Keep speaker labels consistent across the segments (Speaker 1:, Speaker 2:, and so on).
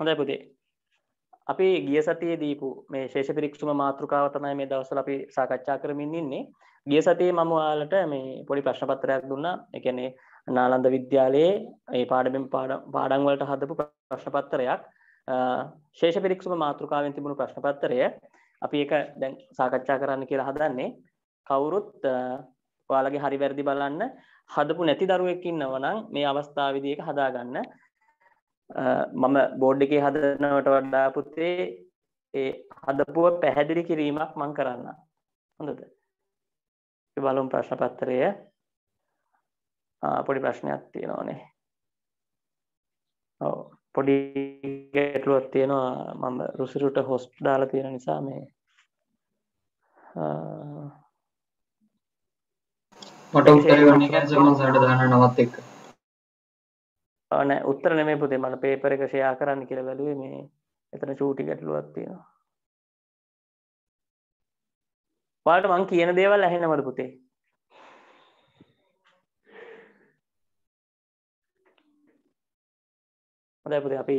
Speaker 1: හොඳයි පුතේ අපි ගිය සතියේ දීපු මේ ශේෂ පිරික්ෂුම මාතෘකාව තමයි මේ දවස්වල අපි සාකච්ඡා කරමින් ඉන්නේ ගිය සතියේ මම ඔයාලට මේ පොඩි ප්‍රශ්න පත්‍රයක් දුන්නා ඒ කියන්නේ නාලන්ද විද්‍යාලයේ ඒ පාඩමෙන් පාඩම් වලට හදපු ප්‍රශ්න පත්‍රයක් ශේෂ පිරික්ෂුම මාතෘකාවෙන් තිබුණු ප්‍රශ්න පත්‍රය අපි ඒක දැන් සාකච්ඡා කරන්න කියලා හදන්නේ කවුරුත් ඔයාලගේ හරි වැරදි බලන්න හදපු නැති දරුවෙක් ඉන්නවනම් මේ අවස්ථාවේදී ඒක හදාගන්න මම බෝඩ් එකේ හදනවට වඩා පුතේ ඒ හදපුව පැහැදිලි කිරීමක් මං කරන්න හොඳද බලුම් ප්‍රශ්න පත්තරය පොඩි ප්‍රශ්නයක් තියෙනවානේ ඔව පොඩි ගැටලුවත් තියෙනවා මම රුසිරුට හොස්ට දාලා තියෙන නිසා මේ මට උත්තර වන්නේ ගැන සමන් සට දාන්න නවත් එක්ක ඕන උත්තර නෙමේ පුතේ මට පේපර එක ෂයා කරන්න කියල බැලුවේ මේ එතන චූටි ගැටලුවක් තියෙනවා වාට මං කියන දේවල් ඇහෙනවද පුතේ හොඳයි පුතේ අපි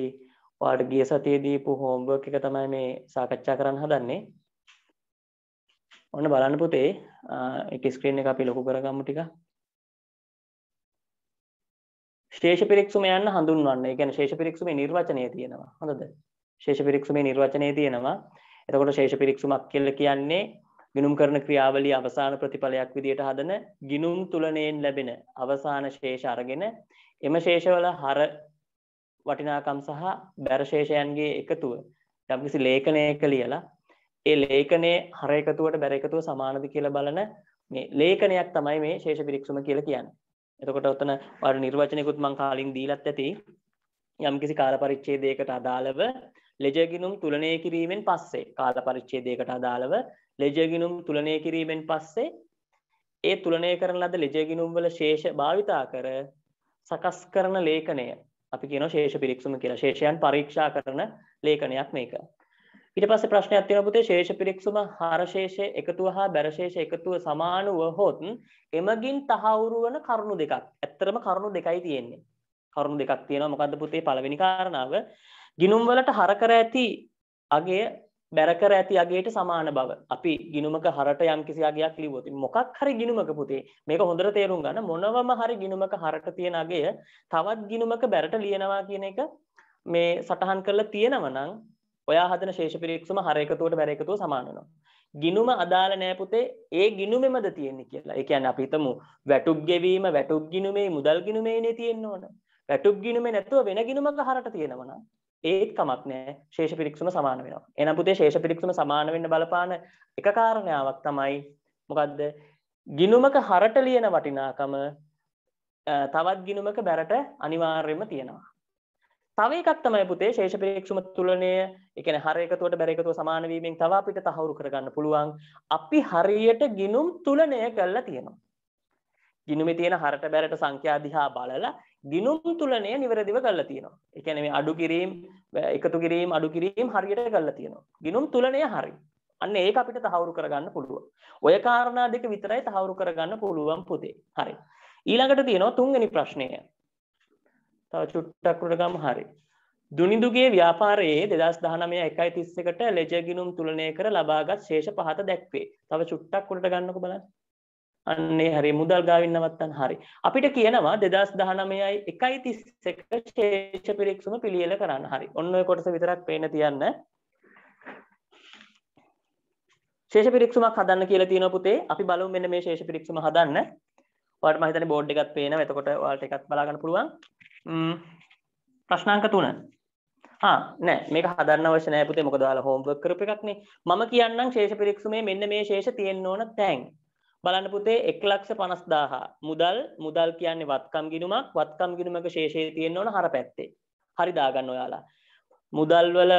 Speaker 1: වාට ගිය සතියේ දීපු හෝම්වර්ක් එක තමයි මේ සාකච්ඡා කරන්න හදන්නේ ඔන්න බලන්න පුතේ එක ස්ක්‍රීන් එක අපි ලොකු කරගමු ටිකක් ශේෂ පිරික්සුම යන්න හඳුන්වන්න. ඒ කියන්නේ ශේෂ පිරික්සුමේ නිර්වචනය තියෙනවා. හොඳද? ශේෂ පිරික්සුමේ නිර්වචනය තියෙනවා. එතකොට ශේෂ පිරික්සුමක් කියලා කියන්නේ ගිනුම් කරන ක්‍රියාවලිය අවසාන ප්‍රතිඵලයක් විදිහට හදන ගිනුම් තුලණයෙන් ලැබෙන අවසාන ශේෂ අරගෙන එම ශේෂවල හර වටිනාකම් සහ බැර ශේෂයන්ගේ එකතුව යම්කිසි ලේඛනයක ලියලා ඒ ලේඛනයේ හර එකතුවට බැර එකතුව සමානද කියලා බලන මේ ලේඛනයක් තමයි මේ ශේෂ පිරික්සුම කියලා කියන්නේ. එතකොට ඔතන වට නිර්වචනයකුත් මං කාලින් දීලත් ඇති යම්කිසි කාල පරිච්චේදයකට අදාළව ලෙජගිනුම් තුලනය කිරීමෙන් පස්සේ කාල පරිච්චේදයකට අදාළව ලෙජගිනුම් තුලනය කිරීමෙන් පස්සේ ඒ තුලනය කරන ලද ලෙජගිනුම් වල ශේෂ භාවිතා කර සකස් කරන ලේඛනය අපි කියන ශේෂ පිරික්සුම කියලා ශේෂයන් පරීක්ෂා කරන ලේඛනයක් මේක. ඊට පස්සේ ප්‍රශ්නයක් තියෙනවා පුතේ ශේෂ පිරික්සුම හරශේෂ එකතුව හා බැරශේෂ එකතුව සමාන වුවහොත් එමගින් තහවුරු වන කරුණු දෙකක්. ඇත්තරම කරුණු දෙකයි තියෙන්නේ. කරුණු දෙකක් තියෙනවා. මොකද්ද පුතේ පළවෙනි කාරණාව? ගිනුම් වලට හර කර ඇති අගය බැර කර ඇති අගයට සමාන බව. අපි ගිනුමක හරට යම් කිසි අගයක් ලිව්වොත් මොකක් හරි ගිනුමක පුතේ මේක හොඳට තේරුම් ගන්න මොනවම හරි ගිනුමක හරට තියෙන අගය තවත් ගිනුමක බැරට ලියනවා කියන එක මේ සටහන් කරලා තියෙනවා නම් ඔයා හදන ශේෂ පිරික්සුම හර එකතුවට බැර එකතුව සමාන වෙනවා. ගිනුම අදාළ නෑ පුතේ ඒ ගිනුමෙමද තියෙන්නේ කියලා. ඒ කියන්නේ අපි හිතමු වැටුප් ගෙවීම වැටුප් ගිනුමේ මුදල් ගිනුමේනේ තියෙන්න ඕන. වැටුප් ගිනුමේ නැතුව වෙන ගිනුමක හරට තියෙනවා නම් ඒත් කමක් නෑ ශේෂ පිරික්සුම සමාන වෙනවා. එහෙනම් පුතේ ශේෂ පිරික්සුම සමාන වෙන්න බලපාන එක කාරණාවක් තමයි මොකද්ද? ගිනුමක හරට ලියන වටිනාකම තවත් ගිනුමක බැරට අනිවාර්යයෙන්ම තියෙනවා. තව එකක් තමයි පුතේ ශේෂපේක්ෂම තුලනය එකන හර එකතුවට බැරකතුව සමානවීමෙන් තව අපිට තහවුරු කරගන්න පුළුවන් අපි හරියට ගිනුම් තුලනය කරලා තියෙනවා. ගිනුමි තියෙන හරට බැරට සංඛ්‍යා දිහා බලලා ගිනුම් තුලනය නිවැරදිව කරලා තියෙනවා. ඒ කියන්නේ මේ අඩු කිරීම එකතු කිරීම අඩු කිරීම හරියට කරලා තියෙනවා. ගිනුම් තුලනය හරි. අන්න ඒක අපිට තහවුරු කරගන්න පුළුවන්. ඔය කාරණා දෙක විතරයි තහවුරු කරගන්න පුළුවන් පුතේ. හරි. ඊළඟට තියෙනවා තුන්වෙනි ප්‍රශ්නය. තව චුට්ටක්කට ගම් හරි. දුනිදුගේ ව්‍යාපාරයේ දෙදස් දානමය එකයි තිස්සකට ලෙජගිනුම් තුළනය කර ලබාගත් ශේෂ පහත දැක්වේ තව චුට්ටක් කොට ගන්නක බලන්න අන්නේ හරි මුදල් ගාවින්නවත්තන් හරි අපිට කියනවා දෙදස් දහනමයයි එකයි තිස්සක ශේෂ පිරික්සුම පිළියල කරන්න හරි ඔන්න කොටස විතරක් පේන තියන්න ශේෂ පිරික්සුමක් හදන්න කියලා තියෙන පුතේ අපි බලමු මෙන්න මේ ශේෂ පිරික්සුම හදන්න වාට මම හිතන්නේ බෝඩ් එකත් පේනවා එතකොට ඔයාලට එකත් බලා ගන්න පුළුවන් ප්‍රශ්නාංක තුන නෑ මේක හදන්න අවශ්‍ය නෑ පුතේ මොකද ඔයාලා හෝම්වර්ක් කරපු එකක්නේ මම කියන්නම් ශේෂ පිරික්සුමේ මෙන්න මේ ශේෂ තියෙන්න ඕන තැන් බලන්න පුතේ එක් ලක්ෂ පනස්දාහ මුදල් මුදල් කියන්නේ වත්කම් ගිනුමක් වත්කම් ගිනුමක ශේෂය තියෙන්න ඕන හර පැත්තේ හරි දාගන්න ඔයාලා මුදල් වල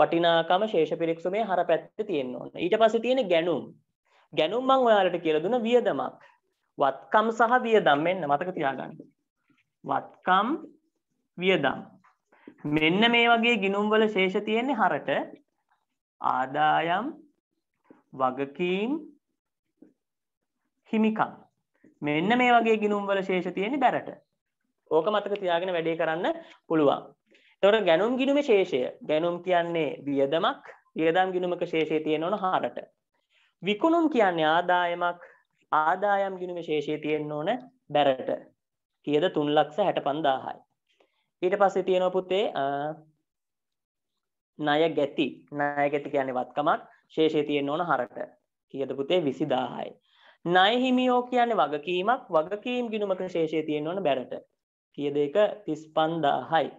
Speaker 1: වටිනාකම ශේෂ පිරික්සුමේ හර පැත්තේ තියෙන්න ඕන ඊට පස්සේ තියෙන ගැණුම් ගැණුම් මම ඔයාලට කියලා දුන්න වියදමක් වත්කම් සහ වියදම් මෙන්න මතක තියාගන්න වත්කම් වියදම් මෙන්න මේ වගේ ගිනුම්වල ශේෂ තියෙන්නේ හරට ආදායම් වගකීම් හිමිකම් මෙන්න මේ වගේ ගිනුම්වල ශේෂ තියෙන්නේ බැරට ඕක මතක තියාගෙන වැඩේ කරන්න පුළුවන් තොර ගැනුම් ගිනුම ශේෂය ගැනුම් කියන්නේ වියදමක් වියදම් ගිනුමක ශේෂය තියෙන ඕන හරට විකුණුම් කියන්නේ ආදායමක් ආදායම් ගිනුම ශේෂය තියෙන්න ඕන බැරට කීයද 365000යි. ඊට පස්සේ තියෙනවා පුතේ ණය ගැති. ණය ගැති කියන්නේ වත්කමක්. ශේෂය තියෙන්න ඕන හරට. කීයද පුතේ 20000යි. ණය හිමියෝ කියන්නේ වගකීමක්. වගකීම් ගිණුමක ශේෂය තියෙන්න ඕන බැරට. කීයද ඒක 35000යි.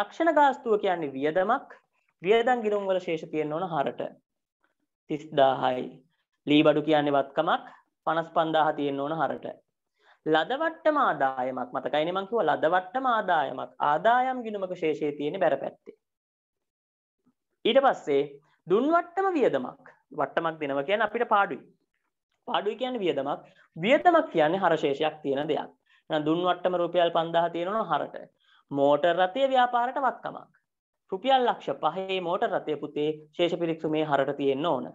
Speaker 1: රක්ෂණ ගාස්තුව කියන්නේ වියදමක්. වියදම් ගිණුම් වල ශේෂ තියෙන්න ඕන හරට. 30000යි. ලී බඩු කියන්නේ වත්කමක්. 55000 තියෙන්න ඕන හරට. ලදවට්ටම ආදායමක් මතකයිනේ මං කිව්වා ලදවට්ටම ආදායමක් ආදායම් ගිණුමක ශේෂයේ තියෙන බැර පැත්තේ ඊට පස්සේ දුන්වට්ටම වියදමක් වට්ටමක් දෙනවා කියන්නේ අපිට පාඩුයි පාඩුයි කියන්නේ වියදමක් වියදමක් කියන්නේ හර ශේෂයක් තියෙන දෙයක් එහෙනම් දුන්වට්ටම රුපියල් 5000 තියෙනවා හරට මෝටර් රථයේ ව්‍යාපාරට වත්කමක් රුපියල් ලක්ෂ 5 මෝටර් රථය පුතේ ශේෂ පිරික්සුමේ හරට තියෙන්න ඕන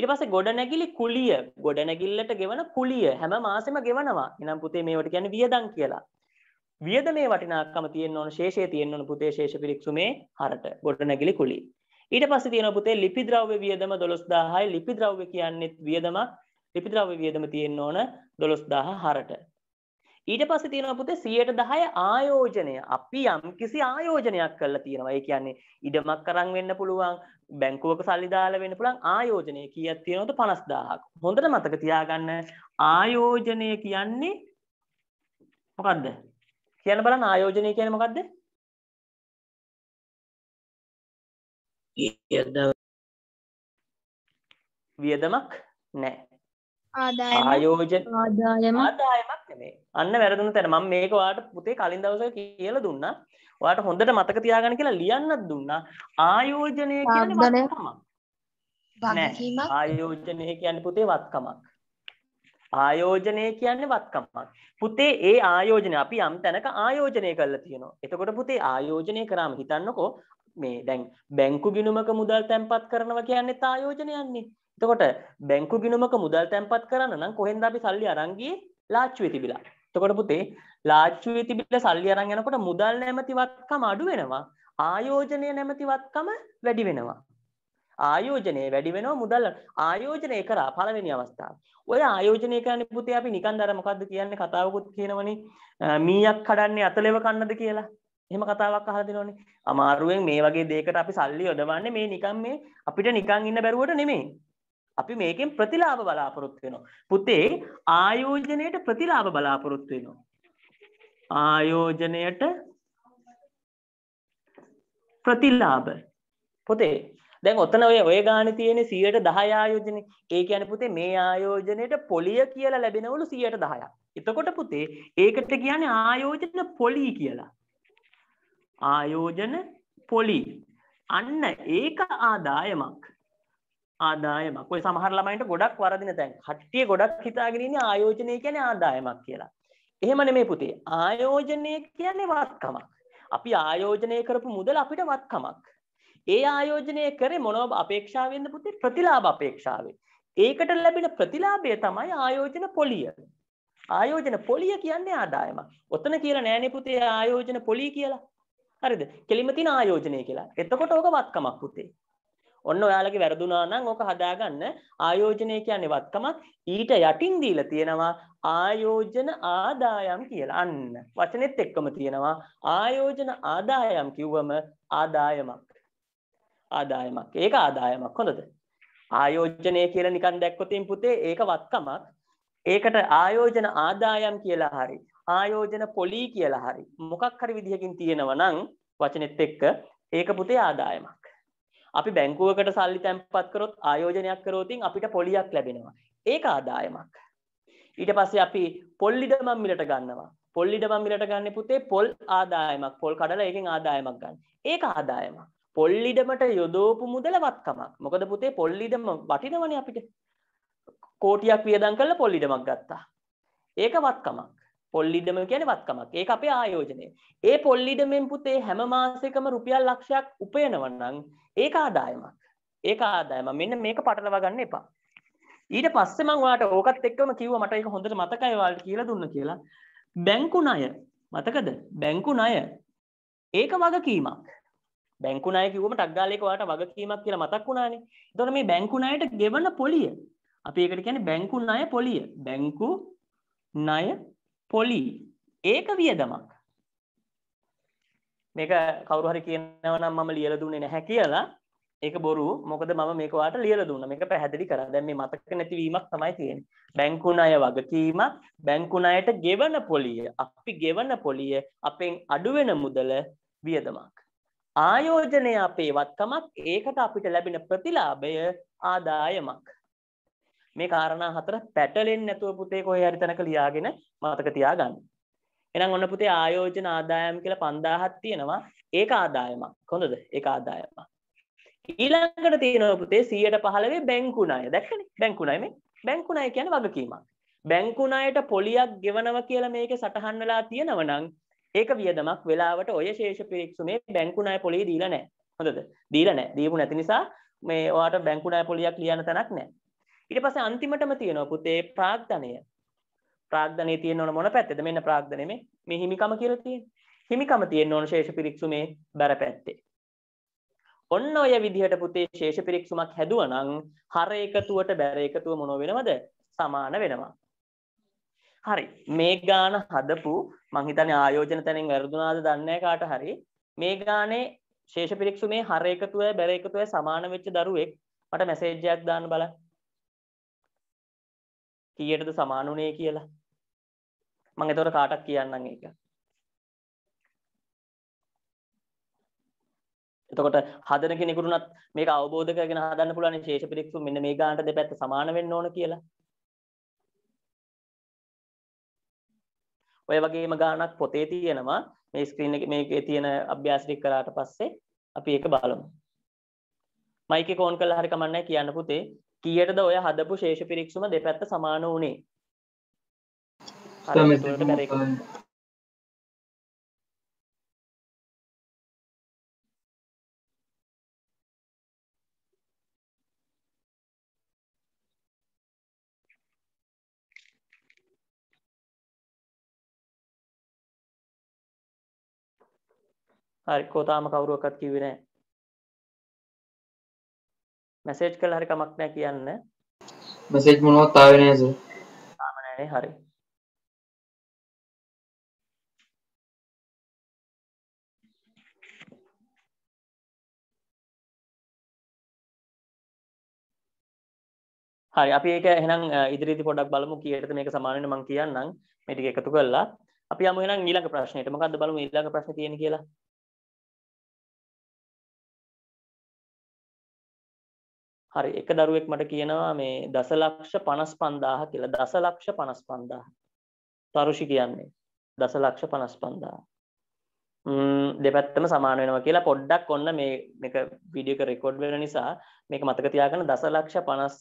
Speaker 1: ඊට පස්සේ ගොඩනැගිලි කුලිය ගොඩනැගිල්ලට ගෙවන කුලිය හැම මාසෙම ගෙවනවා. එහෙනම් පුතේ මේවට කියන්නේ වියදම් කියලා. වියදමේ වටිනාකම තියෙන්න ඕන ශේෂය තියෙන්න ඕන පුතේ ශේෂ පිරික්සුමේ හරට ගොඩනැගිලි කුලිය. ඊට පස්සේ තියෙනවා පුතේ ලිපි ද්‍රව්‍ය වියදම 12000යි ලිපි ද්‍රව්‍ය කියන්නේ වියදමක් ලිපි ද්‍රව්‍ය වියදම තියෙන්න ඕන 12000 හරට. ඊට පස්සේ තියෙනවා පුතේ 110 ආයෝජනය. අපි යම්කිසි ආයෝජනයක් කරලා තියෙනවා. ඒ කියන්නේ ඉඩමක් අරන් වෙන්න පුළුවන්, බැංකුවක සල්ලි දාලා වෙන්න පුළුවන් ආයෝජනය කීයක් තියෙනවද 50000ක්. හොඳට මතක තියාගන්න ආයෝජනය කියන්නේ මොකද්ද? කියන්න බලන්න ආයෝජනය කියන්නේ මොකද්ද? වියදමක් නැහැ.
Speaker 2: ආයෝජන ආදායමක් නෙමේ
Speaker 1: අන්න වැරදුන තැන මම මේක ඔයාට පුතේ කලින් දවසක කියලා දුන්නා ඔයාට හොඳට මතක තියාගන්න කියලා ලියන්නත් දුන්නා ආයෝජනය කියන්නේ වත්කමක් ආයෝජනය කියන්නේ පුතේ වත්කමක් ආයෝජනය කියන්නේ වත්කමක් පුතේ ඒ ආයෝජනය අපි යම් තැනක ආයෝජනය කරලා තියෙනවා එතකොට පුතේ ආයෝජනය කරාම හිතන්නකෝ මේ දැන් බැංකු ගිණුමක මුදල් තැන්පත් කරනවා කියන්නේ ආයෝජනයන්නේ එතකොට බැංකු ගිණුමක මුදල් තැන්පත් කරන්න නම් කොහෙන්ද අපි සල්ලි අරන් ගියේ ලාච්චුවේ තිබිලා. එතකොට පුතේ ලාච්චුවේ තිබිලා සල්ලි අරන් යනකොට මුදල් නැමැති වත්කම අඩු වෙනවා. ආයෝජනය නැමැති වත්කම වැඩි වෙනවා. ආයෝජනය වැඩි වෙනවා මුදල් ආයෝජනය කරා පළවෙනි අවස්ථාව. ඔය ආයෝජනය කරන්නේ පුතේ අපි නිකන් දර මොකද්ද කියන්නේ කතාවකුත් කියනවනේ මීයක් කඩන්නේ අතලෙව කන්නද කියලා. එහෙම කතාවක් අහලා දෙනවනේ. අමාරුවෙන් මේ වගේ දෙයකට අපි සල්ලි යොදවන්නේ මේ නිකන් මේ අපිට නිකන් ඉන්න බැරුවට නෙමෙයි. අපි මේකෙන් ප්‍රතිලාභ බලාපොරොත්තු වෙනවා. පුතේ ආයෝජනයට ප්‍රතිලාභ බලාපොරොත්තු වෙනවා. ආයෝජනයට ප්‍රතිලාභ. පුතේ දැන් ඔතන ඔය ඔය ගානේ තියෙන්නේ 10% ආයෝජනේ. ඒ කියන්නේ පුතේ මේ ආයෝජනයට පොලිය කියලා ලැබෙනවලු 10%ක්. එතකොට පුතේ ඒකට කියන්නේ ආයෝජන පොලී කියලා. ආයෝජන පොලී. අන්න ඒක ආදායමක්. ආදායමක්. ඔය සමහර ළමයින්ට ගොඩක් වරදින තැන්. කට්ටිය ගොඩක් හිතාගෙන ඉන්නේ ආයෝජනය කියන්නේ ආදායමක් කියලා. එහෙම නෙමෙයි පුතේ. ආයෝජනය කියන්නේ වත්කමක්. අපි ආයෝජනය කරපු මුදල අපිට වත්කමක්. ඒ ආයෝජනය කරේ මොනව අපේක්ෂාවෙන්ද පුතේ? ප්‍රතිලාභ අපේක්ෂාවෙන්. ඒකට ලැබෙන ප්‍රතිලාභය තමයි ආයෝජන පොලිය. ආයෝජන පොලිය කියන්නේ ආදායම. ඔතන කියලා නෑනේ පුතේ ආයෝජන පොලිය කියලා. හරිද? කෙලිම තියෙන ආයෝජනය කියලා. එතකොට ඕක වත්කමක් පුතේ. ඔන්න ඔයාලගේ වැරදුනා නම් ඕක හදාගන්න ආයෝජනය කියන්නේ වත්කමක් ඊට යටින් දීලා තියෙනවා ආයෝජන ආදායම් කියලා. අන්න වචනේත් එක්කම තියෙනවා ආයෝජන ආදායම් කිව්වම ආදායමක්. ආදායමක්. ඒක ආදායමක්. හොඳද? ආයෝජනය කියලා නිකන් දැක්කොතින් පුතේ ඒක වත්කමක්. ඒකට ආයෝජන ආදායම් කියලා හරි ආයෝජන පොලී කියලා හරි මොකක් හරි විදිහකින් තියෙනවා නම් වචනෙත් එක්ක ඒක පුතේ ආදායමක්. අපි බැංකුවකට සල්ලි තැන්පත් කරොත් ආයෝජනයක් කරෝතින් අපිට පොලියක් ලැබෙනවා. ඒක ආදායමක්. ඊට පස්සේ අපි පොල්ලිඩමම් මිලට ගන්නවා. පොල්ලිඩමම් මිලට ගන්න පුතේ පොල් ආදායමක්. පොල් කඩලා ඒකෙන් ආදායමක් ගන්න. ඒක ආදායමක්. පොල්ලිඩමට යොදවපු මුදල වත්කමක්. මොකද පුතේ පොල්ලිඩම වටිනවනේ අපිට. කෝටියක් වියදම් කරලා පොල්ලිඩමක් ගත්තා. ඒක වත්කමක්. පොල්ලිඩම කියන වත්කමක් ඒක අපේ ආයෝජනය ඒ පොල්ලිඩමෙන් පුතේ හැම මාසකම රුපියල් ලක්ෂයක් උපයනවනං ඒක ආදායමක් ඒක ආදායම මෙන්න මේක පටලවා ගන්න එපා ඊට පස්සේ මං ඔයාලට ඕකත් එක්කම කිව්වා මට ඒක හොඳට මතකයි ඔයාලට කියලා දුන්න කියලා බැංකු ණය මතකද බැංකු ණය ඒක වගකීමක් බැංකු ණය කිව්වම ටක් ගාලා ඒක ඔයාලට වගකීමක් කියලා මතක් වුණානේ එතකොට මේ බැංකු ණයට ගෙවන පොලිය අපි ඒකට කියන්නේ බැංකු ණය පොලිය බැංකු ණය පොලි ඒක වියදමක් මේක කවරු හරි කියනව නම් මම ලියලා දුන්නේ නැහැ කියලා ඒක බොරු මොකද මම මේක වාට ලියලා දුන්නා මේක පැහැදිලි කරා දැන් මේ මතක නැතිවීමක් තමයි තියෙන්නේ බැංකු ණය වගකීමක් බැංකු ණයට ගෙවන පොලිය අපි ගෙවන පොලිය අපෙන් අඩු වෙන මුදල වියදමක් ආයෝජනය අපේ වත්කමක් ඒකට අපිට ලැබෙන ප්‍රතිලාභය ආදායමක් මේ කාරණා හතර පැටලෙන්නේ නැතුව පුතේ කොහේ හරි තැනක ලියාගෙන මතක තියාගන්න. එහෙනම් ඔන්න පුතේ ආයෝජන ආදායම් කියලා 5000ක් තියෙනවා. ඒක ආදායමක්. හොඳද? ඒක ආදායමක්. ඊළඟට තියෙනවා පුතේ 115 බැංකු ණය. දැක්කනේ? බැංකු ණය මේ. බැංකු ණය කියන්නේ වගකීමක්. බැංකු ණයට පොලියක් ගෙවනවා කියලා මේකේ සටහන් වෙලා තියෙනවා නම් ඒක වියදමක් වෙලාවට ඔය ශේෂ පිරික්සු මේ බැංකු ණය පොලිය දීලා නැහැ. හොඳද? දීලා නැහැ. දීපු නැති නිසා මේ ඔයාට බැංකු ණය පොලියක් ලියන්න තැනක් නැහැ. ඊට පස්සේ අන්තිමටම තියෙනවා පුතේ ප්‍රාග්ධනය. ප්‍රාග්ධනයේ තියෙන ඕන මොන පැත්තේද? මෙන්න ප්‍රාග්ධනය මේ මේ හිමිකම කියලා තියෙන්නේ. හිමිකම තියෙන ඕන ශේෂ පිරික්සුමේ බර පැත්තේ. ඔන්න ඔය විදිහට පුතේ ශේෂ පිරික්සුමක් හැදුවනම් හර එකතුවට බැර එකතුව මොනව වෙනවද? සමාන වෙනවා. හරි. මේ ගාන හදපු මං හිතන්නේ ආයෝජන තැනින් වැරදුනාද දන්නේ කාට හරි. මේ ගානේ ශේෂ පිරික්සුමේ හර එකතුව බැර එකතුව සමාන වෙච්ච දරුවෙක් මට මැසේජ් එකක් දාන්න බලන්න. කීයටද සමානුනේ කියලා මම එතකොට කාටක් කියන්නම් ඒක එතකොට හදන කෙනෙකුට උනත් මේක අවබෝධ කරගෙන හදන්න පුළුවන් ශේෂ පිරික්සු මෙන්න මේ ගානට දෙපැත්ත සමාන වෙන්න ඕන කියලා ඔය වගේම ගානක් පොතේ තියෙනවා මේ ස්ක්‍රීන් එක මේකේ තියෙන අභ්‍යාස ටික කරාට පස්සේ අපි ඒක බලමු මයික් එක ඕන් කරලා හරි කමක් නැහැ කියන්න පුතේ කීයටද ඔය හදපු ශේෂ පිරික්සුම දෙපැත්ත සමාන වුණේ හරි කොතාම කවුරුවක්වත් කිව්වේ නැහැ මැසේජ් කළ හරි කමක් නෑ කියන්න
Speaker 2: මැසේජ් මොනවත් ආවේ නෑ සර්
Speaker 1: ආම නෑනේ හරි හරි අපි ඒක එහෙනම් ඉදිරියේදී පොඩ්ඩක් බලමු කීයටද මේක සමාන වෙන මම කියන්නම් මේ ටික එකතු කරලා අපි යමු එහෙනම් ඊළඟ ප්‍රශ්නෙට මොකද්ද බලමු ඊළඟ ප්‍රශ්නේ තියෙන්නේ කියලා හරි එක දරුවෙක් මට කියනවා මේ දසලක්ෂ පනස් පන්දාහ කියලා දසලක්ෂ පනස් පන්දාහ තරුෂි කියන්නේ දසලක්ෂ පනස් පන්දා දෙපැත්තම සමාන වෙනවා කියලා පොඩ්ඩක් ඔන්න මේ විඩියක රෙකෝඩ් වෙන නිසා මේක මතක තියාගන්න දසලක්ෂ පනස්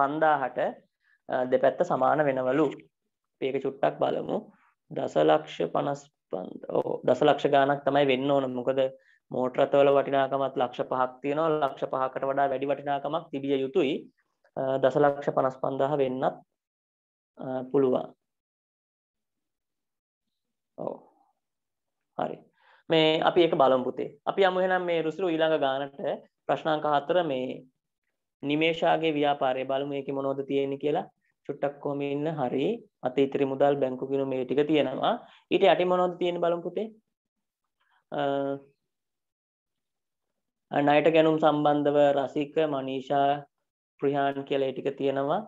Speaker 1: පන්දාහට දෙපැත්ත සමාන වෙනවලු ඒක චුට්ටක් බලමු දසලක්ෂ පනස් දසලක්ෂ ගානක් තමයි වෙන්න ඕන මොකද මෝටර රථවල වටිනාකමත් ලක්ෂ පහක් තියෙනවා ලක්ෂ පහකට වඩා වැඩි වටිනාකමක් තිබිය යුතුයි දසලක්ෂ පනස් පන්දාහ වෙන්නත් පුළුවන් ඔව හරි මේ අපි ඒක බලම්පුතේ අපි අමුහෙනම් මේ රුසිරු ඊළඟ ගානට ප්‍රශ්නාංක හතර මේ නිමේෂාගේ ව්‍යාපාරය බලමු ඒක මොනෝද තියෙන කියලා චුට්ටක් කොහොම ඉන්න හරි අතේ ඉතිරි මුදල් බැංකු කිනු මේ ටික තියෙනවා ඊට යටි මොනවද තියෙන බලමු පුතේ නයට ගැනුම් සම්බන්ධව රසික මනීෂා ප්‍රහාන් කියලා ටික තියෙනවා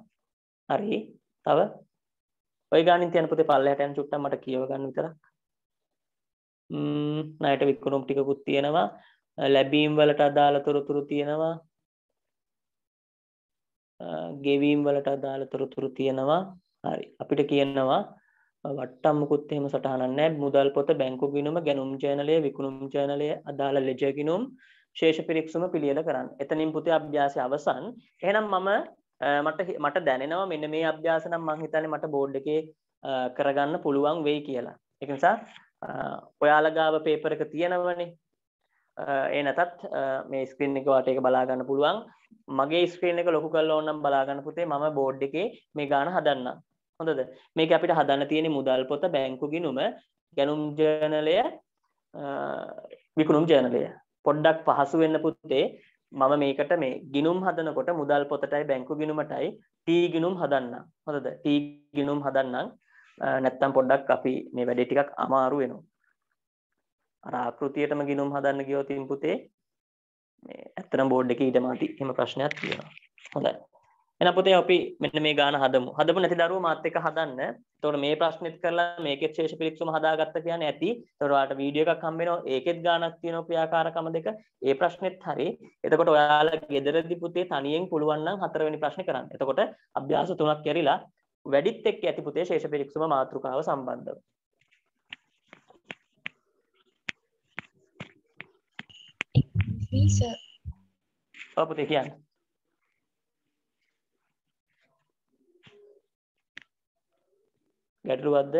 Speaker 1: හරි තව ඔය ගානින් තියන පුතේ පල්ලෙහාට යන චුට්ටක් මට කියව ගන්න විතරක් ම්ම් ණයට විකුණුම් ටිකකුත් තියෙනවා ලැබීම් වලට අදාළ තොරතුරු තියෙනවා ගෙවීම් වලට අදාළ තොරතුරු තියෙනවා හරි අපිට කියනවා වට්ටම්මකුත් එහෙම සටහනක් නැහැ මුදල් පොත බැංකු ගිණුම ගැනුම් චැනලය විකුණුම් චැනලය අදාළ ලෙජ ගිණුම් ශේෂ පිරික්සුම පිළියෙල කරන්න. එතනින් පුතේ අභ්‍යාසය අවසන්. එහෙනම් මම මට මට දැනෙනවා මෙන්න මේ අභ්‍යාස නම් මං හිතන්නේ මට බෝඩ් එකේ කරගන්න පුළුවන් වෙයි කියලා. ඒක නිසා ඔයාලා ගාව පේපර් එක තියෙනවනේ. ඒ නැතත් මේ ස්ක්‍රීන් එක වාට ඒක බලා ගන්න පුළුවන්. මගේ ස්ක්‍රීන් එක ලොකු කරලා ඕනම් බලා ගන්න පුතේ මම බෝඩ් එකේ මේ ගාන හදන්නම්. හොඳද මේක අපිට හදන්න තියෙන මුදල් පොත බැංකු ගිනුම ගැනුම් ජර්නලය විකුණුම් ජර්නලය පොඩ්ඩක් පහසු වෙන්න පුතේ මම මේකට මේ ගිනුම් හදනකොට මුදල් පොතටයි බැංකු ගිනුමටයි ටී ගිනුම් හදන්න හොඳද ටී ගිනුම් හදන්නම් නැත්තම් පොඩ්ඩක් අපි මේ වැඩේ ටිකක් අමාරු වෙනවා අර ආකෘතියටම ගිනුම් හදන්න ගියොත් ඉන් පුතේ මේ ඇත්තටම බෝඩ් එකේ ඊට මාටි එහෙම ප්‍රශ්නයක් තියෙනවා හොඳයි එහෙනම් පුතේ අපි මෙන්න මේ ගාන හදමු. හදමු නැති දරුවෝ මාත් එක්ක හදන්න. එතකොට මේ ප්‍රශ්නෙත් කරලා මේකෙත් ශේෂ පිළික්සම හදාගත්ත කියන්නේ ඇති. එතකොට ඔයාලට වීඩියෝ එකක් හම්බ වෙනවා. ඒකෙත් ගානක් තියෙනවා ක්‍රියාකාරකම දෙක. ඒ ප්‍රශ්නෙත් හරි. එතකොට ඔයාලා ගෙදරදී පුතේ තනියෙන් පුළුවන් නම් හතරවෙනි ප්‍රශ්නේ කරන්න. එතකොට අභ්‍යාස තුනක් කරිලා වැඩිත් එක්ක ඇති පුතේ ශේෂ පිළික්සම මාතෘකාව සම්බන්ධව. ඔව් පුතේ කියන්න. ගැටලුවක්ද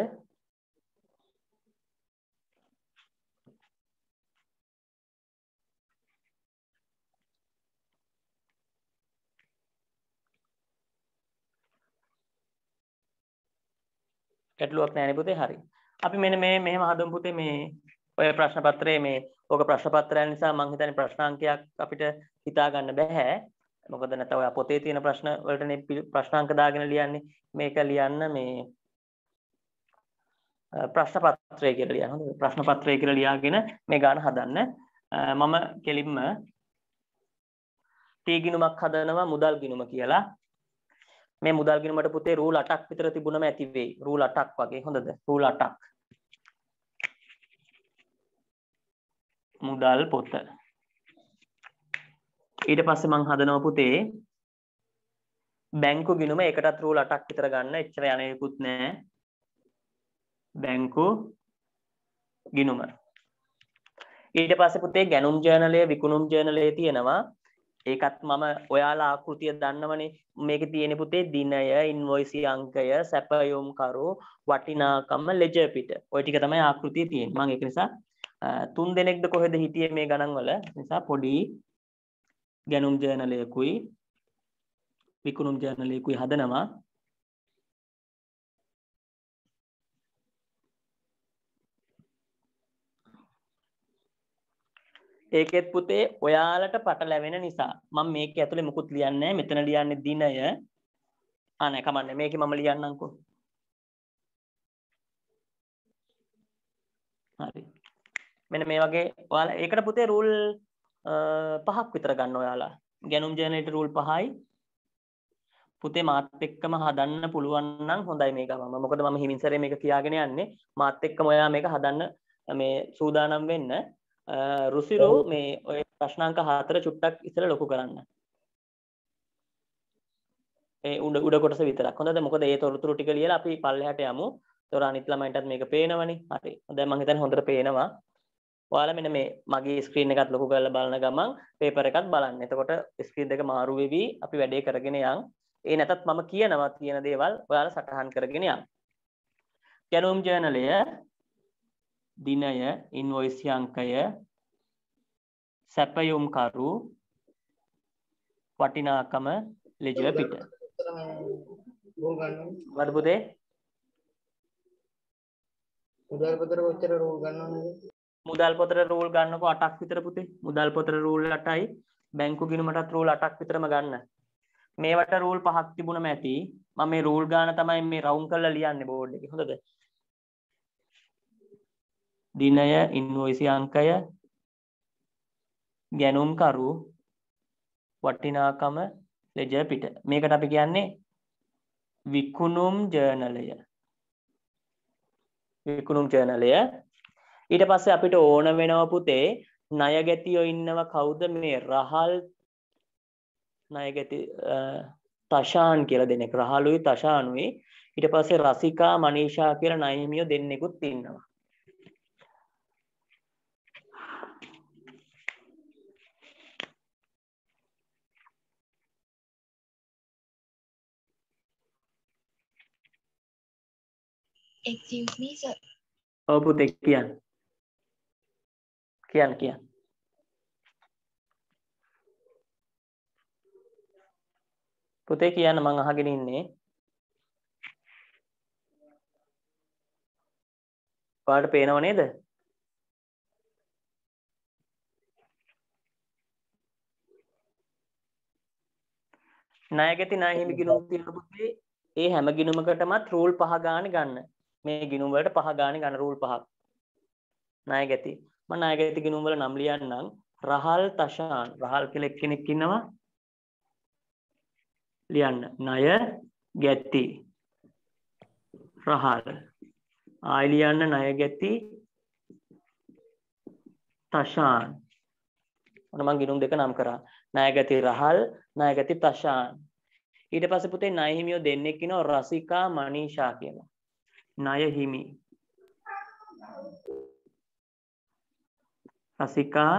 Speaker 1: ගැටලුවක් නෑනේ පුතේ හරි. අපි මෙන්න මේ මෙහෙම හදමු පුතේ මේ ඔය ප්‍රශ්න පත්‍රයේ මේ ඔක ප්‍රශ්න පත්‍රය නිසා මම හිතන්නේ ප්‍රශ්න අංකයක් අපිට හිතා ගන්න බෑ. මොකද නැත්නම් ඔය පොතේ තියෙන ප්‍රශ්න වලටනේ ප්‍රශ්න අංක දාගෙන ලියන්නේ. මේක ලියන්න මේ ප්‍රශ්න පත්‍රය කියලා ලියන්න හොඳ ප්‍රශ්න පත්‍රය කියලා ලියාගෙන මේ ගාන හදන්න මම කෙලින්ම ටී ගිණුමක් හදනවා මුදල් ගිණුම කියලා මේ මුදල් ගිණුමට පුතේ රූල් 8ක් විතර තිබුණම ඇති වෙයි රූල් 8ක් වගේ හොඳද රූල් 8ක් මුදල් පොත ඊට පස්සේ මං හදනව පුතේ බැංකු ගිණුම ඒකටත් රූල් 8ක් විතර ගන්න එච්චර යන්නේකුත් නැහැ බැංකු ගිනුම ඊට පස්සේ පුතේ ගැනුම් ජර්නලය විකුණුම් ජර්නලය තියෙනවා ඒකත් මම ඔයාලා ආකෘතිය දන්නවනේ මේක තියෙන පුතේ දිනය ඉන්වොයිසි අංකය සැපයුම් කරු වටිනාකම ලෙජර් පිට ඔය ටික තමයි ආකෘතිය තියෙන්නේ මම ඒක නිසා තුන් දෙනෙක්ද කොහෙද හිටියේ මේ ගණන් වල නිසා පොඩි ගැනුම් ජර්නලයකුයි විකුණුම් ජර්නලයකුයි හදනවා ඒකෙත් පුතේ ඔයාලට පට ලැබෙන නිසා මම මේක ඇතුලේ මුකුත් ලියන්නේ මෙතන ලියන්නේ දිනය ආ නෑ කමන්නේ මේකේ මම ලියන්නම්කෝ හරි මෙන්න මේ වගේ ඔයාලා ඒකට පුතේ රූල් පහක් විතර ගන්න ඔයාලා ගැනුම් ජෙනරේටර් රූල් පහයි පුතේ මාත් එක්කම හදන්න පුළුවන් නම් හොඳයි මේක මම මොකද මම හිමින්සරේ මේක කියාගෙන යන්නේ මාත් එක්කම ඔයා මේක හදන්න මේ සූදානම් වෙන්න රුසිරෝ මේ ඔය ප්‍රශ්නාංක හතර චුට්ටක් ඉතර ලොකු කරන්න උඩ උඩකොට විතරක් හොඳ මොකද ඒ තොරතුරු ටික ලියලා අපි පල්ලෙහාට යමු තොර අනිත් ළමයින්ටත් මේක පේනවනේ හරි දැන් මං හිතන්නේ හොඳට පේනවා ඔයාලා මෙන්න මේ මගේ ස්ක්‍රීන් එකත් ලොකු කරලා බලන ගමන් පේපර් එකත් බලන්න එතකොට ස්ක්‍රීන් දෙක මාරු වෙවි අපි වැඩේ කරගෙන යන් ඒ නැතත් මම කියනවා කියන දේවල් ඔයාලා සටහන් කරගෙන යන් ගැනුම් ජර්නලය දිනය ඉන්වොයිසි අංකය සැපයුම්කරු වටිනාකම ලෙජුව පිට වඩපුදේ
Speaker 2: මුදල් පොතර කොච්චර රූල් ගන්නවද
Speaker 1: මුදල් පොතර රූල් ගන්නකො 8ක් විතර පුතේ මුදල් පොතර රූල් 8යි බැංකු ගිණුමටත් රූල් 8ක් විතරම ගන්න මේවට රූල් පහක් තිබුණම ඇති මම මේ රූල් ගාන තමයි මේ රවුම් කරලා ලියන්නේ බෝඩ් එකේ හොඳද දිනය ඉන්වොයිසි අංකය ගැනුම්කරු වටිනාකම ලෙජ පිට මේකට අපි කියන්නේ විකුණුම් ජර්නලය විකුණුම් ජර්නලය ඊට පස්සේ අපිට ඕන වෙනව පුතේ ණය ගැතියෝ ඉන්නව කවුද මේ රහල් ණය ගැති තෂාන් කියලා දෙනෙක් රහලුයි තෂානුයි ඊට පස්සේ රසිකා මනීෂා කියලා ණයමියෝ දෙන්නෙකුත් ඉන්නවා
Speaker 2: excuse me sir
Speaker 1: ඔව් පුතේ කියන්න කියන්න කියන්න පුතේ කියන්න මං අහගෙන ඉන්නේ ඔයාලට පේනව නේද ණය ගැති ණය හිමි ගිණුම් තියෙන පුතේ ඒ හැම ගිණුමකටමත් රූල් පහ ගානේ ගන්න මේ ගිනුම් වලට පහ ගානේ ගණ රූල් පහක් ණය ගැති මම ණය ගැති ගිනුම් වල නම් ලියන්නම් රහල් තෂාන් රහල් කියලා එක්කෙනෙක් ඉන්නවා ලියන්න ණය ගැති රහල් ආයි ලියන්න ණය ගැති තෂාන් ඔන්න මම ගිනුම් දෙක නම් කරා ණය ගැති රහල් ණය ගැති තෂාන් ඊට පස්සේ පුතේ ණය හිමියෝ දෙන්නෙක් ඉනවා රසිකා මනීෂා කියලා ණය හිමි රසිකා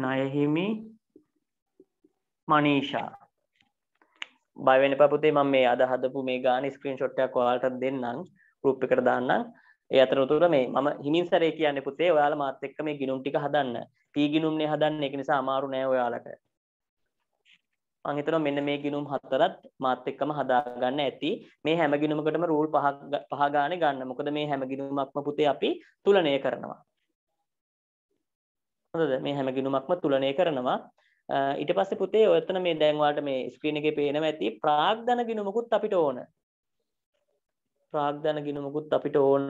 Speaker 1: ණය හිමි මනීෂා බය වෙන්න එපා පුතේ මම මේ අද හදපු මේ ගාන ස්ක්‍රීන්ෂොට් එකක් ඔයාලට දෙන්නම් group එකට දාන්නම් ඒ අතරතුර මේ මම හිමින් සැරේ කියන්නේ පුතේ ඔයාලා මාත් එක්ක මේ ගිණුම් ටික හදන්න ටී ගිණුම්නේ හදන්න ඒක නිසා අමාරු නෑ ඔයාලට මං හිතනවා මෙන්න මේ ගිණුම් හතරත් මාත් එක්කම හදාගන්න ඇති. මේ හැම ගිණුමකටම රූල් පහ පහ ගානේ ගන්න. මොකද මේ හැම ගිණුමක්ම පුතේ අපි තුලණය කරනවා. හොඳද? මේ හැම ගිණුමක්ම තුලණය කරනවා. ඊට පස්සේ පුතේ ඔයතන මේ දැන් වාට මේ ස්ක්‍රීන් එකේ පේනවා ඇති ප්‍රාග්ධන ගිණුමකුත් අපිට ඕන. ප්‍රාග්ධන ගිණුමකුත් අපිට ඕන.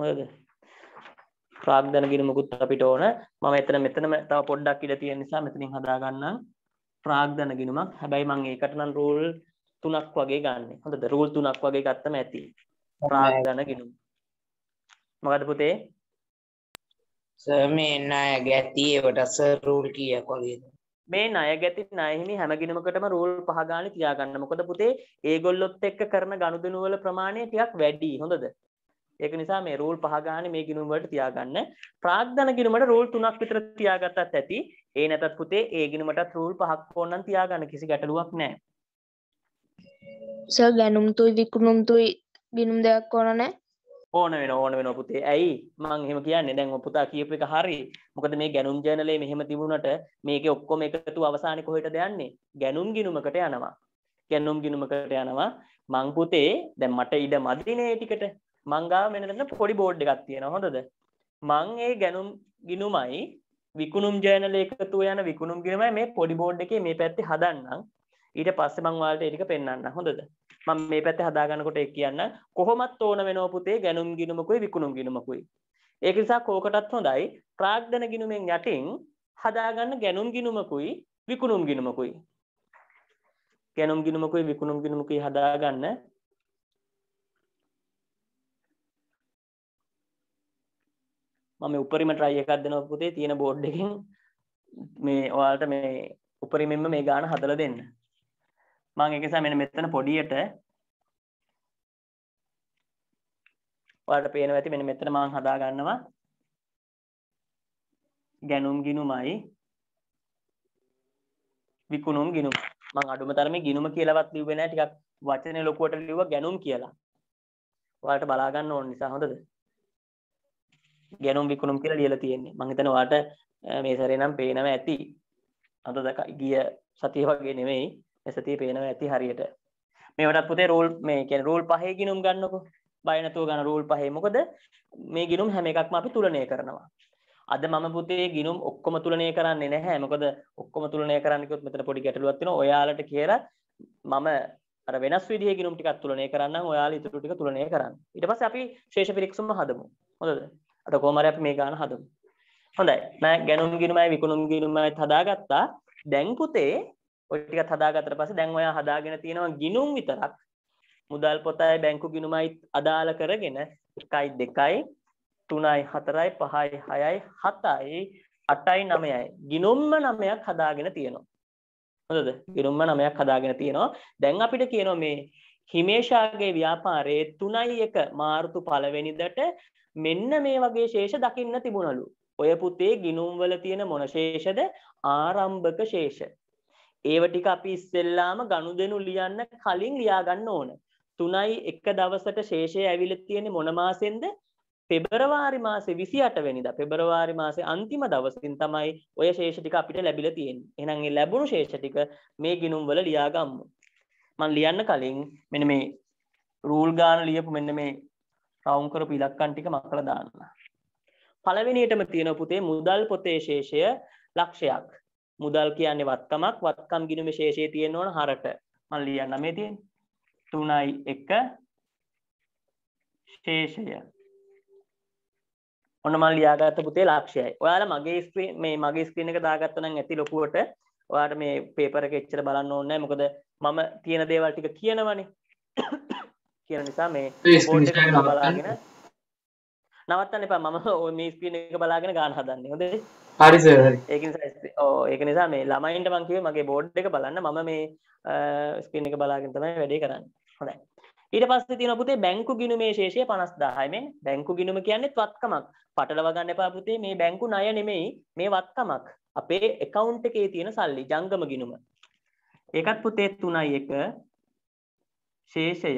Speaker 1: මොකද ප්‍රාග්ධන ගිණුමකුත් අපිට ඕන මම එතන මෙතනම තව පොඩ්ඩක් ඉඩ තියෙන නිසා මෙතනින් හදා ගන්නම් ප්‍රාග්ධන ගිණුමක් හැබැයි මම ඒකට නම් රූල් තුනක් වගේ ගන්න හොඳද රූල් තුනක් වගේ ගත්තම ඇති ප්‍රාග්ධන ගිණුම මොකද පුතේ මේ ණය ගැති ඒවට සර් රූල් කීයක් වගේද මේ ණය ගැති ණය හිමි හැම ගිණුමකටම රූල් පහ ගානේ තියාගන්න මොකද පුතේ ඒගොල්ලොත් එක්ක කරන ගනුදෙනු වල ප්‍රමාණය ටිකක් වැඩි හොඳද ඒක නිසා මේ රූල් පහ ගන්න මේ ගිණුම් වලට තියාගන්න. ප්‍රාග්ධන ගිණුමට රූල් තුනක් විතර තියාගත්තත් ඇති. ඒ නැතත් පුතේ ඒ ගිණුමටත් රූල් පහක් ඕන නම් තියාගන්න කිසි ගැටලුවක් නැහැ.
Speaker 2: සර් ගණුම්තුයි විකුණුම්තුයි ගිණුම් දෙකක් ඕන නැහැ.
Speaker 1: ඕන වෙන ඕන වෙන පුතේ ඇයි මං එහෙම කියන්නේ දැන් ඔය පුතා කියපු එක හරි මොකද මේ ගැනුම් ජර්නලේ මෙහෙම තිබුණට මේකේ ඔක්කොම එකතු අවසානයේ කොහෙටද යන්නේ ගැනුම් ගිණුමකට යනවා ගැනුම් ගිණුමකට යනවා මං පුතේ දැන් මට ඉඩ මදිනේ ටිකට මංගා මෙනතන පොඩි බෝඩ් එකක් තියෙන හොඳද මං ඒ ගැනුම් ගිනුමයි විකුණුම් ජයනල එකතු යන විකුණුම් ගිනමයි මේ පොඩි බෝඩ් එක මේ පැත්ති හදන්නම් ඊට පස්ස මංවාලට එටික පෙන්න්න හොඳද මං මේ පැත්ත හදාගනකොට එක් කියන්න කොහොමත් ඕන වෙනෝපුතේ ගැනුම් ගිනුමකුයි විකුණුම් ගිනුමකුයි ඒකනිසා කෝකටත් හොඳයි ප්‍රාග්ධන ගිනුමෙන් යටින් හදාගන්න ගැනුම් ගිනුමකුයි විකුණුම් ගිනුමකුයි ගැනුම් ගිනුමකුයි විකුණුම් ගිනුමකුයි හදාගන්න මම උපරිම ට්‍රයි එකක් දෙන පුතේ තියෙන බෝඩ් එකින් මේ ඔයාලට මේ උපරිමෙන්ම මේ ගාන හදල දෙන්න මං එකසා මෙන මෙතන පොඩියට ඔයාලට පේනවා ඇති මෙන්න මෙතන මං හදා ගන්නවා ගැනුම් ගිනුමයි විකුණුම් ගිනුම් මං අඩුම තරමේ ගිනුම කියලාවත් ලිව්වේ නැහැ ටිකක් වචනේ ලොකුවට ලිව්වා ගැනුම් කියලා. ඔයාලට බලා ගන්න ඕන නිසා හොඳද? ගැනුම් විකුණුම් කියලා ලියලා තියෙන්නේ මං හිතන වාට මේ සැරේ නම් පේනවා ඇති අද දක ගිය සතිය වගේ නෙමෙයි මේ සතියේ පේනවා ඇති හරියට මේවටත් පුතේ රූල් මේ කියන්නේ රූල් පහේ ගිනුම් ගන්නකො බය නැතුව ගන්න රූල් පහේ මොකද මේ ගිනුම් හැම එකක්ම අපි තුලනය කරනවා අද මම පුතේ ගිනුම් ඔක්කොම තුලනය කරන්නේ නැහැ. මොකද ඔක්කොම තුලනය කරන්න කිව්වොත් මෙතන පොඩි ගැටලුවක් තියෙනවා. ඔයාලට කියලා මම අර වෙනස් විදිහේ ගිනුම් ටිකක් තුලනය කරන්නම්. ඔයාලා ඊටු ටික තුලනය කරන්න. ඊට පස්සේ අපි ශේෂ පිරික්සුම හදමු. හොඳද? අත කොමර අප මේ ගාන හදමු හොඳයි නෑ ගැනුම් ගිනුමයි විකුණුම් ගිනුමයි හදාගත්තා දැන් පුතේ ඔය ටිකත් හදාගත්තට පස්සේ දැන් ඔයා හදාගෙන තියෙනවා ගිනුම් විතරක් මුදල් පොතයි බැංකු ගිනුමයි අදාළ කරගෙන 1යි 2යි 3යි 4යි 5යි 6යි 7යි 8යි 9යි ගිනුම්ම 9ක් හදාගෙන තියෙනවා හොඳද ගිනුම්ම 9ක් හදාගෙන තියෙනවා දැන් අපිට කියනවා මේ හිමේෂාගේ ව්‍යාපාරයේ 3යි 1 මාර්තු පළවෙනිදට මෙන්න මේ වගේ ශේෂ දකින්න තිබුණලු. ඔය පුතේ ගිනුම් වල තියෙන මොන ශේෂද? ආරම්භක ශේෂ. ඒව ටික අපි ඉස්සෙල්ලාම ගනුදෙනු ලියන්න කලින් ලියා ගන්න ඕන. 3යි 1 දවසට ශේෂය ඇවිල්ලා තියෙන්නේ මොන මාසෙන්ද? පෙබරවාරි මාසේ 28 වෙනිදා පෙබරවාරි මාසේ අන්තිම දවසින් තමයි ඔය ශේෂ ටික අපිට ලැබිලා තියෙන්නේ. එහෙනම් මේ ලැබුණු ශේෂ ටික මේ ගිණුම් වල ලියාගමු. මම ලියන්න කලින් මෙන්න මේ රූල් ගාන ලියපු මෙන්න මේ රවුම් කරපු ඉලක්කන් ටික මකලා දාන්න. පළවෙනියටම තියෙන පුතේ මුදල් පොතේ ශේෂය ලක්ෂයක්. මුදල් කියන්නේ වත්කමක් වත්කම් ගිණුමේ ශේෂය තියෙන්න ඕන හරට. මම ලියන්න මේ තියෙන්නේ. 3යි 1 ශේෂය. ඔන්න මම ලියාගත්ත පුතේ ලක්ෂයයි. ඔයාලා මගේ ස්ක්‍රීන් මේ මගේ ස්ක්‍රීන් එක දාගත්තා නම් ඇති ලොකුවට ඔයාට මේ පේපර එක එච්චර බලන්න ඕනේ නැහැ. මොකද මම තියෙන දේවල් ටික කියනවනේ. කියන නිසා මේ බලාගෙන නවත්තන්න එපා මම ඔය මේ ස්ක්‍රීන් එක බලාගෙන ගාන හදන්නේ හොඳේ හරි සර් හරි ඒක නිසා ඕ ඒක නිසා මේ ළමයින්ට මං කිව්වේ මගේ බෝඩ් එක බලන්න මම මේ ස්ක්‍රීන් එක බලාගෙන තමයි වැඩේ කරන්නේ හොඳයි ඊට පස්සේ තියෙන පුතේ බැංකු ගිණුමේ ශේෂය 50000යි මේ බැංකු ගිණුම කියන්නේ වත්කමක්. පටලවා ගන්න එපා පුතේ මේ බැංකු ණය නෙමෙයි මේ වත්කමක්. අපේ account එකේ තියෙන සල්ලි ජංගම ගිණුම. ඒකත් පුතේ 3යි 1 ශේෂය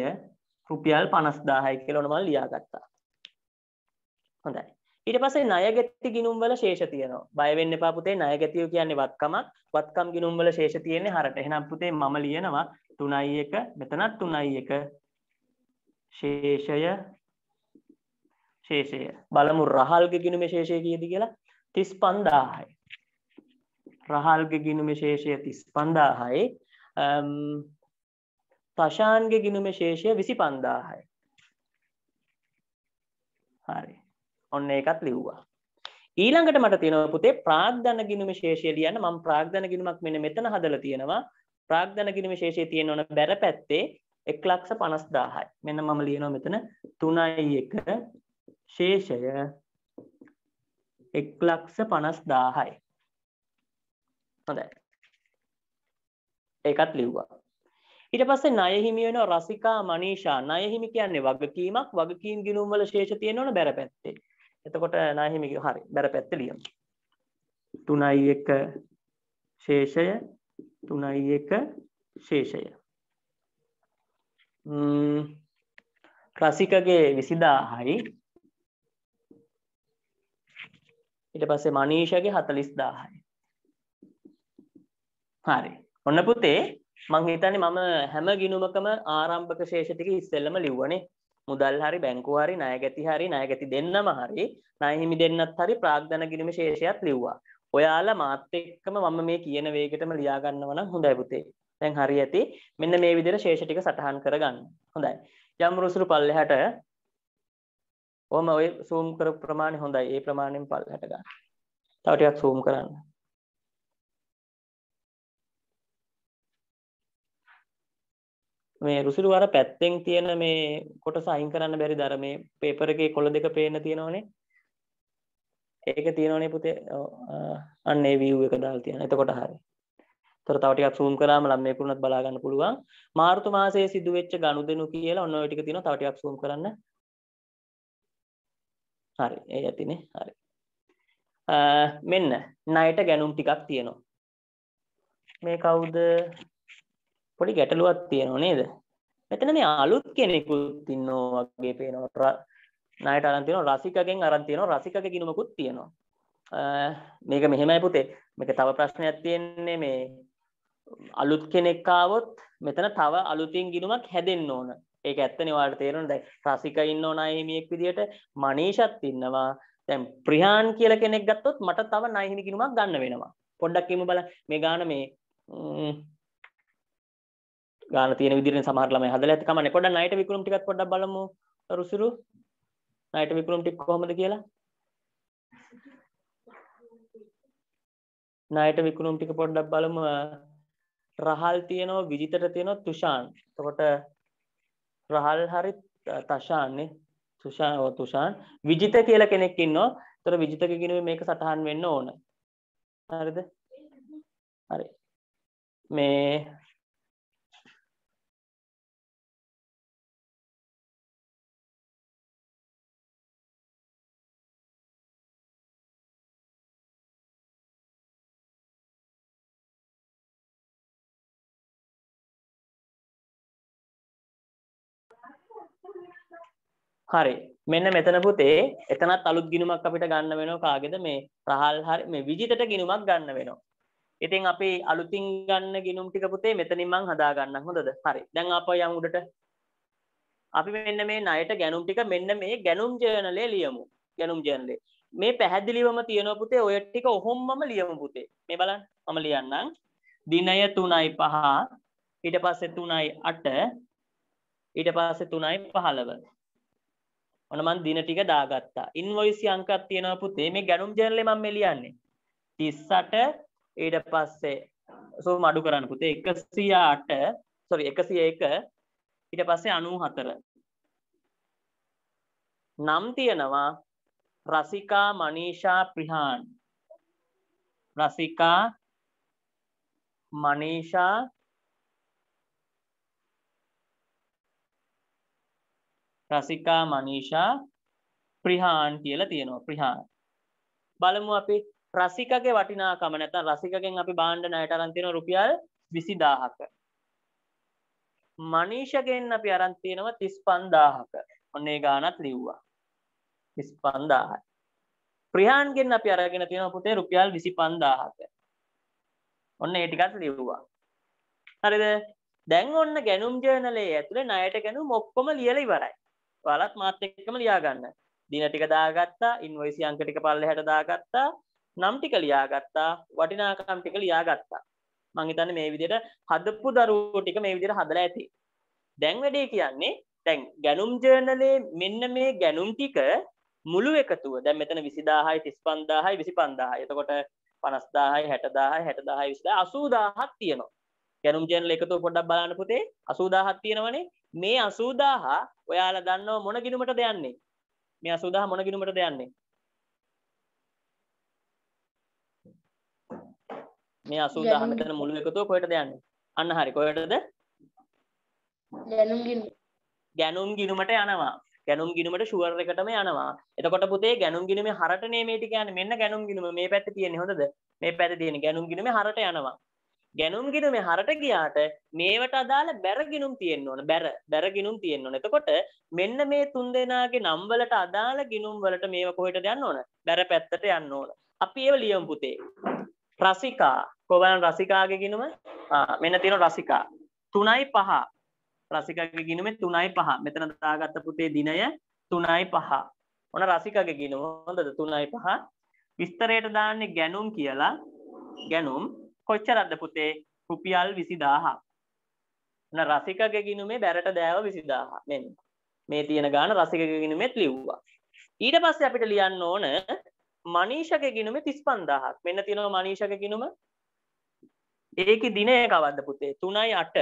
Speaker 1: රුපියල් පනස්දාහය කෙලොනම ලියාගත්තා හොඳයි ඊට පසේ නයගැති ගිනුම්වල ශේෂ තියනවා බයවෙන්න පාපුතේ නයගැතිය කියන්නේ වත්කමක් වත්කම් ගිනුම්වල ශේෂ තියන්නේ හරට එහෙනම් පුතේ මම ලියනවා තුනයි එක මෙතනත් තුනයි එක ශේෂය ශේෂය බලමු රහල්ග ගිනුම ශේෂය කියද කියලා තිස් පන්දාහයි රහල්ග ගිනුම ශේෂය තිස් පන්දාහයි පශාන්ගේ ගිනුම ශේෂය විසි පන්දාහයි හරි ඔන්න ඒකත් ලිව්වා ඊළඟට මට තියෙනව පුතේ ප්‍රාග්ධන ගිනුම ශේෂය ලියන්න මම ප්‍රාග්ධන ගිනුමක් මෙන්න මෙතන හදලා තියෙනවා ප්‍රාග්ධන ගිනුම ශේෂය තියෙන ඕන බැර පැත්තේ 165000යි. මෙන්න මම ලියනවා මෙතන 3.1 ශේෂය 150000යි. හොඳයි. ඒකත් ලිව්වා. ඊට පස්සේ ණය හිමි වෙනවා රසිකා මනීෂා ණය හිමි කියන්නේ වගකීමක් වගකීම් ගිණුම් වල ශේෂ තියෙන ඕන බැර පැත්තේ එතකොට ණය හිමි හරි බැර පැත්තේ ලියමු 3.1 ශේෂය 3.1 ශේෂය ම්ම් රසිකගේ 20000යි ඊට පස්සේ මනීෂගේ 40000යි හරි ඔන්න පුතේ මං හිතන්නේ මම හැම ගිනුමකම ආරම්භක ශේෂ ටික ඉස්සෙල්ලම ලිව්වනේ මුදල් හරි බැංකු හරි ණයගැති හරි ණයගැති දෙන්නම හරි ණයහිමි දෙන්නත් හරි ප්‍රාග්ධන ගිනුම ශේෂයත් ලිව්වා ඔයාලා මාත් එක්කම මම මේ කියන වේගෙටම ලියා ගන්නව නම් හොඳයි පුතේ දැන් හරි ඇති මෙන්න මේ විදිහට ශේෂ ටික සටහන් කරගන්න. හොඳයි. යම් රුසුළු පල්ලෙහාට ඔහම ඔය zoom කරපු ප්‍රමාණය හොඳයි. ඒ ප්‍රමාණයෙන් පල්ලෙහාට ගන්න. තව ටිකක් zoom කරන්න. මේ රුසිරු අර පැත්තෙන් තියෙන මේ කොට සයින් කරන්න බැරි දර මේ පේපර එකේ කොළ දෙක පේන තියෙනවනේ ඒක තියෙනවනේ පුතේ අන්නේ වීව් එක දාලා තියෙන. එතකොට හරි. තොර තව ටිකක් zoom කරාම ළමයි පුරුණත් බලා ගන්න පුළුවන්. මාර්තු මාසයේ සිදු වෙච්ච ගනුදෙනු කියලා ඔන්න ඔය ටික තියෙනවා. තව ටිකක් zoom කරන්න. හරි. ඒ ඇතිනේ. හරි. මෙන්න ණයට ගැනුම් ටිකක් තියෙනවා. මේ කවුද? පොඩි ගැටලුවත් තියෙනවා නේද මෙතන මේ අලුත් කෙනෙකුත් ඉන්නවා වගේ පේනවා ණයට අරන් තියෙනවා රසිකගෙන් අරන් තියෙනවා රසිකක ගිණුමකුත් තියෙනවා මේක මෙහෙමයි පුතේ මේක තව ප්‍රශ්නයක් තියෙන්නේ මේ අලුත් කෙනෙක් ආවොත් මෙතන තව අලුතින් ගිණුමක් හැදෙන්න ඕන ඒක ඇත්තනේ ඔයාලට තේරෙනවා දැන් රසික ඉන්න ඕන අය හිමියෙක් විදියට මනීෂත් ඉන්නවා දැන් ප්‍රිහාන් කියලා කෙනෙක් ගත්තොත් මට තව ණය හිමි ගිණුමක් ගන්න වෙනවා පොඩ්ඩක් කියමු බලන්න මේ ගාන මේ ගාන තියෙන විදිහට සමහර ළමයි හදලා ඇති කමන්නේ පොඩ්ඩක් ණයට විකුණුම් ටිකක් පොඩ්ඩක් බලමු රුසිරු ණයට විකුණුම් ටික කොහොමද කියලා ණයට විකුණුම් ටික පොඩ්ඩක් බලමු රහල් තියෙනවා විජිතට තියෙනවා තුෂාන් එතකොට රහල් හරි තෂාන්නේ තුෂාන් ඔව් තුෂාන් විජිත කියලා කෙනෙක් ඉන්නවා එතකොට විජිතක කිනුවේ මේක සටහන් වෙන්න ඕන හරිද හරි මේ හරි මෙන්න මෙතන පුතේ එතනත් අලුත් ගිණුමක් අපිට ගන්න වෙනවා කාගේද මේ රහල් හරි මේ විජිතට ගිණුමක් ගන්න වෙනවා. ඉතින් අපි අලුතින් ගන්න ගිණුම් ටික පුතේ මෙතනින් මං හදා ගන්නම් හොඳද? හරි. දැන් ආපහු යමු උඩට. අපි මෙන්න මේ ණයට ගැණුම් ටික මෙන්න මේ ගැණුම් ජර්නලේ ලියමු. ගැණුම් ජර්නලේ. මේ පැහැදිලිවම තියෙනවා පුතේ ඔය ටික ඔහොම්මම ලියමු පුතේ. මේ බලන්න. මම ලියන්නම්. දිනය 3යි 5 ඊට පස්සේ 3යි 8 ඊට පස්සේ 3යි 15 ඔන්න මම දින ටික දාගත්තා. ඉන්වොයිසි අංකයක් තියෙනවා පුතේ. මේ ගැණුම් ජර්නලේ මම මේ ලියන්නේ. 38 ඊට පස්සේ සෝ මඩු කරන්න පුතේ 108 sorry 101 ඊට පස්සේ 94. නම් තියෙනවා රසිකා මනීෂා ප්‍රිහාන්. රසිකා මනීෂා රසිකා මනීෂා ප්‍රිහාන් කියලා තියෙනවා ප්‍රිහාන් බලමු අපි රසිකගේ වටිනාකම නැත්නම් රසිකගෙන් අපි බාණ්ඩ ණයට අරන් තියෙන රුපියල් 20000ක මනීෂගෙන් අපි අරන් තියෙනවා 35000ක ඔන්න ඒ ගාණත් ලිව්වා 35000යි ප්‍රිහාන්ගෙන් අපි අරගෙන තියෙනවා පුතේ රුපියල් 25000ක ඔන්න ඒ ටිකත් ලිව්වා හරිද දැන් ඔන්න ගැනුම් ජර්නලයේ ඇතුලේ ණයට ගැනුම් ඔක්කොම ලියලා ඉවරයි ඔයාලත් මාත් එක්කම ලියා ගන්න. දින ටික දාගත්තා, ඉන්වොයිසි අංක ටික පල්ලෙහාට දාගත්තා, නම් ටික ලියාගත්තා, වටිනාකම් ටික ලියාගත්තා. මං හිතන්නේ මේ විදිහට හදපු දරුවෝ ටික මේ විදිහට හදලා ඇති. දැන් වැඩේ කියන්නේ දැන් ගැනුම් ජර්නලේ මෙන්න මේ ගැනුම් ටික මුළු එකතුව දැන් මෙතන 20000යි 35000යි 25000යි. එතකොට 50000යි 60000යි 60000යි 20000යි 80000ක් තියෙනවා. ගැනුම් ජර්නල් එකතුව පොඩ්ඩක් බලන්න පුතේ 80000ක් තියෙනවනේ. මේ 80000 ඔයාලා දන්නව මොන ගිනුමටද යන්නේ? මේ 80000 මොන ගිනුමටද යන්නේ? මේ 80000 මෙතන මුළු එකතුව කොහෙටද යන්නේ? අන්න හරි කොහෙටද? ගැනුම් ගිනුම. ගැනුම් ගිනුමට යනවා. ගැනුම් ගිනුමට ෂුවර් එකටම යනවා. එතකොට පුතේ ගැනුම් ගිනුමේ හරටනේ මේ ටික යන්නේ. මෙන්න ගැනුම් ගිනුම මේ පැත්තේ තියෙන්නේ හොඳද? මේ පැත්තේ තියෙන ගැනුම් ගිනුමේ හරට යනවා. ගැනුම් ගිනුම හරට ගියාට මේවට අදාළ බැරගිනුම් තියෙන්න ඕන බැර බැරගිනුම් තියෙන්න ඕන. එතකොට මෙන්න මේ තුන් දෙනාගේ නම් වලට අදාළ ගිනුම් වලට මේව කොහෙටද යන්න ඕන? බැර පැත්තට යන්න ඕන. අපි ඒව ලියමු පුතේ. රසිකා කොබලන් රසිකාගේ ගිනුම මෙන්න තියෙන රසිකා 3යි 5. රසිකාගේ ගිනුමේ 3යි 5. මෙතන දාගත්ත පුතේ දිනය 3යි 5. ඔන්න රසිකාගේ ගිනුම හොඳද 3යි 5. විස්තරයට දාන්නේ ගැනුම් කියලා. ගැනුම් කොච්චරද පුතේ රුපියල් විසිදාහා න රසිකගේ ගිනුමේ බැරට දෑව විසිදාහා මෙ මේ තියෙන ගාන රසිකගේ ගිනුමෙත් ලිව්වා ඊට පස්සේ අපිට ලියන්න ඕන මනීෂක ගිනුමේ තිස් පන්දාහක් මෙන්න තියෙනවා මනීෂක ගිනුම ඒක දිනය කවද්ද පුතේ තුනයි අට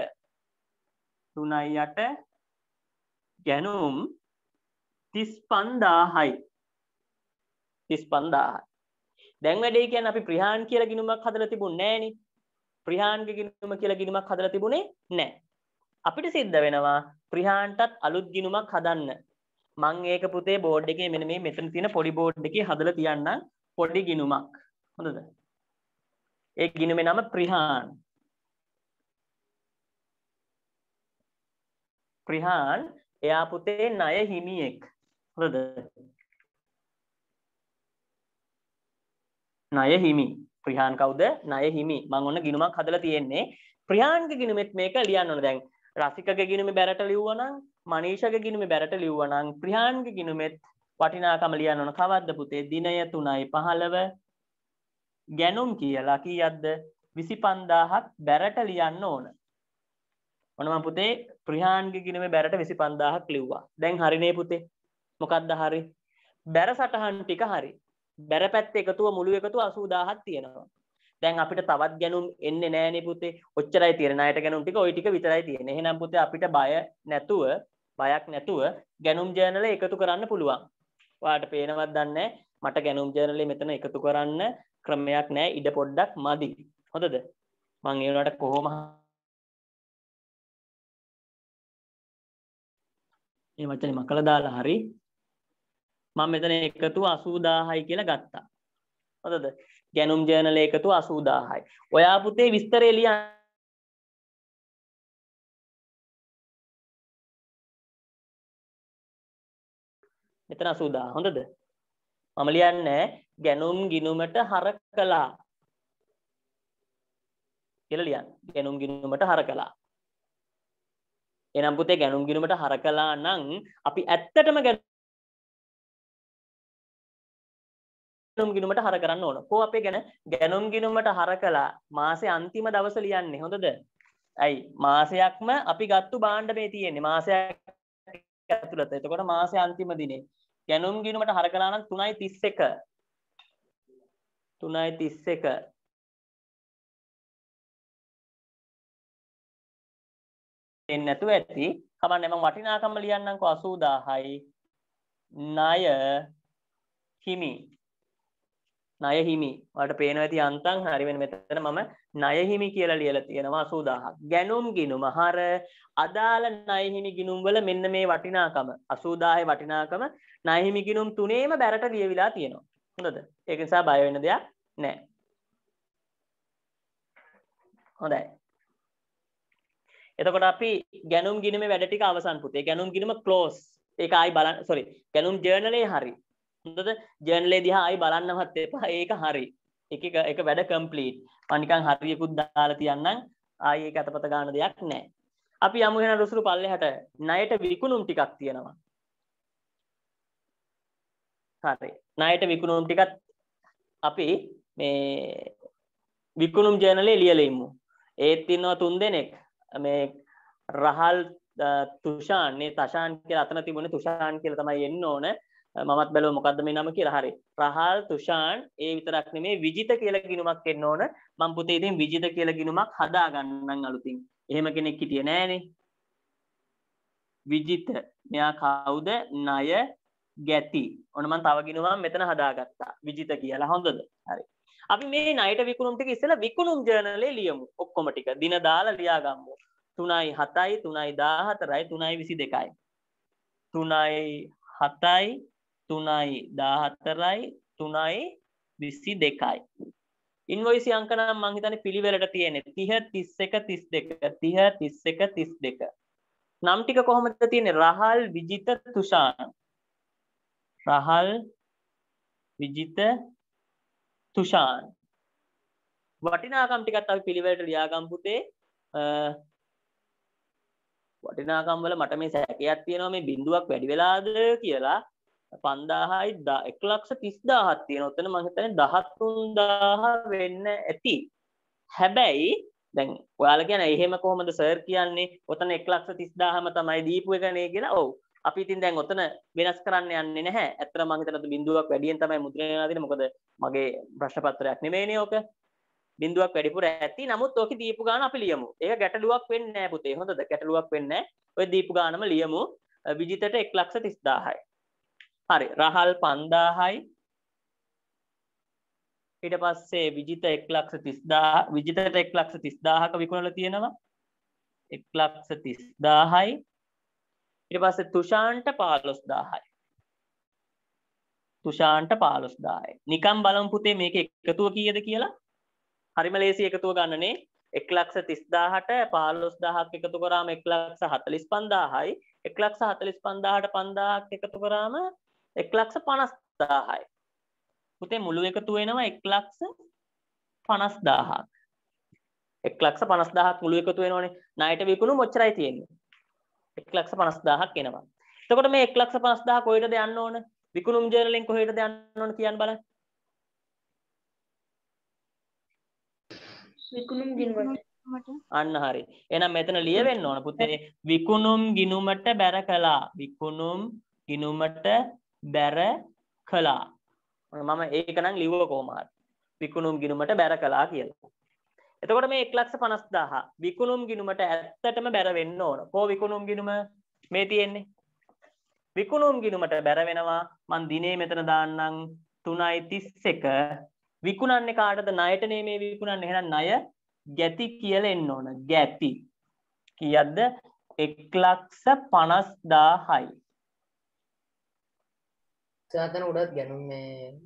Speaker 1: තුනයි අට ගැනුම් තිස් පන්දාහයි තිස් පන්දාහයි දැන් වැඩේ කියන්නේ අපි ප්‍රිහාන් කියලා ගිණුමක් හදලා තිබුණේ නැහනේ. ප්‍රිහාන්ගේ ගිණුම කියලා ගිණුමක් හදලා තිබුණේ නැහැ. අපිට සිද්ධ වෙනවා ප්‍රිහාන්ටත් අලුත් ගිණුමක් හදන්න. මං ඒක පුතේ බෝඩ් එකේ මෙන්න මේ මෙතන තියෙන පොඩි බෝඩ් එකේ හදලා තියන්නම් පොඩි ගිණුමක්. හොඳද? ඒ ගිණුමේ නම ප්‍රිහාන්. ප්‍රිහාන් එයා පුතේ ණය හිමියෙක්. හොඳද? ණය හිමි. ප්‍රිහාන් කවුද? ණය හිමි. මම ඔන්න ගිනුමක් හදලා තියෙන්නේ. ප්‍රිහාන්ගේ ගිනුමෙත් මේක ලියන්න ඕන දැන්. රසිකගේ ගිනුම බැරට ලිව්වනම්, මනීෂගේ ගිනුම බැරට ලිව්වනම්, ප්‍රිහාන්ගේ ගිනුමෙත් වටිනාකම ලියන්න ඕන. කවද්ද පුතේ? දිනය 3යි ගැනුම් කියලා කීයක්ද? 25000ක් බැරට ලියන්න ඕන. ඔන්න මම පුතේ ප්‍රිහාන්ගේ ගිනුමේ බැරට 25000ක් ලිව්වා. දැන් හරිනේ පුතේ. මොකද්ද හරි? බැර සටහන් ටික හරි. බැරපැත්ත එකතුව මුළු එකතු අසූදාහත් තියෙනවා දැන් අපිට තවත් ගැනුම් එන්නේ නෑනේ පුතේ ඔච්චරයි තියෙන අයට ගැනුම් ටික ওই ටික විතරයි තියෙන්නේ එහෙනම් පුතේ අපිට බය නැතුව බයක් නැතුව ගැනුම් ජර්නල එකතු කරන්න පුළුවන් ඔයාට පේනවත් දන්නේ මට ගැනුම් ජර්නලේ මෙතන එකතු කරන්න ක්‍රමයක් නෑ ඉඩ පොඩ්ඩක් මදි හොඳද මං ඒ වුණාට කොහොම මේ වචනේ මකලා දාලා හරි මම මෙතන එකතු 80000යි කියලා ගත්තා. හරිද? ගැනුම් ජර්නල් එකතු 80000යි. ඔයා පුතේ විස්තරය ලියන්න මෙතන 80000 හොඳද? මම ලියන්නේ ගැනුම් ගිනුමට හර කළා කියලා ලියන්න. ගැනුම් ගිනුමට හර කළා. එනම් පුතේ ගැනුම් ගිනුමට හර කළා නම් අපි ඇත්තටම ගැනුම් ගැනුම් ගිණුමට හර කරන්න ඕන. කෝ අපේ ගැන ගැනුම් ගිණුමට හර කළා මාසේ අන්තිම දවස ලියන්නේ. හොඳද? ඇයි මාසයක්ම අපි ගත්තු භාණ්ඩ මේ තියෙන්නේ. මාසයක් ඇතුළත. එතකොට මාසේ අන්තිම දිනේ ගැනුම් ගිණුමට හර කළා නම් 3.31 3.31 එන්නේ නැතුව ඇති. කමන්නේ මම වටිනාකම ලියන්නම්කෝ 80000යි ණය හිමි නයහිමි වට පේන ඇති අන්තන් හරිවෙන මෙතන මම නයහිමි කියලා ලියල තියෙනවා අසූදාහක් ගැනුම් ගිනුම හර අදාළ නයහිමි ගිනුම්වල මෙන්න මේ වටිනාකම අසූදාහය වටිනාකම නයහිමි ගිනුම් තුනේම බැරට ලියවිලා තියෙනවා හොඳද ඒක නිසා බයවෙන දෙයක් නෑ හොඳයි එතකොට අපි ගැනුම් ගිනුමේ වැඩ ටික අවසන් පුතේ ගැනුම් ගිනුම ක්ලෝස් ඒක ආයි බලන්න සෝරි ගැනුම් ජර්නලේ හරි හොඳද ජර්නලේ දිහා ආයි බලන්නවත් එපා ඒක හරි එක එක වැඩ කම්ප්ලීට් මම නිකන් හරියකුත් දාලා තියන්නම් ආයි ඒක අතපත ගන්න දෙයක් නැහැ අපි යමු වෙන රුසුරු පල්ලෙහාට ණයට විකුණුම් ටිකක් තියෙනවා හරි ණයට විකුණුම් ටිකක් අපි මේ විකුණුම් ජර්නලේ ලියලා ඉමු ඒත් ඉන්නවා තුන් දෙනෙක් මේ රහල් තුෂාන් මේ තෂාන් කියලා අතන තිබුණේ තුෂාන් කියලා තමයි එන්න ඕනේ මමත් බැලුව මොකද්ද මේ නම කියලා. හරි. රහල් තුෂාන් ඒ විතරක් නෙමේ විජිත කියලා ගිනුමක් එන්න ඕන. මම පුතේ ඉතින් විජිත කියලා ගිනුමක් හදා ගන්නම් අලුතින්. එහෙම කෙනෙක් හිටියේ නෑනේ. විජිත. මෙයා කවුද? ණය ගැති. ඔන්න මම තව ගිනුමක් මෙතන හදාගත්තා. විජිත කියලා. හොඳද? හරි. අපි මේ ණයට විකුණුම් ටික ඉස්සෙල්ලා විකුණුම් ජර්නලේ ලියමු. ඔක්කොම ටික දින දාලා ලියාගමු. 3යි 7යි 3යි 14යි 3යි 22යි 3යි 7යි තුනයි දාහතරයි තුනයි විසි දෙකයි. ඉන්වොයිසි අංකනම් මංහිතන පිළිවෙලට තියෙනෙ තිහ තිස් එක තිස් දෙක තිහ තිස් එක තිස් දෙක. නම් ටික කොහොමද තියෙන රහල් විජිත තුෂාන රහල් විජිත තුෂාන් වටිනාකම් ටිකත් අපි පිළිවෙලට ලියාගම් පුතේ වටිනාකම් වල මට මේ සැකයක් තියෙනවා මේ බිඳුවක් වැඩි වෙලාද කියලා පන්දාහයි එක ලක්ෂ තිස්දාහත් තියෙන ඔතන මහිතන දහත්තුන් දාහ වෙන්න ඇති හැබැයි දැන් ඔයාල ගැන එහෙම කොහොමද සර් කියන්නේ ඔතන එක් ලක්ෂ තිස්දාහම තමයි දීපු එකනේ කියලා ඔව් අපි ඉතින් දැන් ඔතන වෙනස් කරන්න යන්නේ නැහැ ඇත්තට මම හිතනවා බිඳුවක් වැඩියෙන් තමයි මුද්‍රණය දෙන්නේ මොකද මගේ ප්‍රශ්න පත්‍රයක් නෙමෙයිනේ ඕක බිඳුවක් වැඩිපුර ඇති නමුත් ඕකේ දීපු ගාන අපි ලියමු ඒක ගැටලුවක් වෙන්නේ නැහැ පුතේ හොඳද ගැටලුවක් වෙන්නේ නැහැ ඔය දීපු ගානම ලියමු විජිතට 1 ලක්ෂ 30000යි හරි රහල් 5000යි ඊට පස්සේ විජිත 130000 විජිතට 130000ක විකුණලා තියෙනවා 130000යි ඊට පස්සේ තුෂාන්ට 15000යි තුෂාන්ට 15000යි නිකම් බලමු පුතේ මේක එකතුව කීයද කියලා හරිම ලේසි එකතුව ගන්නනේ 130000ට 15000ක් එකතු කරාම 145000යි 145000ට 5000ක් එකතු කරාම එක් ලක්ෂ පනස්දාහයි පුතේ මුළු එකතු වෙනවා එක් ලක්ෂ පනස්දාහක් එක් ලක්ෂ පනස්දාහක් මුළු එකතු වෙනවනේ ණයට විකුණු මොච්චරයි තියෙන්නේ එක් ලක්ෂ පනස්දාහක් එනවා එතකොට මේ එක් ලක්ෂ පනස්දාහ කොහෙටද යන්න ඕන විකුණුම් ජර්නලෙන් කොහෙටද යන්න ඕන කියන්න බලන්න
Speaker 2: විකුණුම් ගිණුමට
Speaker 1: අන්න හරි එහෙනම් මෙතන ලියවෙන්න ඕන පුතේ විකුණුම් ගිණුමට බැර කළා විකුණුම් ගිණුමට බැර කළා මම ඒකනම් ලිව්ව කොහොමද විකුණුම් ගිණුමට බැර කළා කියලා එතකොට මේ 150000 විකුණුම් ගිණුමට ඇත්තටම බැර වෙන්න ඕන කො විකුණුම් ගිණුම මේ තියෙන්නේ විකුණුම් ගිණුමට බැර වෙනවා මං දිනේ මෙතන දාන්නම් 3.31 විකුණන්නේ කාටද ණයටනේ මේ විකුණන්නේ එහෙනම් ණය ගැති කියලා එන්න ඕන ගැති කීයක්ද 150000යි සාතන උඩත් ගැනුම් මේ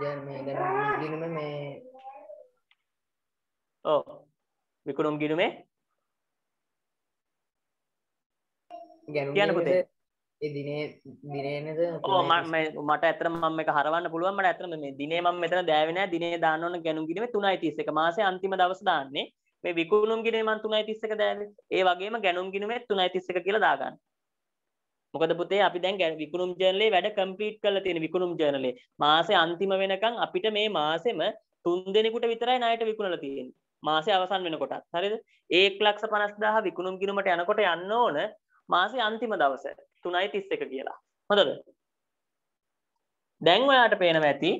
Speaker 1: ගැන මේ ගැන ගිනුම මේ ඕ විකුණුම් ගිනුමේ ගැන පුතේ
Speaker 2: දිනේ දිනේනද
Speaker 1: මට ඇතර මම එක හරවන්න පුළුවන්මට ඇතරම මේ දිනේ ම මෙතන දෑවෙන දිනේ දාන්නන ගැනු ගිනීම තුනයි තිස්ස එක මාස අන්තිම දවස දාන්නේ මේ විකුණුම් ගිනීමන් තුනයි තිස්සක දෑන ඒ වගේම ගැනුම් ගිනුමේ තුනයි තිස්සක කියලා දාගන්න මොකද පුතේ අපි දැන් විකුණුම් ජර්නලේ වැඩ කම්ප්ලීට් කරලා තියෙන විකුණුම් ජර්නලේ මාසේ අන්තිම වෙනකන් අපිට මේ මාසෙම තුන් දෙනෙකුට විතරයි ණයට විකුණලා තියෙන්නේ මාසේ අවසන් වෙනකොටත් හරිද 150000 විකුණුම් ගිණුමට යනකොට යන්න ඕන මාසේ අන්තිම දවස 3:31 කියලා හොඳද දැන් ඔයාට පේනවා ඇති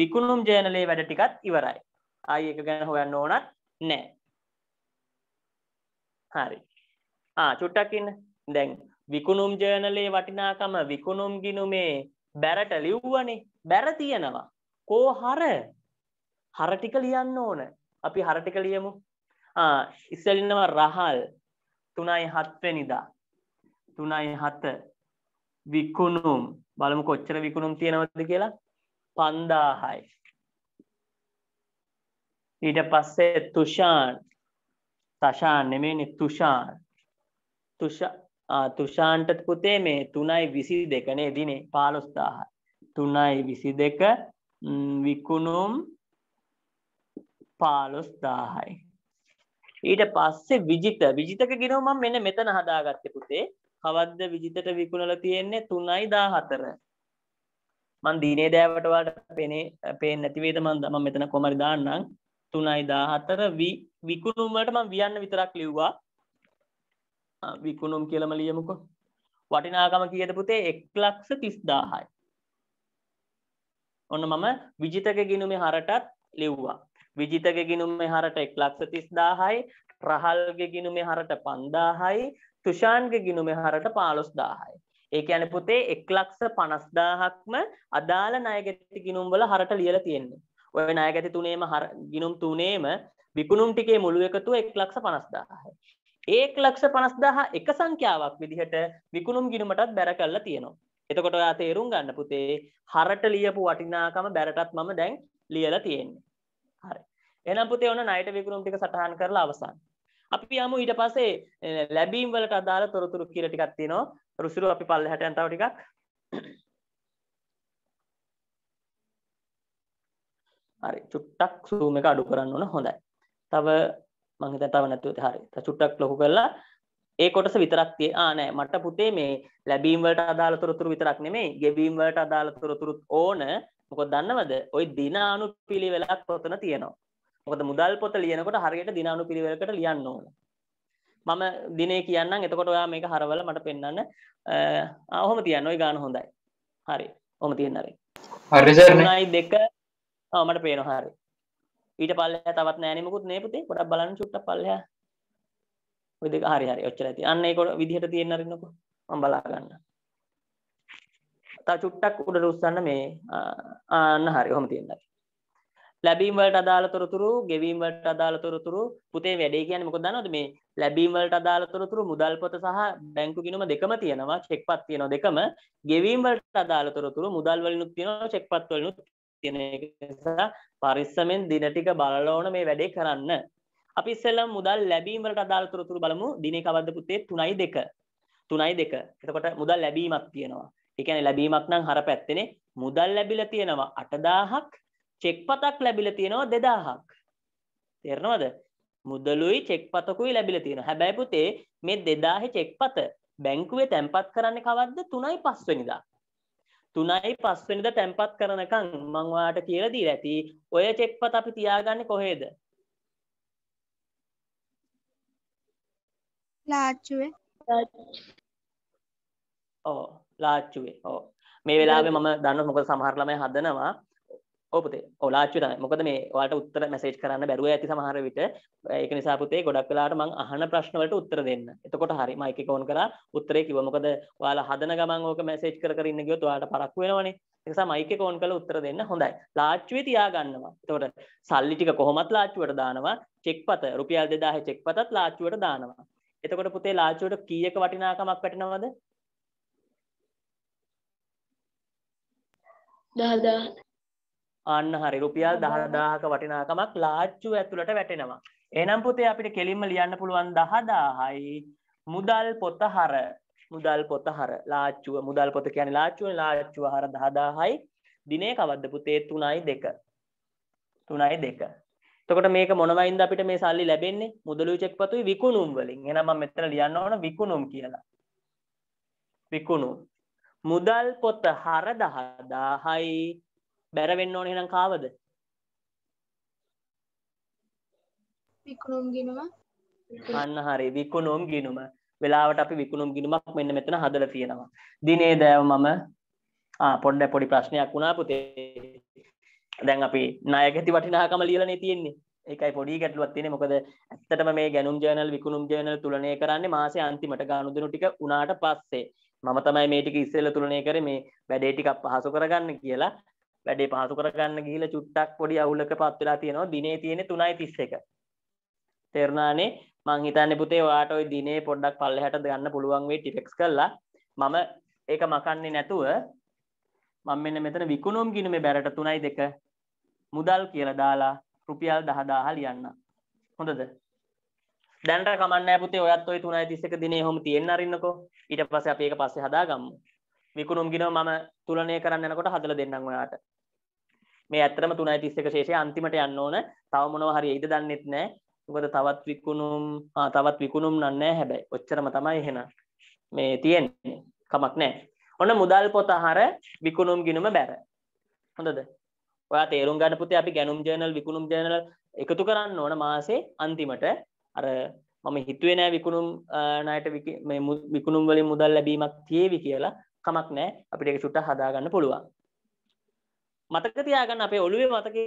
Speaker 1: විකුණුම් ජර්නලේ වැඩ ටිකත් ඉවරයි ආයි එක ගැන හොයන්න ඕනත් නැහැ හරි ආ චුට්ටක් ඉන්න දැන් විකුණුම් ජර්නලේ වටිනාකම විකුණුම් ගිනුමේ බැරට ලිව්වනේ බැර තියෙනවා. කෝ හර හර ටික ලියන්න ඕන. අපි හර ටික ලියමු. ආ ඉස්සෙල්ිනවා රහල් 3.7 වෙනිදා. 3.7 විකුණුම් බලමු කොච්චර විකුණුම් තියෙනවද කියලා 5000යි. ඊට පස්සේ තුෂාන් තෂාන් නෙමෙයිනේ තුෂාන් තුෂා තුෂාන්ට පුතේ මේ තුනයි විසි දෙකනේ දිනේ පාලොස්දාහ තුනයි විසි දෙක විකුණුම් පාලොස්දාහයි ඊට පස්සේ විජිත විජිතක ගෙනව මම මෙන්න මෙතන හදාගත්තේ පුතේ කවද්ද විජිතට විකුණලා තියෙන්නේ තුනයි දා හතර මන් දිනේ දෑවට වාට පෙනේ පේෙන් නැතිවේද මන්ද ම මෙතන කොමරි දාන්නම් තුනයි දා හතර විකුණුම්වලට මං වියන්න විතරක් ලිව්වා විකුණුම් කියලම ලියමුකෝ වටිනාකම කියද පුතේ එක් ලක්ෂ තිස්දාහයි ඔන්න මම විජිතක ගිනුමේ හරටත් ලිව්වා විජිතක ගිනුමේ හරට එක් ලක්ෂ තිස්දාහයි රහල්ගේ ගිනුමේ හරට පන්දාහයි තුෂාන්ගේ ගිනුමේ හරට පාලොස්දාහයි ඒක යන පුතේ එක් ලක්ෂ පනස්දාහක්ම අදාළ නයගැති ගිනුම්වල හරට ලියල තියෙන්නේ ඔය නයගැති තුනේම ගිනුම් තුනේම විකුණුම් ටිකේ මුළු එකතු එක් ලක්ෂ පනස්දාහයි ඒක ලක්ෂ පනස්දාහ එක සංඛ්‍යාවක් විදිහට විකුණුම් ගිනුමටත් බැර කල්ලා තියෙනවා. එතකොට ඔයා තේරුම් ගන්න පුතේ හරට ලියපු වටිනාකම බැරටත් මම දැන් ලියලා තියෙන්නේ. හරි. එහෙනම් පුතේ ඔන්න ණයට විකුණුම් ටික සටහන් කරලා අවසන්. අපි යමු ඊට පස්සේ ලැබීම් වලට අදාළ තොරතුරු කියලා ටිකක් තියෙනවා. රුසිරු අපි පල්ලෙහාට යන තව ටිකක්. හරි. චුට්ටක් zoom එක අඩු කරන්න ඕන. හොඳයි. තව මං හිතන තව නැතුව හරි චුට්ටක් ලොකු කරලා ඒ කොටස විතරක් තිය ආනෑ මට පුතේ මේ ලැබීම් වලට අදාළ තොරතුරු විතරක් නෙමෙයි ගෙවීම් වලට අදාළ තොරතුරුත් ඕන මොකද දන්නවද ওই දින අනුපිළිවෙලක් පොතන තියෙනවා මොකද මුදල් පොත ලියනකොට හරියට දින අනුපිළිවෙලකට ලියන්න ඕන මම දිනේ කියන්නම් එතකොට ඔයා මේක හරවල මට පෙන්වන්න ඔහොම තියන්න ওই ගාන හොඳයි හරි ඔහොම තියන්න හරි හරි සර් 3යි 2 ආ මට පේනවා හරි ඊට පල්ලෙහා තවත් නෑනේ මොකුත් නේ පුතේ පොඩක් බලන්න චුට්ටක් පල්ලෙහා ඔය දෙක හරි හරි ඔච්චර ඇති අන්න ඒක විදිහට තියෙන්න අරින්නකෝ මම බලා ගන්න තව චුට්ටක් උඩට උස්සන්න මේ අන්න හරි ඔහම තියෙන්න ඇති ලැබීම් වලට අදාළ තොරතුරු ගෙවීම් වලට අදාළ තොරතුරු පුතේ වැඩේ කියන්නේ මොකද දන්නවද මේ ලැබීම් වලට අදාළ තොරතුරු මුදල් පොත සහ බැංකු ගිණුම දෙකම තියෙනවා චෙක්පත් තියෙනවා දෙකම ගෙවීම් වලට අදාළ තොරතුරු මුදල් වලිනුත් තියෙනවා චෙක්පත් වලිනුත් කියන එක නිසා පරිස්සමෙන් දින ටික බලලා ඕන මේ වැඩේ කරන්න. අපි ඉස්සෙල්ලා මුදල් ලැබීම වලට අදාළ තොරතුරු බලමු. දිනේ කවද්ද පුතේ 3.2. 3.2. එතකොට මුදල් ලැබීමක් තියෙනවා. ඒ කියන්නේ ලැබීමක් නම් හර පැත්තේනේ. මුදල් ලැබිලා තියෙනවා 8000ක්. චෙක් පතක් ලැබිලා තියෙනවා 2000ක්. තේරෙනවද? මුදලුයි චෙක් පතකුයි ලැබිලා තියෙනවා. හැබැයි පුතේ මේ 2000 චෙක් පත බැංකුවේ තැන්පත් කරන්නේ කවද්ද 3.5 වෙනිදා. තුනයි පස්වෙනිද තැන්පත් කරනකං මංවාට කියලදී ඇති ඔය චෙක්පත් අපි තියාගන්න කොහේද ලාච්චුවේ ඕ ලාච්චුවේ ඕ මේ වෙලාවේ මම දන්න මොකද සමහරළමය හදනවා ඔව් පුතේ. ඔව් ලාච්චු තමයි. මොකද මේ ඔයාලට උත්තර මැසේජ් කරන්න බැරුව ඇති සමහර විට. ඒක නිසා පුතේ ගොඩක් වෙලාවට මම අහන ප්‍රශ්න වලට උත්තර දෙන්න. එතකොට හරි මයික් එක ඕන් කරලා උත්තරේ කිව්වා. මොකද ඔයාලා හදන ගමන් ඕක මැසේජ් කර කර ඉන්න ගියොත් ඔයාලට පරක්කු වෙනවනේ. නිසා මයික කෝන් කළ උත්තර දෙන්න හොඳයි ලාච්චුවේ තියා ගන්නවා තවට සල්ලි ටික කොහොමත් ලාච්චුවට දානවා චෙක් පත රුපියල් දෙදාහ චෙක් පතත් ලාච්චුවට දානවා එතකොට පුතේ ලාච්චුවට කීයක වටිනාකමක් වැටෙනවද
Speaker 2: දහදා
Speaker 1: අන්න හරි රුපියල් 10000ක වටිනාකමක් ලාච්චුව ඇතුළට වැටෙනවා. එහෙනම් පුතේ අපිට කෙලින්ම ලියන්න පුළුවන් 10000යි මුදල් පොත හර මුදල් පොත හර ලාච්චුව මුදල් පොත කියන්නේ ලාච්චුව ලාච්චුව හර 10000යි දිනේ කවද්ද පුතේ 3යි 2 3යි 2 එතකොට මේක මොනවයින්ද අපිට මේ සල්ලි ලැබෙන්නේ මුදලු චෙක් පතුයි විකුණුම් වලින් එහෙනම් මම මෙතන ලියන්න ඕන විකුණුම් කියලා විකුණුම් මුදල් පොත හර 10000යි බැර වෙන්න ඕනේ එහෙනම් කාවද?
Speaker 2: විකුණුම් ගිනුම. අන්න
Speaker 1: හරි විකුණුම් ගිනුම. වෙලාවට අපි විකුණුම් ගිනුමක් මෙන්න මෙතන හදලා තියෙනවා. දිනේ දෑව මම ආ පොඩ්ඩක් පොඩි ප්‍රශ්නයක් වුණා පුතේ. දැන් අපි ණය ගැති වටිනාකම ලියලානේ තියෙන්නේ. ඒකයි පොඩි ගැටලුවක් තියෙන්නේ මොකද ඇත්තටම මේ ගැනුම් ජර්නල් විකුණුම් ජර්නල් තුලනය කරන්නේ මාසේ අන්තිමට ගනුදෙනු ටික උනාට පස්සේ මම තමයි මේ ටික ඉස්සෙල්ලා තුලනය කරේ මේ වැඩේ ටිකක් පහසු කරගන්න කියලා වැඩේ පහසු කරගන්න ගිහිල්ලා චුට්ටක් පොඩි අවුලක පත් වෙලා තියෙනවා දිනේ තියෙන්නේ 3:31 තේරුණානේ මං හිතන්නේ පුතේ ඔයාට ওই දිනේ පොඩ්ඩක් පල්ලෙහාට ගන්න පුළුවන් වෙයි ටිෆෙක්ස් කරලා මම ඒක මකන්නේ නැතුව මම මෙන්න මෙතන විකුණුම් ගිනු මේ බැරට 3:2 මුදල් කියලා දාලා රුපියල් 10000 ලියන්න හොඳද දැනට කමන්නෑ පුතේ ඔයත් ওই 3:31 දිනේ එහෙම තියෙන්න අරින්නකෝ ඊට පස්සේ අපි ඒක පස්සේ හදාගමු විකුණුම් ගිනුව මම තුලනය කරන්න යනකොට හදලා දෙන්නම් ඔයාට මේ ඇත්තම 3.31 ශේෂයේ අන්තිමට යන්න ඕන. තව මොනවා හරි එයිද දන්නෙත් නැහැ. මොකද තවත් විකුණුම් ආ තවත් විකුණුම් නන්නේ හැබැයි. ඔච්චරම තමයි එහෙනම්. මේ තියෙන්නේ. කමක් නැහැ. ඔන්න මුදල් පොත අහර විකුණුම් ගිණුම බැර. හොඳද? ඔයා තේරුම් ගන්න පුතේ අපි ගැනුම් ජර්නල් විකුණුම් ජර්නල් එකතු කරන්න ඕන මාසේ අන්තිමට අර මම හිතුවේ නෑ විකුණුම් ණයට මේ විකුණුම් වලින් මුදල් ලැබීමක් තියේවි කියලා කමක් නෑ අපිට ඒක සුට්ටක් හදාගන්න පුළුවන්. මතක
Speaker 2: තියාගන්න අපේ ඔළුවේ මතකේ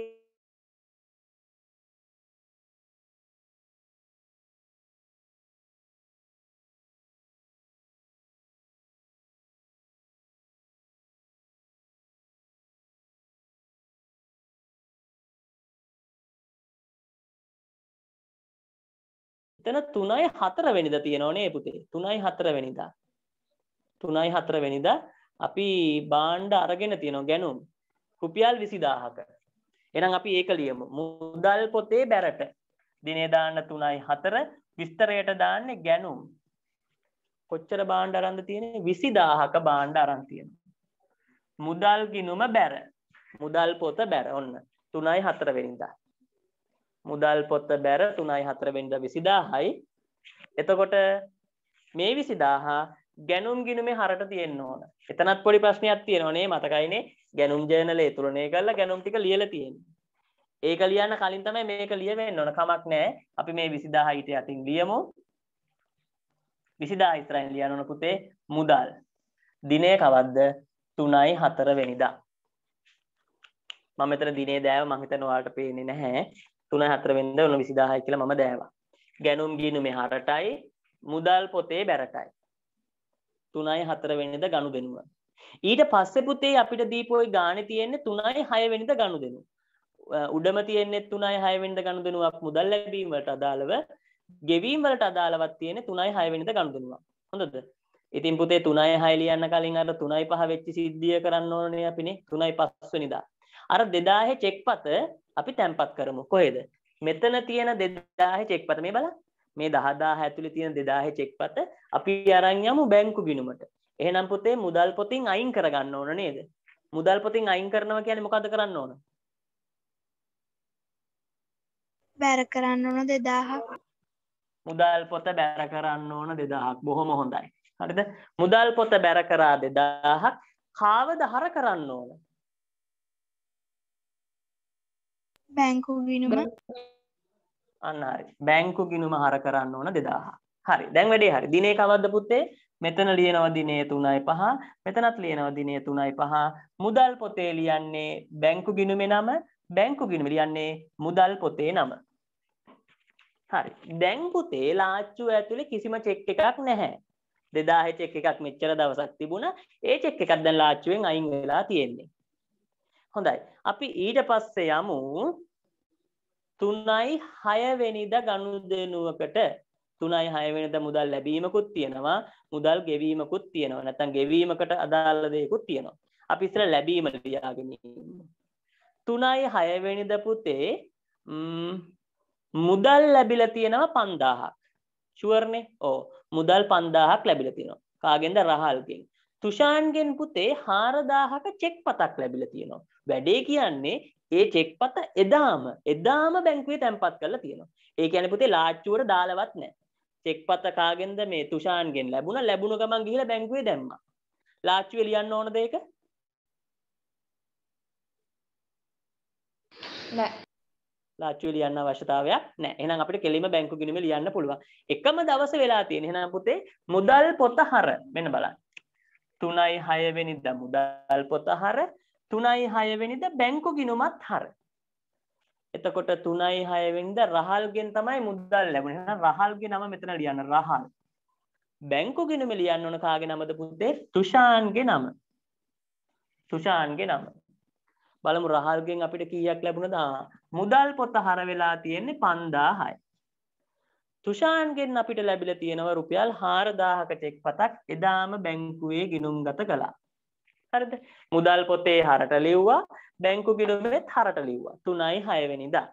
Speaker 1: එතන 3යි 4 වෙනිදා තියෙනවනේ පුතේ 3යි 4 වෙනිදා 3යි 4 වෙනිදා අපි බාණ්ඩ අරගෙන තියෙනවා ගැනුම් රුපියල් විසිදාහක එනම් අපි ඒක ලියමු මුදල් පොතේ බැරට දිනේදාන්න තුනයි හතර විස්තරයට දාන්න ගැනුම් කොච්චර බාණ්ඩ අරන්ද තියෙන විසිදාහක බාණ්ඩ අරන්තියෙන මුදල් ගිනුම බැර මුදල් පොත බැර ඔන්න තුනයි හතරවෙනිදා මුදල් පොත්ත බැර තුනයි හතරවෙඩ විසිදාහයි එතකොට මේ විසිදාහා ගැනුම් ගිනුමේ හරට තියෙන්න ඕන. එතනත් පොඩි ප්‍රශ්නයක් තියෙනවනේ මතකයිනේ ගැනුම් ජර්නලේ තුලනය කරලා ගැනුම් ටික ලියලා තියෙන්නේ. ඒක ලියන්න කලින් තමයි මේක ලියවෙන්න ඕන. කමක් නැහැ. අපි මේ 20000 ඊට යටින් ලියමු. 20000 ඉස්සරහින් ලියන්න ඕන පුතේ මුදල්. දිනේ කවද්ද? 3යි 4 වෙනිදා. මම මෙතන දිනේ දෑව මම හිතන ඔයාලට පේන්නේ නැහැ. 3යි 4 වෙනිදා ඔන්න 20000යි කියලා මම දෑවා. ගැනුම් ගිනුමේ හරටයි මුදල් පොතේ බැරටයි. තුනයි හතරවෙනිද ගණු දෙනුව. ඊට පස්සෙ පුතේ අපිට දීපෝයි ගාන තියෙන්නේ තුනයි හයවෙනිද ගණු දෙනු. උඩම තියෙන්නේ තුනයි හයවෙනිද ගණු දෙනුවක් මුදල් ලැබීම වලට අදාළව ගෙවීම් වලට අදාළවත් තියෙන්නේ තුනයි හයවෙනිද ගණු දෙනුවක්. හොඳද? ඉතින් පුතේ තුනයි හය ලියන්න කලින් අර තුනයි පහ වෙච්ච සිද්ධිය කරන්න ඕනේ අපිනේ තුනයි පස් වෙනිදා. අර 2000 චෙක්පත අපි තැම්පත් කරමු. කොහෙද? මෙතන තියෙන 2000 චෙක්පත මේ බලන්න. මේ 10000 ඇතුලේ තියෙන 2000 චෙක්පත අපි අරන් යමු බැංකු ගිණුමට. එහෙනම් පුතේ මුදල් පොතින් අයින් කරගන්න ඕන නේද? මුදල් පොතින් අයින් කරනවා කියන්නේ මොකද කරන්න ඕන?
Speaker 2: බැර කරන්න ඕන 2000ක්.
Speaker 1: මුදල් පොත බැර කරන්න ඕන 2000ක්. බොහොම හොඳයි. හරිද? මුදල් පොත බැර කරා 2000ක්. කාවද හර කරන්න ඕන?
Speaker 2: බැංකු ගිණුම
Speaker 1: අන්න හරි බැංකු ගිනුම හර කරන්න ඕන දෙදාහ හරි දැන් වැඩේ හරි දිනේ කවද්ද පුත්තේ මෙතන ලියනවා දිනේ තුනයි පහ මෙතනත් ලියනවා දිනේ තුනයි පහ මුදල් පොතේ ලියන්නේ බැංකු ගිනුමේ නම බැංකු ගිනුම ලියන්නේ මුදල් පොතේ නම හරි දැන් පුතේ ලාච්චුව ඇතුලේ කිසිම චෙක් එකක් නැහැ 2000 චෙක් එකක් මෙච්චර දවසක් තිබුණා ඒ චෙක් එකක් දැන් ලාච්චුවෙන් අයින් වෙලා තියෙන්නේ හොඳයි අපි ඊට පස්සේ යමු තුනයි හයවෙනිද ගණු දෙනුවකට තුනයි හයවෙනිද මුදල් ලැබීමකුත් තියෙනවා මුදල් ගෙවීමකුත් තියෙනවා නැතන් ගෙවීමකට අදාලදයකුත් තියෙනවා අපි ඉස්සර ලැබීම ලියාගෙන තුනයි හයවෙනිද පුතේ මුදල් ලැබිල තියෙනවා පන්දාහක් ශුවර්ණය ඕ මුදල් පන්දාහක් ලැබිල තියෙනවා කාගෙන්ද රහල්ගෙන් තුෂාන්ගෙන් පුතේ හාරදාහක චෙක් පතක් ලැබිල තියෙනවා වැඩේ කියන්නේ ඒ චෙක්පත එදාම එදාම බැංකුවේ තැන්පත් කරලා තියෙනවා. ඒ කියන්නේ පුතේ ලාච්චුවට දාලවත් නැහැ. චෙක්පත කාගෙන්ද මේ තුෂාන්ගෙන් ලැබුණා. ලැබුණ ගමන් ගිහිල්ලා බැංකුවේ දැම්මා. ලාච්චුවේ ලියන්න ඕනද ඒක? නැහැ. ලාච්චුවේ ලියන්න අවශ්‍යතාවයක් නැහැ. එහෙනම් අපිට කෙලිම බැංකු ගිණුමේ ලියන්න පුළුවන්. එකම දවස වෙලා තියෙන. එහෙනම් පුතේ මුදල් පොත හර මෙන්න බලන්න. 3යි 6 වෙනිදා මුදල් පොත හර තුනයි හයවෙනිද බැංකු ගිනුමත් හර. එතකොට තුනයි හයවෙනිද රහල්ගෙන් තමයි මුදල් ලැබුණ රහල්ගේ නම මෙතන ලියන්න රහල්. බැංකු ගිනුම ලියන්න ඕන කාගේ නමද පුද්දේ තුෂාන්ගේ නම. තුෂාන්ගේ නම. බලමු රහල්ගෙන් අපිට කීයක් ලැබුණද? මුදල් පොත හර වෙලා තියෙන්නේ 5000යි. තුෂාන්ගෙන් අපිට ලැබිලා තියෙනවා රුපියල් 4000කට එක් පතක් එදාම බැංකුවේ ගිනුම්ගත කළා. හරිද මුදල් පොතේ හරට ලිව්වා බැංකු ගිඩුමෙත් හරට ලිව්වා තුනයි හයවෙනිදා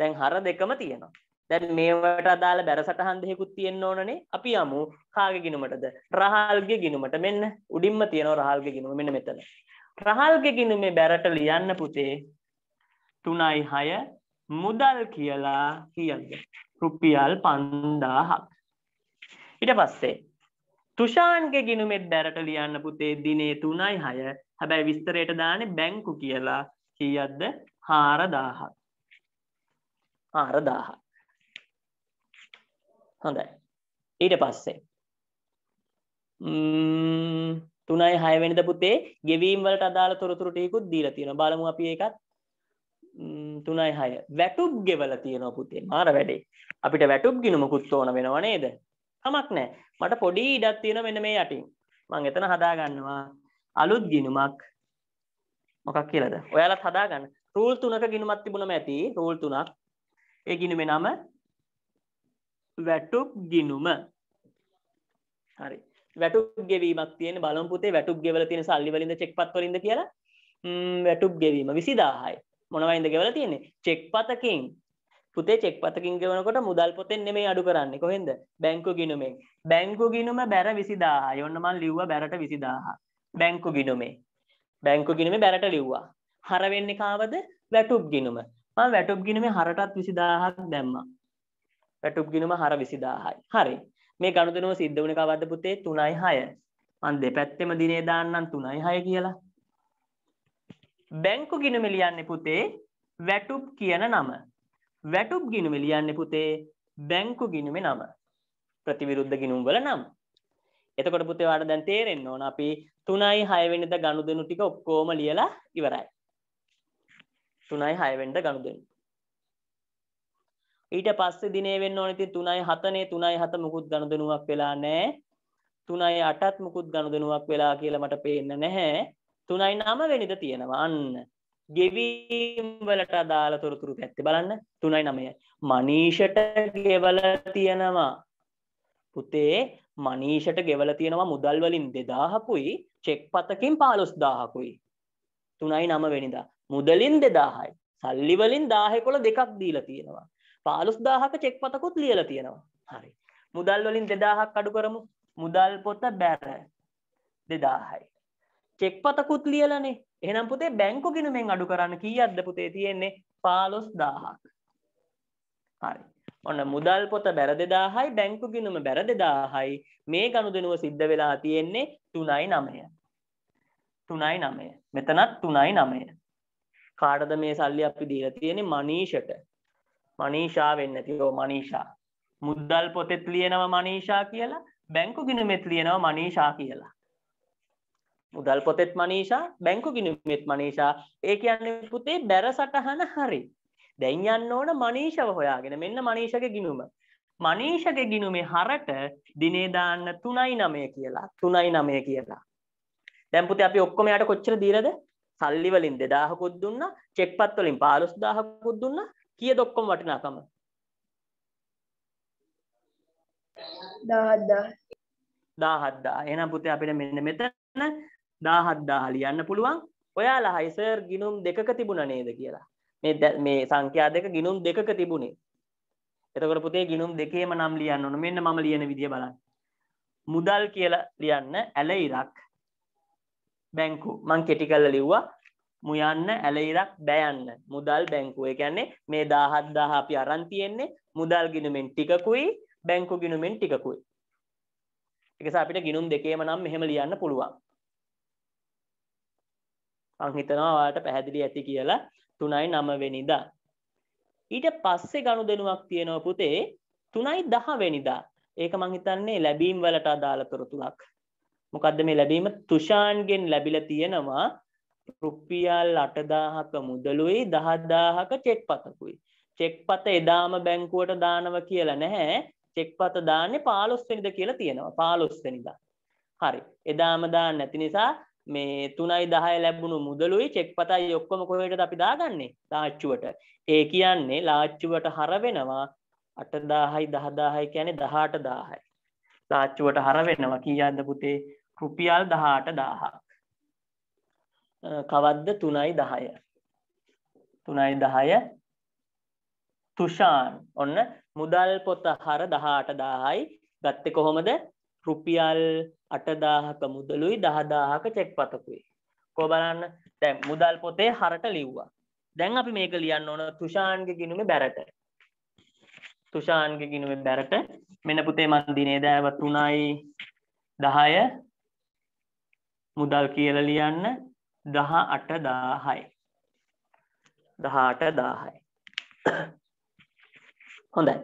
Speaker 1: දැන් හර දෙකම තියෙනවා දැන් මේවට අදාළ බැර සටහන් දෙහෙකුත් තියෙන්න ඕනනේ අපි යමු කාගේ ගිනුමටද රහල්ගේ ගිනුමට මෙන්න උඩින්ම තියෙනවා රහල්ගේ ගිනුම මෙන්න මෙතන රහල්ගේ ගිනුමේ බැරට ලියන්න පුතේ තුනයි හය මුදල් කියලා කියන්න රුපියල් පන්දාහක් ඊට පස්සේ තුෂාන්ගේ ගිනුමෙත් දැරට ලියන්න පුතේ දිනේ තුනයි හය හැබැයි විස්තරයට දාන බැංකු කියලා කියද්ද හාරදාහත් හාරදාහ හොඳයි ඊට පස්සේ තුනයි හයවෙනිද පුතේ ගෙවීම් වලට අදාළ තොරතුරු ටිකුත් දීලා තියෙනවා බලමු අපි ඒකත් තුනයි හය වැටුප් ගෙවල තියෙනවා පුතේ මාර වැඩේ අපිට වැටුප් ගිනුමකුත් ඕන වෙනව නේද කමක් නෑ මට පොඩි ඉඩක් තියෙන මෙන්න මේ යටින් මං එතන හදාගන්නවා අලුත් ගිනුමක් මොකක් කියලාද ඔයාලත් හදාගන්න රූල් තුනක ගිනුමක් තිබුණම ඇති රූල් තුනක් ඒ ගිනුමේ නම වැටුප් ගිනුම හරි වැටුප් ගෙවීමක් තියෙන බලමු පුතේ වැටුප් ගෙවලා තියෙන සල්ලි වලින්ද චෙක් පත් වලින්ද කියලා වැටුප් ගෙවීම 20000යි මොනවයින්ද ගෙවලා තියෙන්නේ චෙක් පතකින් පුතේ චෙක් පතකින් ගෙවනකොට මුදල් පොතෙන් නෙමෙයි අඩු කරන්නේ කොහෙන්ද බැංකු ගිණුමෙන් බැංකු ගිණුම බැර 20000යි ඔන්න මම ලිව්වා බැරට 20000 බැංකු ගිණුමේ බැංකු ගිණුමේ බැරට ලිව්වා හර වෙන්නේ කාවද වැටුප් ගිණුම මම වැටුප් ගිණුමේ හරටත් 20000ක් දැම්මා වැටුප් ගිණුම හර 20000යි හරි මේ ගනුදෙනුව සිද්ධ වුණේ කාවද පුතේ 3යි 6 මම දෙපැත්තෙම දිනේ දාන්නම් 3යි 6 කියලා බැංකු ගිණුමේ ලියන්නේ පුතේ වැටුප් කියන නම වැටුප් ගිනුම ලියන්න පුතේ බැංකු ගිනුමේ නම ප්‍රතිවිරුද්ධ ගිනුම් වල නම් එතකොට පුතේ වාට දැන් තේරෙන්න ඕන අපි 3යි 6 වෙනිදා ගනුදෙනු ටික ඔක්කොම ලියලා ඉවරයි 3යි 6 වෙනිදා ගනුදෙනු ඊට පස්සේ දිනේ වෙන්න ඕන ඉතින් 3යි 7 නේ 3යි 7 මුකුත් ගනුදෙනුවක් වෙලා නැහැ 3යි 8ත් මුකුත් ගනුදෙනුවක් වෙලා කියලා මට පේන්න නැහැ 3යි 9 වෙනිදා තියෙනවා අන්න ගෙවීම් වලට අදාළ තොරතුරු පැත්ත බලන්න තුනයි නමය මනීෂට ගෙවල තියෙනවා පුතේ මනීෂට ගෙවල තියෙනවා මුදල් වලින් දෙදාහකුයි චෙක් පතකින් පාලොස් දාහකුයි තුනයි නම වෙනිදා මුදලින් දෙදාහයි සල්ලිවලින් දාහෙකොළ දෙකක් දීල තියෙනවා පාලොස් දාහක චෙක් පතකුත් ලියල තියෙනවා හරි මුදල් වලින් දෙදාහක් අඩු කරමු මුදල් පොත බැර දෙදාහයි චෙක් පතකුත් ලියලනේ එහනම් පුතේ බැංකු ගිනුමෙන් අඩු කරන්න කී අද්ද පුතේ තියෙන්නේ පාලොස් දාහක් හරි ඔන්න මුදල් පොත බැර දෙදාහයි බැංකු ගිනුම බැර දෙදාහයි මේ ගණුදනුව සිද්ධ වෙලා තියෙන්නේ තුනයි නමය තුනයි නමය මෙතනත් තුනයි නමය කාඩද මේ සල්ලි අපි දීල තියෙන මනීෂට මනීෂා වෙන්න තියෝ මනීෂා මුද්දල් පොතෙත් ලියනව මනීෂා කියලා බැංකු ගිනුමෙත් ලියනව මනීෂා කියලා මුදල් පොතෙත් මනීෂා බැංකු ගිණුමෙත් මනීෂා ඒ කියන්නේ පුතේ බැර සටහන හරි. දැන් යන්න ඕන මනීෂව හොයාගෙන මෙන්න මනීෂගේ ගිණුම. මනීෂගේ ගිණුමේ හරට දිනේ දාන්න 3.9 කියලා. 3.9 කියලා. දැන් පුතේ අපි ඔක්කොම යාට කොච්චර දීලාද? සල්ලි වලින් 2000කුත් දුන්නා, චෙක්පත් වලින් 15000කුත් දුන්නා. කීයද ඔක්කොම වටිනාකම? 10000. 10000. එහෙනම් පුතේ අපිට මෙන්න මෙතන දාහත්දාහ ලියන්න පුළුවන් ඔයාලා හයිසර් ගිනුම් දෙකක තිබුණ නේද කියලා මේ මේ සංඛ්‍යා දෙක ගිනුම් දෙකක තිබුණේ එතකොට පුතේ ගිනුම් දෙකේම නම් ලියන්න ඕන මෙන්න මම ලියන විදිය බලන්න මුදල් කියලා ලියන්න ඇල ඉරක් බැංකු මං කෙටි කරලා ලිව්වා මුයන්න ඇල ඉරක් බෑයන්න මුදල් බැංකුව ඒ කියන්නේ මේ 17000 අපි අරන් තියෙන්නේ මුදල් ගිනුමෙන් ටිකකුයි බැංකු ගිනුමෙන් ටිකකුයි ඒකස අපිට ගිනුම් දෙකේම නම් මෙහෙම ලියන්න පුළුවන් අංහිතනවා වාට පැහැදිලි ඇති කියලා තුනයි නමවෙනිදා. ඊට පස්සේ ගණු දෙනුවක් තියෙනව පුතේ තුනයි දහවෙනිදා ඒක මංහිතන්නේ ලැබීම් වලට අදාළ තොරතුරක්. මොකක්ද මේ ලැබීම තුෂාන්ගෙන් ලැබිල තියෙනවා රුපියල් අටදාහක මුදලුයි දහදාහක චෙක් පතකුයි. චෙක් පත එදාම බැංකුවට දානව කියලා නැහැ චෙක් පත දාන්නේ පාලොස්වෙනිද කියලා තියෙනවා පාලොස්වෙනිදා. හරි එදාම දාන්න ඇති නිසා මේ තුනයි දහය ලැබුණු මුදලුයි චෙක් පතයි ඔක්කොම කොහට අපි දාගන්නේ ලාච්චුවට ඒ කියන්නේ ලාච්චුවට හරවෙනවා අටදාහයි දහදාහයි කියන දහට දාහයි ලාච්චුවට හරවෙනවා කියන්න පුතේ රුපියල් දහට දාහක් කවද්ද තුනයි දහය තුනයි දහය තුෂාන් ඔන්න මුදල් පොත හර දහට දාහයි ගත්ත කොහොමද රුපියල් අටදාහක මුදලුයි දහදාහක චෙක් පතකුයි. කෝ බලන්න දැන් මුදල් පොතේ හරට ලිව්වා. දැන් අපි මේක ලියන්න ඕන තුෂාන්ග ගිනුම බැරට. තුෂාන්ග ගිනුව බැරට මෙන පුතේ මන්දිනේ දෑව තුනයි දහය මුදල් කියල ලියන්න දහ අට දාහයි. දහට දාහයි. හොඳයි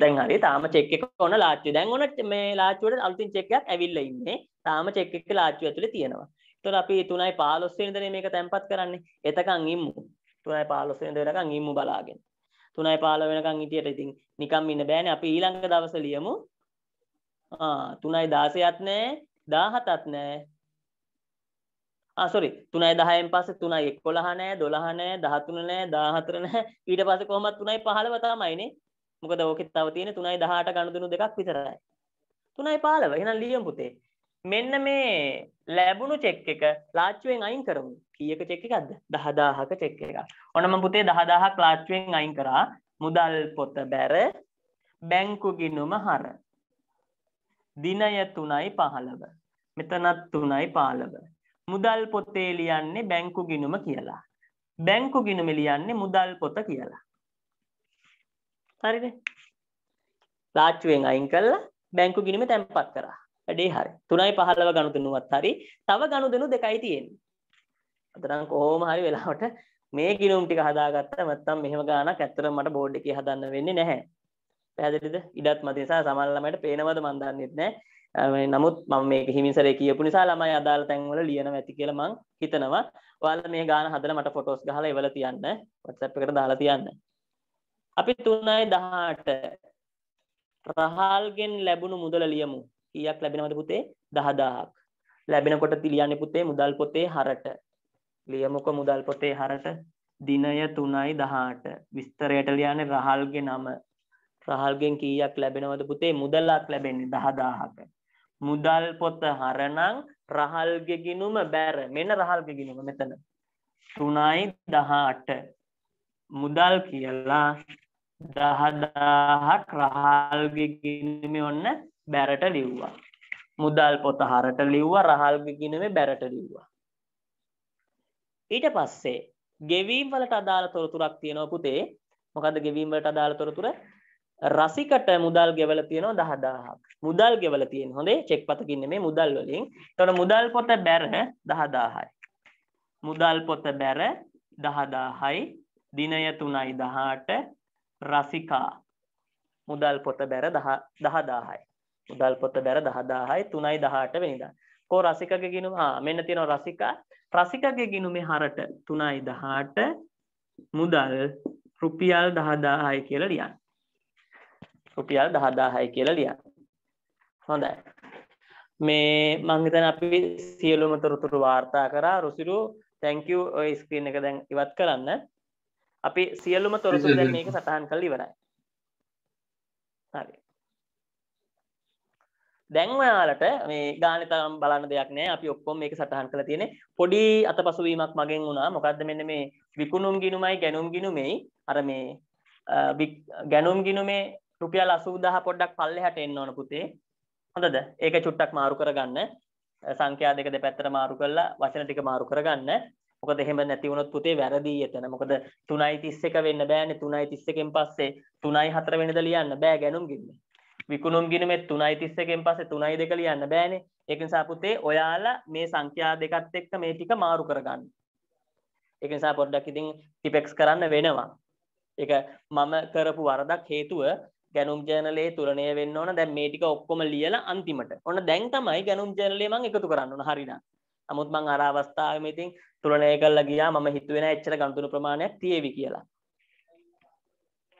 Speaker 1: දැන් හරි තාම චෙක් එක ඔන්න ලාච්චුව දැන් ඔන්න මේ ලාච්චුවට අලුතින් චෙක් එකක් ඇවිල්ලා ඉන්නේ තාම චෙක් එක ලාච්චුව ඇතුලේ තියෙනවා එතකොට අපි 3යි 15 වෙනිදානේ මේක තැම්පත් කරන්නේ එතකන් ඉමු 3යි 15 වෙනිදා වෙනකන් ඉමු බලාගෙන 3යි 15 වෙනකන් හිටියට ඉතින් නිකම් ඉන්න බෑනේ අපි ඊළඟ දවසේ ලියමු ආ 3යි 16ත් නෑ 17ත් නෑ ආ සෝරි 3යි 10න් පස්සේ 3යි 11 නෑ 12 නෑ 13 නෑ 14 නෑ ඊට පස්සේ කොහොමද 3යි 15 තමයිනේ මොකද ඕකේ තව තියෙන 3යි 18 ගණුදුණු දෙකක් විතරයි. 3යි 15. එහෙනම් ලියමු පුතේ. මෙන්න මේ ලැබුණු චෙක් එක ලාච්චුවෙන් අයින් කරමු. කීයක චෙක් එකක්ද? 10000ක චෙක් එකක්. ඔන්න මම පුතේ 10000ක් ලාච්චුවෙන් අයින් කරා. මුදල් පොත බැර බැංකු ගිණුම හර. දිනය 3යි 15. මෙතනත් 3යි 15. මුදල් පොතේ ලියන්නේ බැංකු ගිණුම කියලා. බැංකු ගිණුම ලියන්නේ මුදල් පොත කියලා. හරිනේ ලාච්චුවෙන් අයින් කළා බැංකු ගිණුම තැන්පත් කරා වැඩේ හරි 3යි 15 ගණුදෙනුවත් හරි තව ගණුදෙනු දෙකයි තියෙන්නේ අතරන් කොහොම හරි වෙලාවට මේ ගිණුම් ටික හදාගත්තා නැත්නම් මෙහෙම ගානක් ඇත්තටම මට බෝඩ් එකේ හදන්න වෙන්නේ නැහැ පැහැදිලිද ඉඩත් මත නිසා සමහර ළමයිට පේනවද මන් දන්නෙත් නැහැ නමුත් මම මේක හිමිසරේ කියපු නිසා ළමයි අදාළ තැන්වල ලියනවා ඇති කියලා මං හිතනවා ඔයාලා මේ ගාන හදලා මට ෆොටෝස් ගහලා ඉවලා තියන්න WhatsApp එකට දාලා තියන්න අපි 3.18 රහල්ගෙන් ලැබුණු මුදල ලියමු. කීයක් ලැබෙනවද පුතේ? 10000ක්. ලැබෙනකොට ලියන්නේ පුතේ මුදල් පොතේ හරට. ලියමුකෝ මුදල් පොතේ හරට. දිනය 3.18. විස්තරයට ලියන්නේ රහල්ගේ නම. රහල්ගෙන් කීයක් ලැබෙනවද පුතේ? මුදලක් ලැබෙන්නේ 10000ක. මුදල් පොත හරනම් රහල්ගේ ගිනුම බැර. මෙන්න රහල්ගේ ගිනුම මෙතන. 3.18. මුදල් කියලා දහදාහක් රහල්ගගනම ඔන්න බැරට ලිව්වා. මුදල් පොත හරට ලිව්වා රහල්ගගනම බැරට ලිව්වා. ඊට පස්සේ ගෙවීම් වලට අදාළ තොරතුරක් තියෙනව පුතේ මොකද ගෙවීම් වලට අදාළ තොරතුර රසිකට මුදල් ගෙවල තියෙනවා දහදාහක් මුදල් ගෙවල තියෙන හොඳේ චෙක් පතකින් නෙමේ මුදල් වලින් එතකොට මුදල් පොත බැර 10000යි මුදල් පොත බැර 10000යි දිනය 3යි 18 රසිකා මුදල් පොත බැර 10000යි. මුදල් පොත බැර 10000යි 3යි 18 වෙනිදා. කෝ රසිකගේ ගිනුම ආ මෙන්න තියෙනවා රසිකා. රසිකගේ ගිනුමේ හරට 3යි 18 මුදල් රුපියල් 10000යි කියලා ලියන්න. රුපියල් 10000යි කියලා ලියන්න. හොඳයි. මේ මං හිතන්නේ අපි සියලුම තොරතුරු වාර්තා කරා රුසිරු thank you ඔය ස්ක්‍රීන් එක දැන් ඉවත් කරන්න. අපි සියල්ලුම තොරතුරු දැන් මේක සටහන් කරලා ඉවරයි. හරි. දැන් ඔයාලට මේ ගානේ තරම් බලන්න දෙයක් නෑ. අපි ඔක්කොම මේක සටහන් කරලා තියෙන්නේ. පොඩි අතපසුවීමක් මගෙන් වුණා. මොකද්ද මෙන්න මේ විකුණුම් ගිණුමයි ගැනුම් ගිණුමෙයි අර මේ ගැනුම් ගිණුමේ රුපියල් 80000 පොඩ්ඩක් පල්ලෙහාට එන්න ඕන පුතේ. හොඳද? ඒක චුට්ටක් මාරු කරගන්න. සංඛ්‍යා දෙක දෙපැත්තට මාරු කරලා වචන ටික මාරු කරගන්න. මොකද එහෙම නැති වුණොත් පුතේ වැරදි එතන. මොකද 3.31 වෙන්න බෑනේ 3.31න් පස්සේ 3.4 වෙනද ලියන්න බෑ ගණුම් ගින්නේ. විකුණුම් ගිනුමේ 3.31න් පස්සේ 3.2 ලියන්න බෑනේ. ඒක නිසා පුතේ ඔයාලා මේ සංඛ්‍යා දෙකත් එක්ක මේ ටික මාරු කරගන්න. ඒක නිසා පොඩ්ඩක් ඉතින් ටිපෙක්ස් කරන්න වෙනවා. ඒක මම කරපු වරදක් හේතුව ගැනුම් ජර්නලේ තුලණය වෙන්න ඕන. දැන් මේ ටික ඔක්කොම ලියලා අන්තිමට. ඔන්න දැන් තමයි ගැනුම් ජර්නලේ මම එකතු කරන්න ඕන. හරිනම්. අමුත් මං අර අවස්ථාවම ඉතින් තුලනය කරලා ගියා මම හිතුවේ නෑ එච්චර ගනුදෙනු ප්‍රමාණයක් තියෙවි කියලා.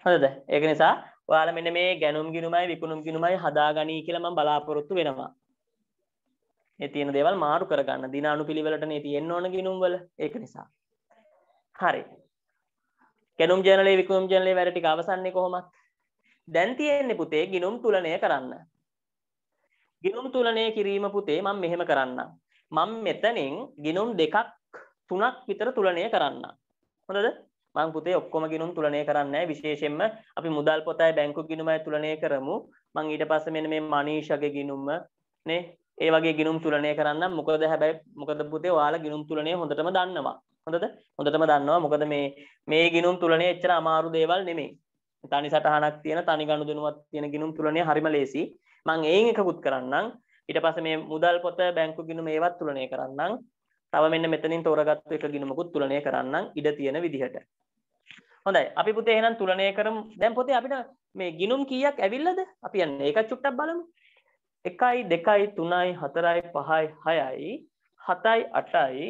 Speaker 1: හරිද? ඒක නිසා ඔයාලා මෙන්න මේ ගැනුම් ගිනුමයි විකුණුම් ගිනුමයි හදාගනී කියලා මම බලාපොරොත්තු වෙනවා. මේ තියෙන දේවල් මාරු කරගන්න දින අනුපිළිවෙලටනේ තියෙන්න ඕන ගිනුම් වල ඒක නිසා. හරි. ගැනුම් ජර්නලේ විකුණුම් ජර්නලේ වැඩ ටික අවසන්නේ කොහොමද? දැන් තියෙන්නේ පුතේ ගිනුම් තුලනය කරන්න. ගිනුම් තුලනය කිරීම පුතේ මම මෙහෙම කරන්නම්. මම මෙතනින් ගිනුම් දෙකක් තුනක් විතර තුලනය කරන්න. හොඳද? මම පුතේ ඔක්කොම ගිනුම් තුලනය කරන්නේ නැහැ. විශේෂයෙන්ම අපි මුදල් පොතයි බැංකු ගිනුමයි තුලනය කරමු. මම ඊට පස්සේ මෙන්න මේ මනීෂගේ ගිනුම නේ ඒ වගේ ගිනුම් තුලනය කරන්නම්. මොකද හැබැයි මොකද පුතේ ඔයාලා ගිනුම් තුලනය හොඳටම දන්නවා. හොඳද? හොඳටම දන්නවා. මොකද මේ මේ ගිනුම් තුලනය එච්චර අමාරු දේවල් නෙමෙයි. තනි සටහනක් තියෙන තනි ගනුදෙනුවක් තියෙන ගිනුම් තුලනය හරිම ලේසි. මම එයින් එකකුත් කරන්නම්. ඊට පස්සේ මේ මුදල් පොත බැංකු ගිණුම ඒවත් තුලනය කරන්නම්. තව මෙන්න මෙතනින් තෝරගත්තු එක ගිණුමකුත් තුලනය කරන්නම් ඉඩ තියෙන විදිහට. හොඳයි. අපි පුතේ එහෙනම් තුලනය කරමු. දැන් පොතේ අපිට මේ ගිණුම් කීයක් ඇවිල්ලාද? අපි යන්නේ ඒකත් චුට්ටක් බලමු. 1යි 2යි 3යි 4යි 5යි 6යි 7යි 8යි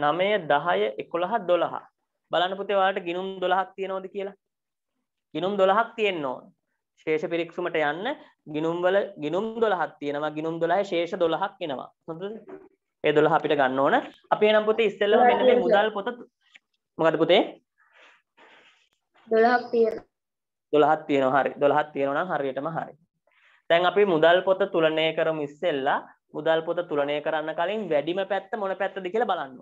Speaker 1: 9 10 11 12. බලන්න පුතේ ඔයාලට ගිණුම් 12ක් තියෙනවද කියලා? ගිණුම් 12ක් තියෙන්න ඕන. ශේෂ පිරික්සුමට යන්න ගිනුම්වල ගිනුම් 12ක් තියෙනවා ගිනුම් 12 ශේෂ 12ක් එනවා හොඳද ඒ 12 අපිට ගන්න ඕන අපි එනම් පුතේ ඉස්සෙල්ලම මෙන්න මේ මුදල් පොත මොකද පුතේ 12ක් තියෙනවා 12ක් තියෙනවා හරි 12ක් තියෙනවා නම් හරියටම හරි දැන් අපි මුදල් පොත තුලනය කරමු ඉස්සෙල්ලා මුදල් පොත තුලනය කරන්න කලින් වැඩිම පැත්ත මොන පැත්තද කියලා බලන්න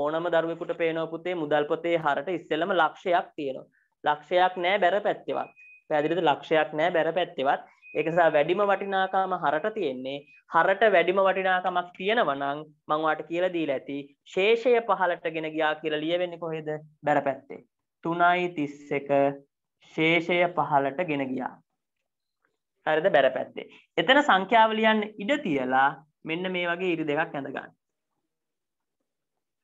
Speaker 1: ඕනම දරුවෙකුට පේනවා පුතේ මුදල් පොතේ හරට ඉස්සෙල්ලම ලක්ෂයක් තියෙනවා ලක්ෂයක් නෑ බැර පැත්තේවත් පැදිරිද ලක්ෂයක් නෑ බැර පැත්තෙවත් ඒකසා වැඩිම වටිනාකාම හරට තියෙන්නේ හරට වැඩිම වටිනාකමක් තියෙනවනං මංවාට කියල දී ඇති ශේෂය පහලට ගෙන ගියා කියල ලියවෙන්න කොහෙද බැරපැත්තේ. තුනයි තිස් එක ශේෂය පහලට ගෙන ගියා. හරිද බැරපැත්තේ. එතන සංඛ්‍යාවලියන් ඉඩ තියලා මෙන්න මේ වගේ ඉරි දෙකක් ඇඳගන්න.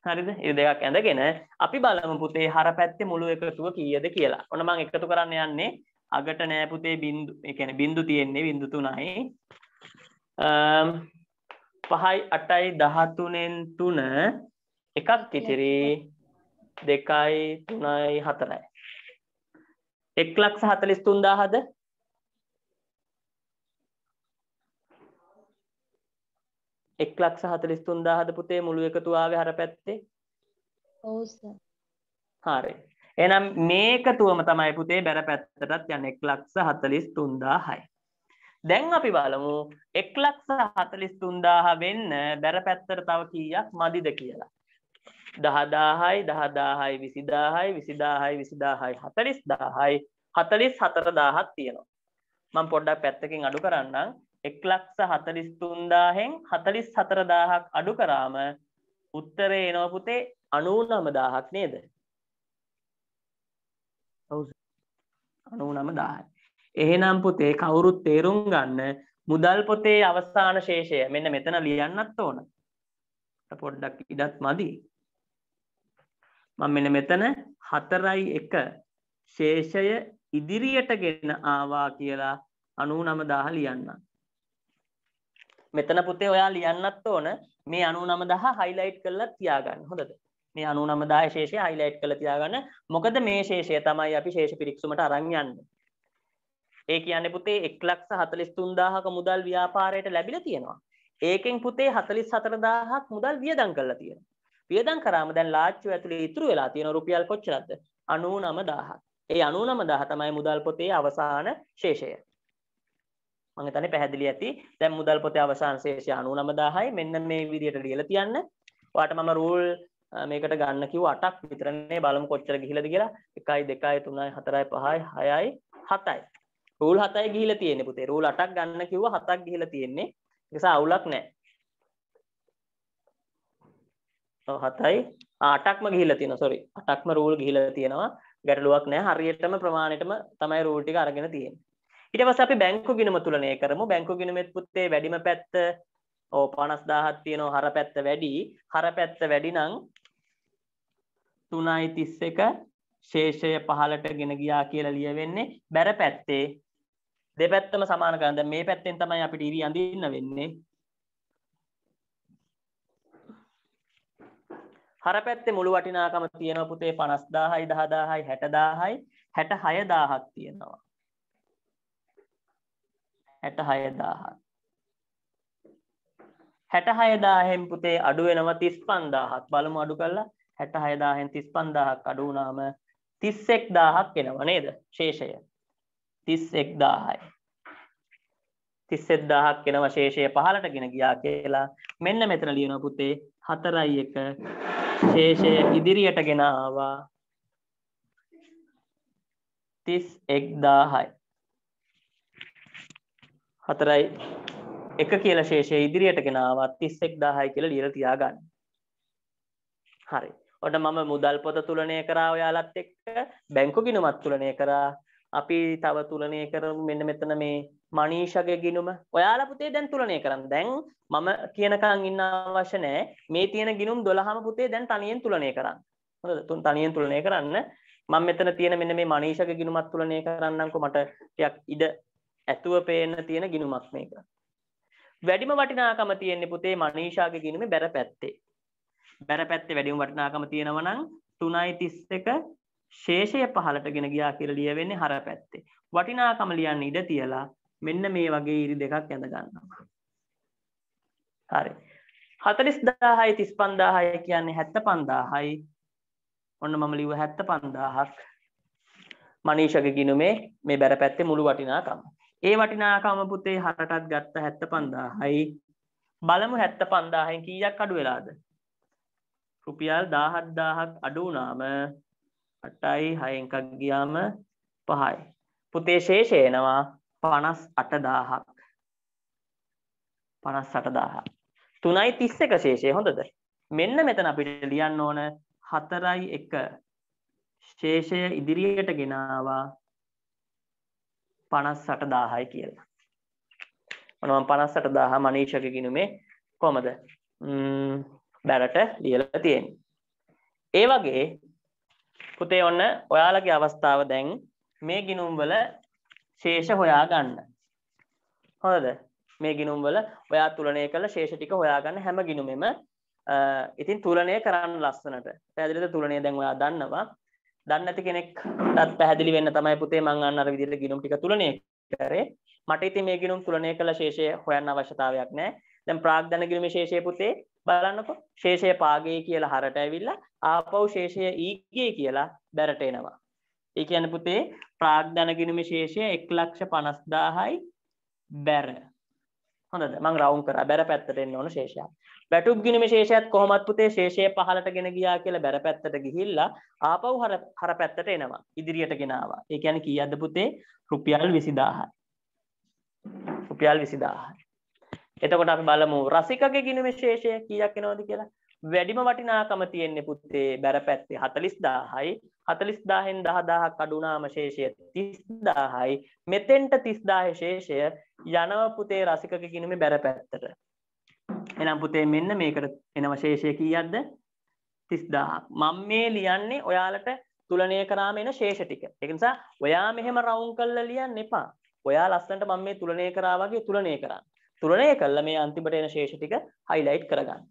Speaker 1: හරිද ඉරි දෙකක් ඇඳගෙන අපි බලමු පුතේ හර පැත්තේ මුළු එකතුව කීයද කියලා. ඔන්න මම එකතු කරන්න යන්නේ අගට නෑ පුතේ බින්දු ඒ කියන්නේ බින්දු තියෙන්නේ බින්දු 3යි පහයි අටයි දහතුනෙන් තුන එකක් ඉතිරි දෙකයි තුනයි හතරයි එක් ලක්ස හතලිස් තුන්දාහද එක් ලක්ස හතලිස් තුන්දාහද පුතේ මුළු එකතුආාව හර පැත්තේ හරි එනම් මේක තුවම තමයි පුතේ බැර පැත්තටත් යන එක් ලක්ස හතලිස් තුන්දා හයි. දැන් අපි බලමු එක් ලක්ස හතලිස් තුන්දාහ වෙන්න බැර පැත්තට තව කීයක් මදිද කියලා. දහදාහයි දහදාහයි විසිදාහයි විසිදාහයි විසිදාහයි හතලිස් දාහයි හතලිස් හතර දාහත් තියෙනවා. මං පොඩ්ඩක් පැත්තකින් අඩු කරන්නම් එක් ලක්ස හතලිස් තුන්දාහෙන් හතලිස් හතරදාහක් අඩු කරාම උත්තරේ එනවපුතේ අනූනමදාහක් නේද අනුනම දාහයි. එහෙනම් පුතේ කවුරුත් තේරුම් ගන්න මුදල් පොතේ අවස්ථාන ශේෂය මෙන්න මෙතන ලියන්නත් ඕන පොඩ්ඩක් ඉඩත් මදි මම මෙන මෙතන හතරයි එක ශේෂය ඉදිරියට ගෙන ආවා කියලා අනූ නමදාහ ලියන්න මෙතන පුතේ ඔයා ලියන්නත් ඕන මේ අනු නමදහ හයිලයිට් කරලා තියාගන්න හොඳද මේ අනු නමදාය ශේෂය හයිලයිට් කළ තියාගන්න මොකද මේ ශේෂය තමයි අපි ශේෂ පිරික්සුමට අරංයන්න ඒ කියන්න පුතේ එක්ලක්ස හතලිස් තුන්දාහක මුදල් ව්‍යාපාරයට ලැබිල තියෙනවා ඒකෙන් පුතේ හතලිස් සතරදාහක් මුදල් වියදං කල්ල තියෙන වියදං කරාම දැන් ලාච්චු ඇතුළේ ඉතුරු වෙලා තියෙන රුපියල් කොච්චරද අනු නමදාහ ඒ අනු නමදාහ තමයි මුදල් පොතේ අවසාන ශේෂය මගතන පැහැදිලි ඇති දැම් මුදල් පොතේ අවසාන් ශේෂය අනු නමදාහයි මෙන්න මේ විදියට ලියල තියන්න වාට මම රූල් මේකට ගන්න කිව් අටක් විතරන්නේ බලම කොච්චර ගිහිලද කියලා එකයි දෙකයි තුනයි හතරයි පහයි හයයි හතයි රූල් හතයි ගිහිල තියෙන්නේ පුතේ රූල් අටක් ගන්න කිව්ව හතක් ගිහිල තියෙන්නේ නිසා අවුලක් නැහැ ඔව් හතයි අටක්ම ගිහිල තියෙනවා සෝරි අටක්ම රූල් ගිහිල තියෙනවා ගැටලුවක් නැහැ හරියටම ප්‍රමාණයටම තමයි රූල් ටික අරගෙන තියෙන්නේ ඊට පස්සේ අපි බැංකු ගිණුම තුලනය කරමු බැංකු ගිණුමෙත් පුතේ වැඩිම පැත්ත ඕ 50000ක් තියෙනවා හර පැත්ත වැඩි. හර පැත්ත වැඩි නම් 3.31 ශේෂය පහලට ගෙන ගියා කියලා ලියවෙන්නේ බැර පැත්තේ. දෙපැත්තම සමාන කරන්න. දැන් මේ පැත්තෙන් තමයි අපිට ඉරි අඳින්න වෙන්නේ. හර පැත්තේ මුළු වටිනාකම තියෙනවා පුතේ 50000යි 10000යි 60000යි 66000ක් තියෙනවා. 66000ක් හැටහයදාහෙන් පුතේ අඩුවෙනව තිස් පන්දාහක් බලම අඩු කරලා හැට හයදාහෙන් තිස් පන්දාහක් අඩුනාම තිස්සෙක් දාහක් එනව නේද ශේෂය තිස් එක් දාහයි තිස්සෙත් දාහක් එන වශේෂය පහලට ගෙන ගියා කියලා මෙන්න මෙතන ලියන පුතේ හතරයි එක ශේෂය ඉදිරියට ගෙන ආවා තිස් එක් දාහයි හතරයි එක කියල ශේෂය ඉදිරියට ගෙනවා තිස්සෙක් දාහයි කියල ලියල තියාගන්න හරි ඔට මම මුදල් පොත තුළනය කරා ඔයාලත් එක්ක බැංකු ගිනුමත් තුළනය කරා අපි තව තුළනය කරමු මෙන්න මෙතන මේ මනීෂගේ ගිනුම ඔයාල පුතේ දැන් තුළනය කරන්න දැන් මම කියනකං ඉන්න අවශ්‍ය නෑ මේ තියෙන ගිනුම් දොළහම පුතේ දැන් තනියෙන් තුළනය කරන්න හොඳ තුන් තනියෙන් තුළනය කරන්න මම මෙතන තියෙන මෙන්න මේ මනීෂක ගිනුමත් තුලනය කරන්නම්කො මට ටිකක් ඉඩ ඇතුව පේන්න තියෙන ගිනුමක් මේක. වැඩිම වටිනාකම තියෙන්නේ පුතේ මනීෂාගේ කියන මේ බැර පැත්තේ. බැර පැත්තේ වැඩිම වටිනාකම තියෙනවා නම් 3.31 ශේෂය පහලටගෙන ගියා කියලා ලියවෙන්නේ හර පැත්තේ. වටිනාකම ලියන්න ඉඩ තියලා මෙන්න මේ වගේ ඉරි දෙකක් ඇඳ ගන්නවා. හරි. 40000යි 35000යි කියන්නේ 75000යි. ඔන්න මම ලිව්ව 75000ක්. මනීෂගේ ගිනුමේ මේ බැර පැත්තේ මුළු වටිනාකම. ඒ වටිනාකම පුතේ හරටත් ගත්ත හැත්ත පන්දාහයි බලමු හැත්ත පන්දාහෙන් කීයක් අඩු වෙලාද රුපියල් දාහත්දාහක් අඩුනාම අටයි හයකක් ගියාම පහයි පුතේ ශේෂයනවා පනස් අටදාහක් පනස් සටදාහ තුනයි තිස්ස එක ශේෂය හොඳද මෙන්න මෙතන අපිට ලියන්න ඕන හතරයි එක ශේෂය ඉදිරියට ගෙනවා 58000යි කියලා. මොනවා 58000 මනීෂක ගිනුමේ කොහමද? බැරට ලියලා තියෙන්නේ. ඒ වගේ පුතේ ඔන්න ඔයාලගේ අවස්ථාව දැන් මේ ගිනුම් වල ශේෂ හොයා ගන්න. හොඳද? මේ ගිනුම් වල ඔයා තුලනය කළ ශේෂ ටික හොයා ගන්න හැම ගිනුමෙම ඉතින් තුලනය කරන්න ලස්සනට. පැහැදිලිද තුලනය දැන් ඔයා දන්නවා. දන්නති කෙනෙක්ටත් පැහදිලි වෙන්න තමයි පුතේ මං අන්න අර විදිහට ගිණුම් ටික තුලනය කරේ මට ඉතින් මේ ගිණුම් තුලනය කළ ශේෂය හොයන්න අවශ්‍යතාවයක් නැහැ දැන් ප්‍රාග්ධන ගිණුමේ ශේෂය පුතේ බලන්නකො ශේෂය පාගේ කියලා හරට ඇවිල්ලා ආපව් ශේෂය ඊගේ කියලා බැරට එනවා ඒ කියන්නේ පුතේ ප්‍රාග්ධන ගිණුමේ ශේෂය 150000යි බැර හොඳද මං රවුන් කරා බැර පැත්තට එන්න ඕන ශේෂයක් බැටුප් ගිනිම ශේෂයත් කොහොමත් පුතේ ශේෂය පහලට ගෙන ගියා කියලා බැර පැත්තට ගිහිල්ලා ආපහු හර හර පැත්තට එනවා ඉදිරියට ගෙනාවා ඒ කියන්නේ කීයක්ද පුතේ රුපියල් 20000යි රුපියල් 20000යි එතකොට අපි බලමු රසිකගේ ගිනිම ශේෂය කීයක් එනවද කියලා වැඩිම වටිනාකම තියෙන්නේ පුතේ බැර පැත්තේ 40000යි හතලිස් දාහෙන් දහදාහක් අඩුනාම ශේෂය තිස්දාහයි මෙතෙන්ට තිස්දාහ ශේෂය යනව පුතේ රසිකක කිනම බැර පැත්තට එනම් පුතේ මෙන්න මේකට එන වශේෂය කීයක්ද තිස්දාහක් මං මේ ලියන්නේ ඔයාලට තුලනය කරාම එන ශේෂ ටික එකනිසා ඔයා මෙහෙම රවුන් කල්ල ලියන්න එපා ඔයා ලස්සන්ට මං මේ තුලනය කරා වගේ තුලනය කරන්න තුලනය කල්ල මේ අන්තිමට එන ශේෂ ටික හයිලයිට් කරගන්න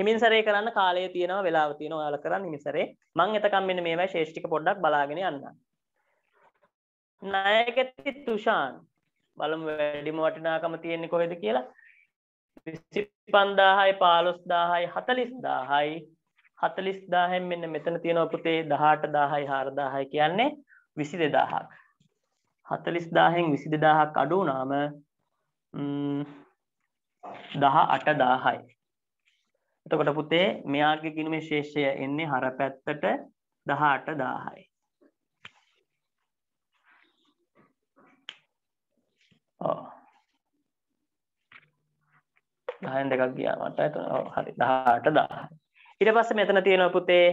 Speaker 1: හිමින්සරේ කරන්න කාලය තියෙනවා වෙලාව තියෙනවා ඔයාලා කරන්න හිමින්සරේ මම එතකම් මෙන්න මේවයි ශේෂ් ටික පොඩ්ඩක් බලාගෙන යන්න නායකති තුෂාන් බලමු වැඩිම වටිනාකම තියෙන්නේ කොහෙද කියලා විසිපන්දාහයි පාලොස් දාහයි හතලිස් දාහයි හතලිස් දාහෙන් මෙන්න මෙතන තියෙන ඔපුතේ දහට දාහයි හාරදාහයි කියන්නේ විසි දෙදාහක් හතලිස් දාහෙන් විසි දෙදාහක් අඩු වනාම දහ අට දාහයි එතකොට පුතේ මෙයාගේ ගිණුමේ ශේෂය එන්නේ හර පැත්තට 18000යි. ඔව්. 10න් දෙකක් ගියා මට. ඔව් හරි 18000. ඊට පස්සේ මෙතන තියෙනවා පුතේ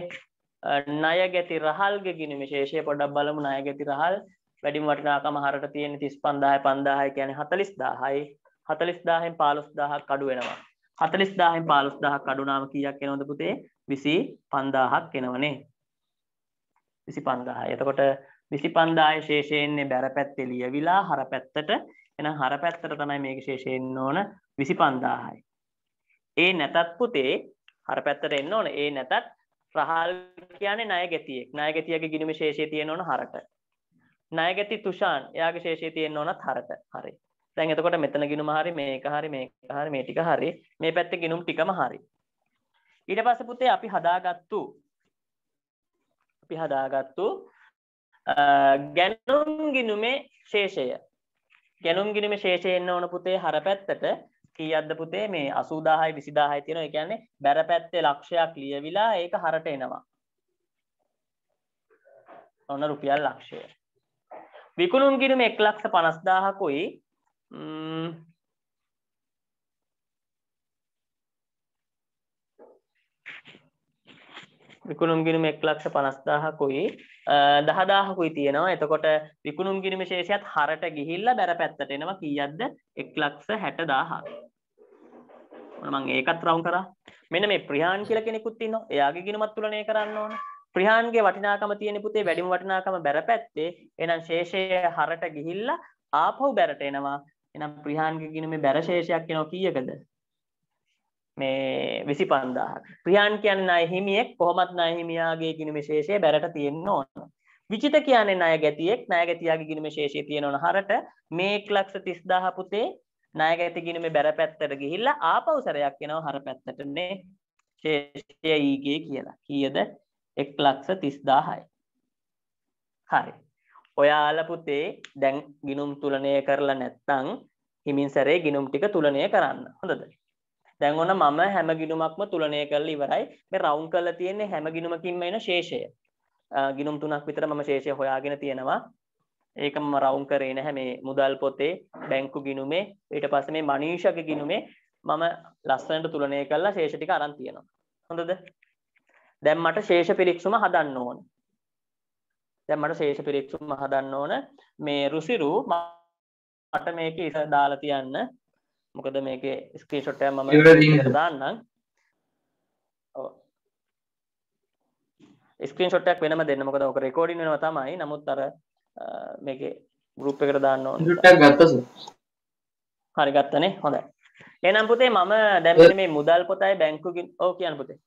Speaker 1: ණය ගැති රහල්ගේ ගිණුමේ ශේෂය පොඩ්ඩක් බලමු ණය ගැති රහල් වැඩිම වටිනාකම හරට තියෙන්නේ 35000 5000 කියන්නේ 40000යි 40000න් 15000ක් අඩු වෙනවා. හතලිස් දාහෙන් පාලොස් දහක් අඩුනාම කියක් එනොද පුතේ විසි පන්දාහක් එනවනේ විසි පන්දාහ එතකොට විසි පන්දාය ශේෂයෙන්නේ බැර පැත් එලිය විලා හර පැත්තට එන හර පැත්තට තමයි මේක ශේෂයෙන් ඕන විසි පන්දාහයි ඒ නැතත් පුතේ හර පැත්තට එන්න ඕන ඒ නැතත් ප්‍රහල් කියන්නේ ණය ගැතියෙක් ණය ගැතියගේ ගිනිම ශේෂය තියෙන ඕන හරට ණය ගැති තුෂාන් එයාගේ ශේෂය තියෙන්න ඕනත් හරට හරි දැන් එතකොට මෙතන ගිනුම හරි මේක හරි මේක හරි මේ ටික හරි මේ පැත්තේ ගිනුම් ටිකම හරි ඊට පස්සේ පුතේ අපි හදාගත්තු අපි හදාගත්තු ගැනුම් ගිනුමේ ශේෂය ගැනුම් ගිනුමේ ශේෂය එන්න ඕන පුතේ හර පැත්තට කීයක්ද පුතේ මේ 80000යි 20000යි තියෙනවා. ඒ කියන්නේ බැර පැත්තේ ලක්ෂයක් ලියවිලා ඒක හරට එනවා. ඔන්න රුපියල් ලක්ෂය. විකුණුම් ගිනුම 150000කුයි Mm. විකුණුම් ගිණුම එක් ලක්ෂ පනස්දාහකුයි දහදාහකුයි තියෙනවා එතකොට විකුණුම් ගිනිම ශේෂයත් හරට ගිහිල්ල බැර පැත්තට එනවා කියද්ද එක් ලක්ෂ හැට දාහ මං ඒකත් රවුන් කරා මෙන මේ ප්‍රියාන් කියල කෙනෙකුත් ඉන්න එයාගේ ගිනුමත් තුලනය කරන්න ඕන ප්‍රියාන්ගේ වටිනාකම තියෙන පුතේ වැඩිම වටිනාකම බැර පැත්තේ එනම් ශේෂය හරට ගිහිල්ල ආපහු බැරට එනවා එනම් ප්‍රියහන්ගේ කියන මේ බැරශේෂයක් එනවා කීයකද මේ විසි පන්දාහක් ප්‍රියන් කියන්නේ ණය හිමියෙක් කොහොමත් ණය හිමියාගේ ගිනුමේ ශේෂය බැරට තියෙන්න ඕන විචිත කියන්නේ ණය ගැතියෙක් ණය ගැතියාගේ ගිනුමේ ශේෂය තියෙනවන හරට මේ 1,30,000 පුතේ ණය ගැති ගිනුමේ බැර පැත්තට ගිහිල්ලා ආපහු සැරයක් එනවා හර පැත්තටනේ ශේෂය ඊගේ කියලා කීයද 1,30,000යි හරි ඔයාල පුතේ දැන් ගිනුම් තුලනය කරලා නැත්තං හිමින් සැරේ ගිනුම් ටික තුලනය කරන්න හොඳද දැන් ඔන්න මම හැම ගිනුමක්ම තුලනය කරලා ඉවරයි මේ රවුන්ඩ් කරලා තියෙන්නේ හැම ගිනුමකින්ම එන ශේෂය ගිනුම් තුනක් විතර මම ශේෂය හොයාගෙන තියෙනවා ඒක මම රවුන්ඩ් කරේ නැහැ මේ මුදල් පොතේ බැංකු ගිනුමේ ඊට පස්සේ මේ මනීෂක ගිනුමේ මම ලස්සනට තුලනය කරලා ශේෂ ටික අරන් තියෙනවා හොඳද දැන් මට ශේෂ පිරික්සුම හදන්න ඕනේ දැන් මට ශේෂ පිරික්සුම් හදන්න ඕන මේ රුසිරු මට මේක ඉස දාලා තියන්න මොකද මේක ස්ක්‍රීන්ෂොට් එකක් මම දාන්නම් ඔව් ස්ක්‍රීන්ෂොට් එකක් වෙනම දෙන්න මොකද ඔක රෙකෝඩින් වෙනවා තමයි නමුත් අර මේකේ ගෲප් එකට දාන්න ඕන හරි ගත්තනේ හොඳයි එහෙනම් පුතේ මම දැන් මේ මුදල් පොතයි බැංකුවකින් ඔව් කියන්න පුතේ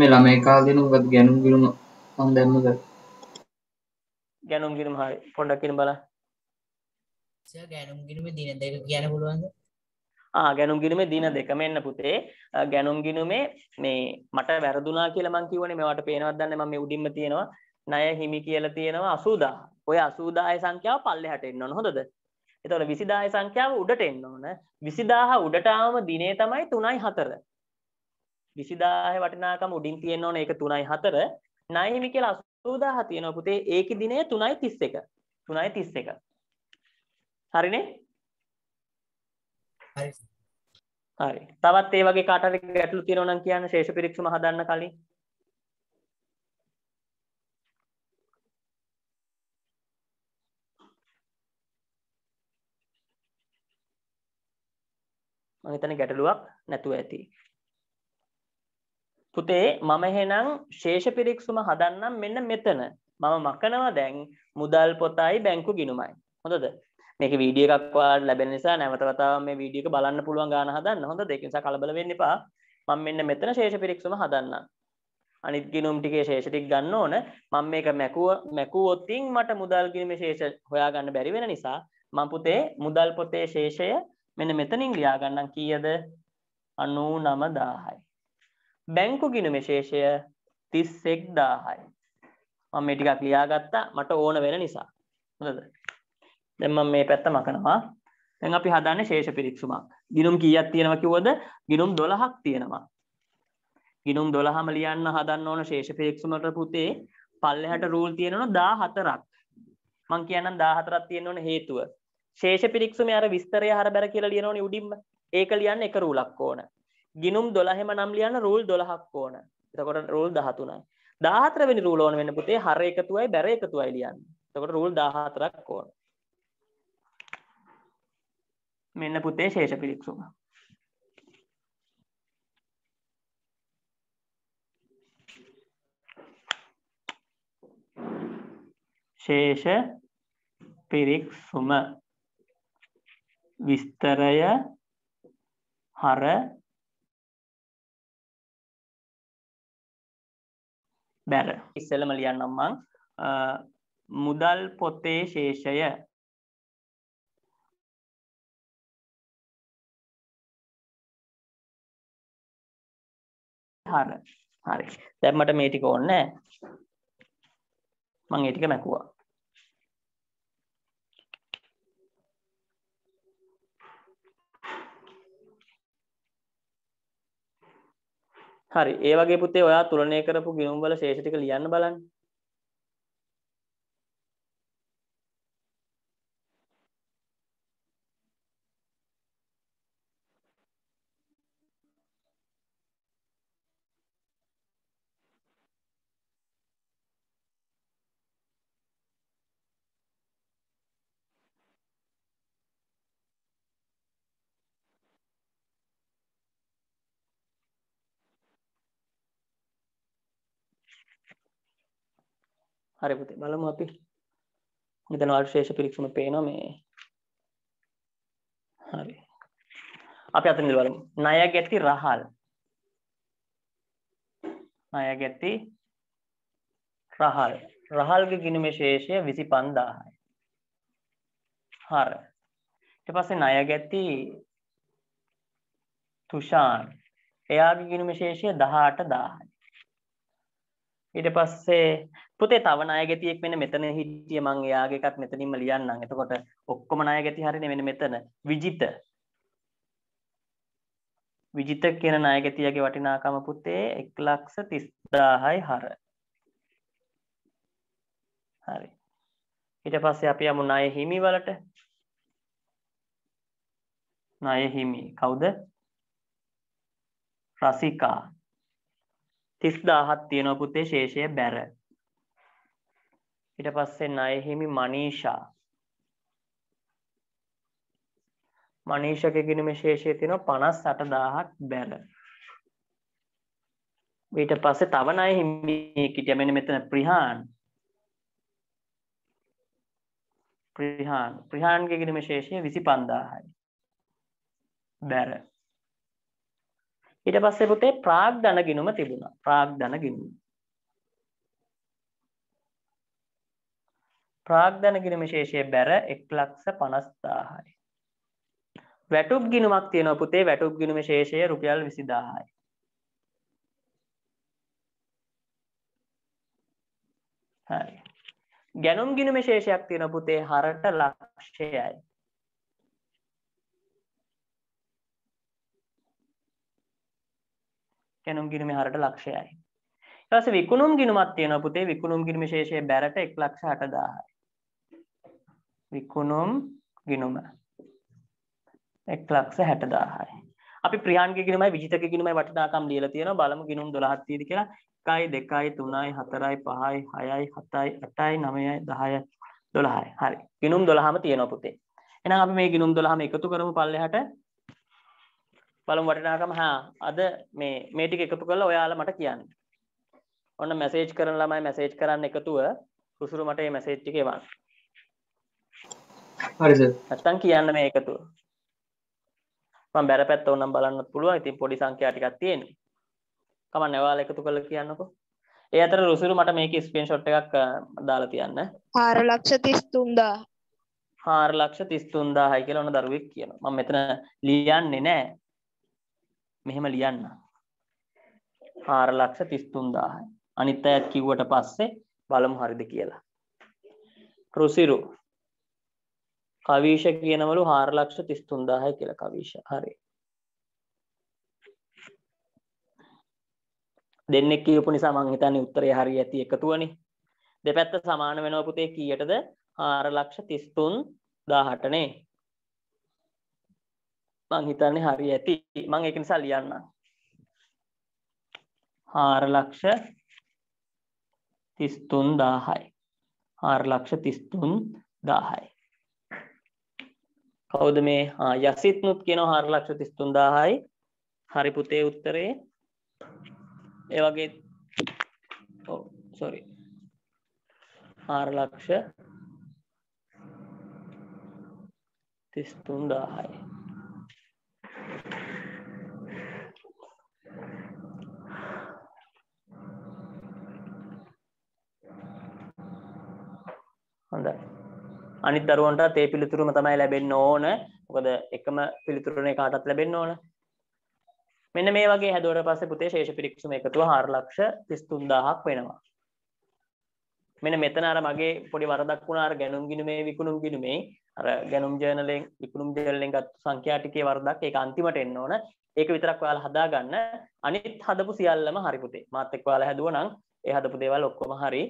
Speaker 2: මේ ළමයි කාලේ නුඹත් ගැනුම් ගිනුම මම දැම්මද
Speaker 1: ගැනුම් ගිරුම් හරි පොඩ්ඩක් කියන බල ගැනුම්
Speaker 2: ගිරුම දින දෙක කියන පුළුවන්ද
Speaker 1: ගැනුම් ගිනුමේ දින දෙකම එන්න පුතේ ගැනුම් ගිනුමේ මේ මට වැරදුනා කියලා මං කිව්වනේ මේවට පේනවත් දන්නේ මම මේ උඩින්ම තියෙනවා ණය හිමි කියලා තියෙනවා 80000 ඔය 80000 සංඛ්‍යාව පල්ලෙහාට එන්න ඕන හොඳද එතකොට 20000 සංඛ්‍යාව උඩට එන්න ඕන 20000 උඩට ආවම දිනේ තමයි 3යි 4 20000 වටිනාකම උඩින් තියෙන්න ඕන ඒක 3යි 4 ණය හිමි කියලා 14000 තියෙනවා පුතේ. ඒකේ දිනය 3යි 31. 3යි 31. හරිනේ? හරි. හරි. තවත් ඒ වගේ කාට හරි ගැටලු තියෙනවා නම් කියන්න ශේෂ පිරික්සම හදන්න කලින්. මම හිතන්නේ ගැටලුවක් නැතුව ඇති. පුතේ මම එහෙනම් ශේෂ පිරික්සුම හදන්නම් මෙන්න මෙතන. මම මකනවා දැන් මුදල් පොතයි බැංකු ගිණුමයි. හොඳද? මේක වීඩියෝ එකක් ඔයාලට ලැබෙන නිසා නැවත වතාවක් මේ වීඩියෝ එක බලන්න පුළුවන් ගාන හදන්න. හොඳද? ඒක නිසා කලබල වෙන්න එපා. මම මෙන්න මෙතන ශේෂ පිරික්සුම හදන්නම්. අනිත් ගිණුම් ටිකේ ශේෂ ටික ගන්න ඕන. මම මේක මැකුව මැකුවොත්ින් මට මුදල් ගිණුමේ ශේෂ හොයාගන්න බැරි වෙන නිසා මම පුතේ මුදල් පොතේ ශේෂය මෙන්න මෙතනින් ලියා ගන්නම් කීයද? 99000යි. බැංකු ගිනුම ශේෂය තිස්සෙක් දාහයි මම මේ ටිකක් ලියාගත්තා මට ඕන වෙන නිසා හොඳද දැන් මම මේ පැත්ත මකනවා දැන් අපි හදන්නේ ශේෂ පිරික්සුමක් ගිනුම් කීයක් තියෙනවා කිව්වද ගිනුම් 12ක් තියෙනවා ගිනුම් 12ම ලියන්න හදන්න ඕන ශේෂ පිරික්සුමට පුතේ පල්ලෙහාට රූල් තියෙනවා 14ක් මං කියන්නම් 14ක් තියෙන්න ඕන හේතුව ශේෂ පිරික්සුමේ අර විස්තරය හර බැර කියලා ලියනෝනේ උඩින්ම ඒක ලියන්න එක රූලක් ඕන ගිනුම් දොළහෙම නම් ලියන්න රූල් දොළහක් ඕන එතකොට රූල් දහතුනයි දාහතරවෙනි රූල් ඕන වෙන්න පුතේ හර එකතුවයි බැර එකතුවයි ලියන්න එතකොට රූල් දාහතරක් ඕන මෙන්න පුතේ ශේෂ පිළික්ෂුම ශේෂ පිරික්සුම විස්තරය හර
Speaker 2: බැර ඉස්සලම ලියන්නම්මං මුදල් පොත්තේ ශේෂය
Speaker 1: හර හරි දැම්මට මේටික ඕන්න මං ඒටික මැකුවා හරි ඒ වගේ පුතේ ඔයා තුලනය කරපු ගිණුම් වල ශේෂ ටික ලියන්න බලන්න හරි පුතේ බලමු අපි මෙතන වල ශේෂ පිරික්සම පේනවා මේ හරි අපි අතන ඉඳලා බලමු ණය ගැති රහල් ණය ගැති රහල් රහල්ගේ ගිණුමේ ශේෂය 25000යි හරි ඊට පස්සේ ණය ගැති තුෂාන් එයාගේ ගිණුමේ ශේෂය 18000යි ඊට පස්සේ පුතේ තව නායගැතියෙක් වෙන මෙතන හිටිය මං එයාගේ එකක් මෙතනින්ම ලියන්නම්. එතකොට ඔක්කොම නායගැති හරිනේ මෙන්න මෙතන. විජිත. විජිත කියන නායගැතියාගේ වටිනාකම පුතේ 130000යි හර. හරි. ඊට පස්සේ අපි යමු ණය හිමි වලට. ණය හිමි කවුද? රසිකා. තිස්දාහත් තියෙනව පුතේ ශේෂය බැර ඊට පස්සේ ණය හිමි මනීෂා මනීෂකගෙනුම ශේෂය තියෙනවා පනස් අටදාහක් බැර ඊට පස්සේ තව ණය හිමිකිටිය මෙන්න මෙතන ප්‍රිහාන් ප්‍රිහාන් ප්‍රිහාන්ගේ ගිනුම ශේෂය විසි පන්දාහයි බැර ඊට පස්සේ පුතේ ප්‍රාග් ධන ගිණුම තිබුණා. ප්‍රාග් ධන ගිණුම. ප්‍රාග් ධන ගිණුම ශේෂය බැර 150000යි. වැටුප් ගිණුමක් තියෙනවා පුතේ වැටුප් ගිණුම ශේෂය රුපියල් 20000යි. හරි. ගැනුම් ගිණුම ශේෂයක් තියෙන පුතේ හරට ලක්ෂයයි. කැනුම් ගිනුමේ හරට ලක්ෂයයි. ඊට පස්සේ විකුණුම් ගිනුමක් තියෙනවා පුතේ විකුණුම් ගිනුම ශේෂය බැරට 160000යි. විකුණුම් ගිනුම 160000යි. අපි ප්‍රියන්ගේ ගිනුමයි විජිතගේ ගිනුමයි වටිනාකම් ලියලා තියෙනවා බලමු ගිනුම් 12ක් තියෙද කියලා 1 2 3 4 5 6 7 8 9 10 12යි. හරි. ගිනුම් 12ම තියෙනවා පුතේ. එහෙනම් අපි මේ ගිනුම් 12ම එකතු කරමු පල්ලෙහාට බලමු වටිනාකම හා අද මේ මේ ටික එකතු කරලා ඔයාලා මට කියන්න. ඔන්න මැසේජ් කරන ළමයි මැසේජ් කරන්න එකතුව කුසුරු මට මේ මැසේජ් ටික එවන්න. හරි සර්. නැත්තම් කියන්න මේ එකතුව. මම බැරපැත්ත ඕනම් බලන්න පුළුවන්. ඉතින් පොඩි සංඛ්‍යා ටිකක් තියෙනවා. කමන්න ඔයාලා එකතු කරලා කියන්නකෝ. ඒ අතර රුසිරු මට මේක ස්පෙන්ෂොට් එකක් දාලා තියන්න
Speaker 2: හාර ලක්ෂ තිස්තුන්දා
Speaker 1: හාර ලක්ෂ තිස්තුන්දා හයි කියලා ඔන්න දරුවෙක් කියන මම මෙතන ලියන්නේ නෑ මෙහෙම ලියන්න ආර ලක්ෂ තිස්තුන්දාහයි අනිත් අයත් කිව්වට පස්සේ බලමු හරිද කියලා රුසිරු කවීෂ කියනවලු හාර ලක්ෂ තිස්තුන්දාහයි කියල කවීෂ හරි දෙන්නෙක් කියපු නිසා මං හිතන්නේ උත්තරේ හරි ඇති එකතුවනි දෙපැත්ත සමාන වෙනව පුතේ කීයටද හාර ලක්ෂ තිස්තුන් දාහටනේ මං හිතන්නේ හරි ඇති මං ඒක නිසා ලියන්න. 4 ලක්ෂ 33000යි. 4 ලක්ෂ 33000යි. කවුද මේ යසිත් නුත් කියනවා 4 ලක්ෂ 33000යි. හරි පුතේ උත්තරේ. ඒ වගේ ඔව් sorry. 4 ලක්ෂ 33000යි. අනිත් දරුවන්ටත් ඒ පිළිතුරුම තමයි ලැබෙන්න ඕන මොකද එකම පිළිතුරුනේ කාටත් ලැබෙන්න ඕන මෙන්න මේ වගේ හැදුවට පස්සේ පුතේ ශේෂ පිරික්සුම එකතුව 4 ලක්ෂ 33000ක් වෙනවා මෙන්න මෙතන අර මගේ පොඩි වරදක් වුණා අර ගණුම් ගිණුමේ විකුණුම් ගිණුමේ අර ගණුම් ජර්නලෙන් විකුණුම් ජර්නලෙන් ගත්ත සංඛ්‍යා ටිකේ වරදක් ඒක අන්තිමට එන්න ඕන ඒක විතරක් ඔයාලා හදාගන්න අනිත් හදපු සියල්ලම හරි පුතේ මාත් එක්ක ඔයාලා හැදුවා නම් ඒ හදපු දේවල් ඔක්කොම හරි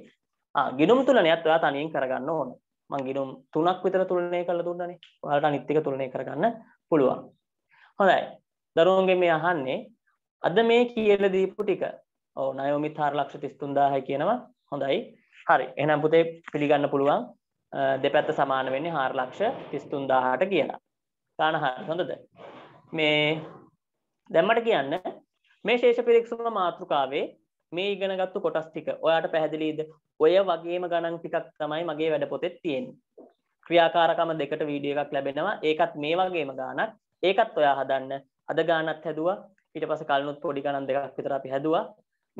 Speaker 1: ආ ගිණුම් තුලනයත් ඔයා තනියෙන් කරගන්න ඕනේ මං ගිනුම් තුනක් විතර තුලනය කරලා දුන්නනේ. ඔයාලට අනිත් එක තුලනය කරගන්න පුළුවන්. හොඳයි. දරුවන්ගෙන් මේ අහන්නේ අද මේ කියලා දීපු ටික. ඔව් නයෝමිත් 433000 කියනවා. හොඳයි. හරි. එහෙනම් පුතේ පිළිගන්න පුළුවන්. දෙපැත්ත සමාන වෙන්නේ 433000ට කියලා. ගන්න හරි. හොඳද? මේ දැම්මට කියන්න මේ ශේෂ පිරික්සුම මාතෘකාවේ මේ ඉගෙනගත්තු කොටස් ටික ඔයාට පැහැදිලිද ඔය වගේම ගණන් ටිකක් තමයි මගේ වැඩ පොතෙත් තියෙන්නේ ක්‍රියාකාරකම දෙකට වීඩියෝ එකක් ලැබෙනවා ඒකත් මේ වගේම ගානක් ඒකත් ඔයා හදන්න අද ගානක් හැදුවා ඊට පස්සේ කලිනුත් පොඩි ගණන් දෙකක් විතර අපි හැදුවා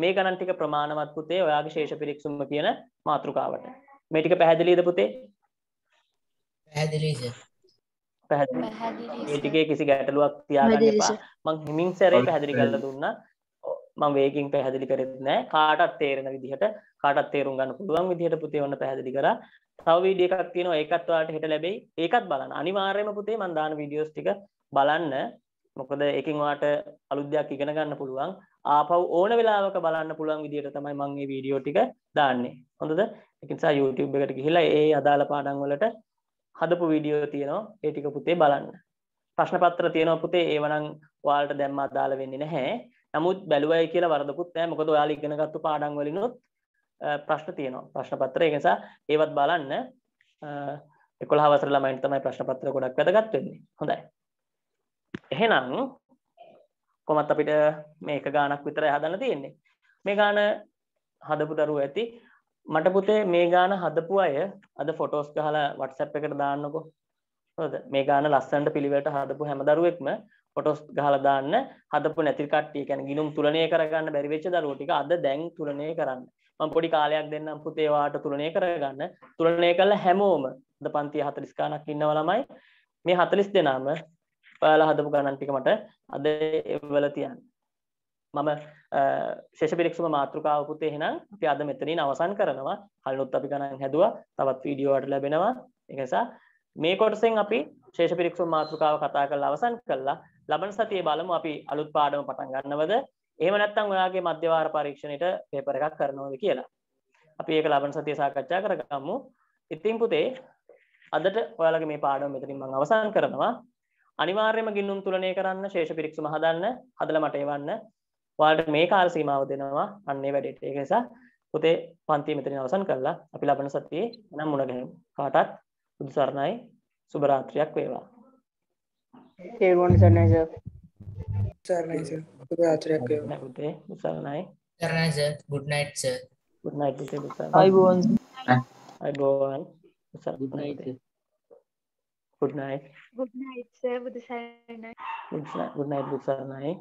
Speaker 1: මේ ගණන් ටික ප්‍රමාණවත් පුතේ ඔයාගේ ශේෂ පිරික්සුම කියන මාතෘකාවට. මේ ටික පැහැදිලිද පුතේ? පැහැදිලියි සර්. පැහැදිලි. මේ ටිකේ කිසි ගැටලුවක් තියාගන්න එපා. මං හිමින් සැරේ පැහැදිලි කරලා දුන්නා. මම වේගින් පැහැදිලි කරෙත් නෑ කාටත් තේරෙන විදිහට කාටත් තේරුම් ගන්න පුළුවන් විදිහට පුතේ ඔන්න පැහැදිලි කරා තව වීඩියෝ එකක් තියෙනවා ඒකත් ඔයාලට හෙට ලැබෙයි ඒකත් බලන්න අනිවාර්යයෙන්ම පුතේ මම දාන වීඩියෝස් ටික බලන්න මොකද එකෙන් වාට අලුත් දෙයක් ඉගෙන ගන්න පුළුවන් ආපහු ඕන වෙලාවක බලන්න පුළුවන් විදිහට තමයි මම මේ වීඩියෝ ටික දාන්නේ හොඳද ඒක නිසා YouTube එකට ගිහිලා ඒ අදාළ පාඩම් වලට හදපු වීඩියෝ තියෙනවා ඒ ටික පුතේ බලන්න ප්‍රශ්න පත්‍ර තියෙනවා පුතේ ඒව නම් ඔයාලට දැම්ම අදාළ වෙන්නේ නැහැ නමුත් බැලුවයි කියලා වරදකුත් නෑ මොකද ඔයාලා ඉගෙනගත්තු පාඩම් වලිනුත් ප්‍රශ්න තියෙනවා ප්‍රශ්න පත්‍ර ඒ නිසා ඒවත් බලන්න 11 වසර ළමයින්ට තමයි ප්‍රශ්න පත්‍ර ගොඩක් වැදගත් වෙන්නේ හොඳයි එහෙනම් කොහොමත් අපිට මේක ගාණක් විතරයි හදන්න තියෙන්නේ මේ ගාන හදපු දරුවෝ ඇති මට පුතේ මේ ගාන හදපු අය අද ෆොටෝස් ගහලා WhatsApp එකට දාන්නකෝ හොඳද මේ ගාන ලස්සනට පිළිවෙලට හදපු හැම දරුවෙක්ම ෆොටෝස් ගහලා දාන්න හදපු නැති කට්ටිය කියන්නේ ගිනුම් තුලනය කරගන්න බැරි වෙච්ච දරුවෝ ටික අද දැන් තුලනය කරන්න මම පොඩි කාලයක් දෙන්නම් පුතේ වාට තුලනය කරගන්න තුලනය කළා හැමෝම අද පන්තිය 40 ගණක් ඉන්නව ළමයි මේ 40 දෙනාම ඔයාලා හදපු ගණන් ටික මට අද එවල තියන්න මම ශේෂ පිරික්ෂම මාතෘකාව පුතේ එහෙනම් අපි අද මෙතනින් අවසන් කරනවා කලිනුත් අපි ගණන් හැදුවා තවත් වීඩියෝ වලට ලැබෙනවා ඒ නිසා මේ කොටසෙන් අපි ශේෂ පිරික්ෂම මාතෘකාව කතා කරලා අවසන් කළා ලබන සතියේ බලමු අපි අලුත් පාඩම පටන් ගන්නවද එහෙම නැත්නම් ඔයාගේ මධ්‍යවාර පරීක්ෂණයට පේපර් එකක් කරනවද කියලා. අපි ඒක ලබන සතියේ සාකච්ඡා කරගමු. ඉතින් පුතේ අදට ඔයාලගේ මේ පාඩම මෙතනින් මම අවසන් කරනවා. අනිවාර්යයෙන්ම ගින්නුම් තුලනය කරන්න, ශේෂ පිරික්සුම හදන්න, හදලා මට එවන්න. ඔයාලට මේ කාල සීමාව දෙනවා. අන්න ඒ වැඩේට. ඒක නිසා පුතේ පන්තිය මෙතනින් අවසන් කරලා අපි ලබන සතියේ නම් මුණ ගැහෙමු. කාටත් සුදු සරණයි. සුබ රාත්‍රියක් වේවා. තේරුවන් සරණයි සර් සරණයි සර් ඔබ ආචරයක් වේවා උදේ සරණයි
Speaker 2: සරණයි sir good night sir
Speaker 1: good night teacher සරණයි අයබෝවන් අයබෝවන් sir good night good night
Speaker 2: good night sir බුදු සරණයි good night good night
Speaker 1: සරණයි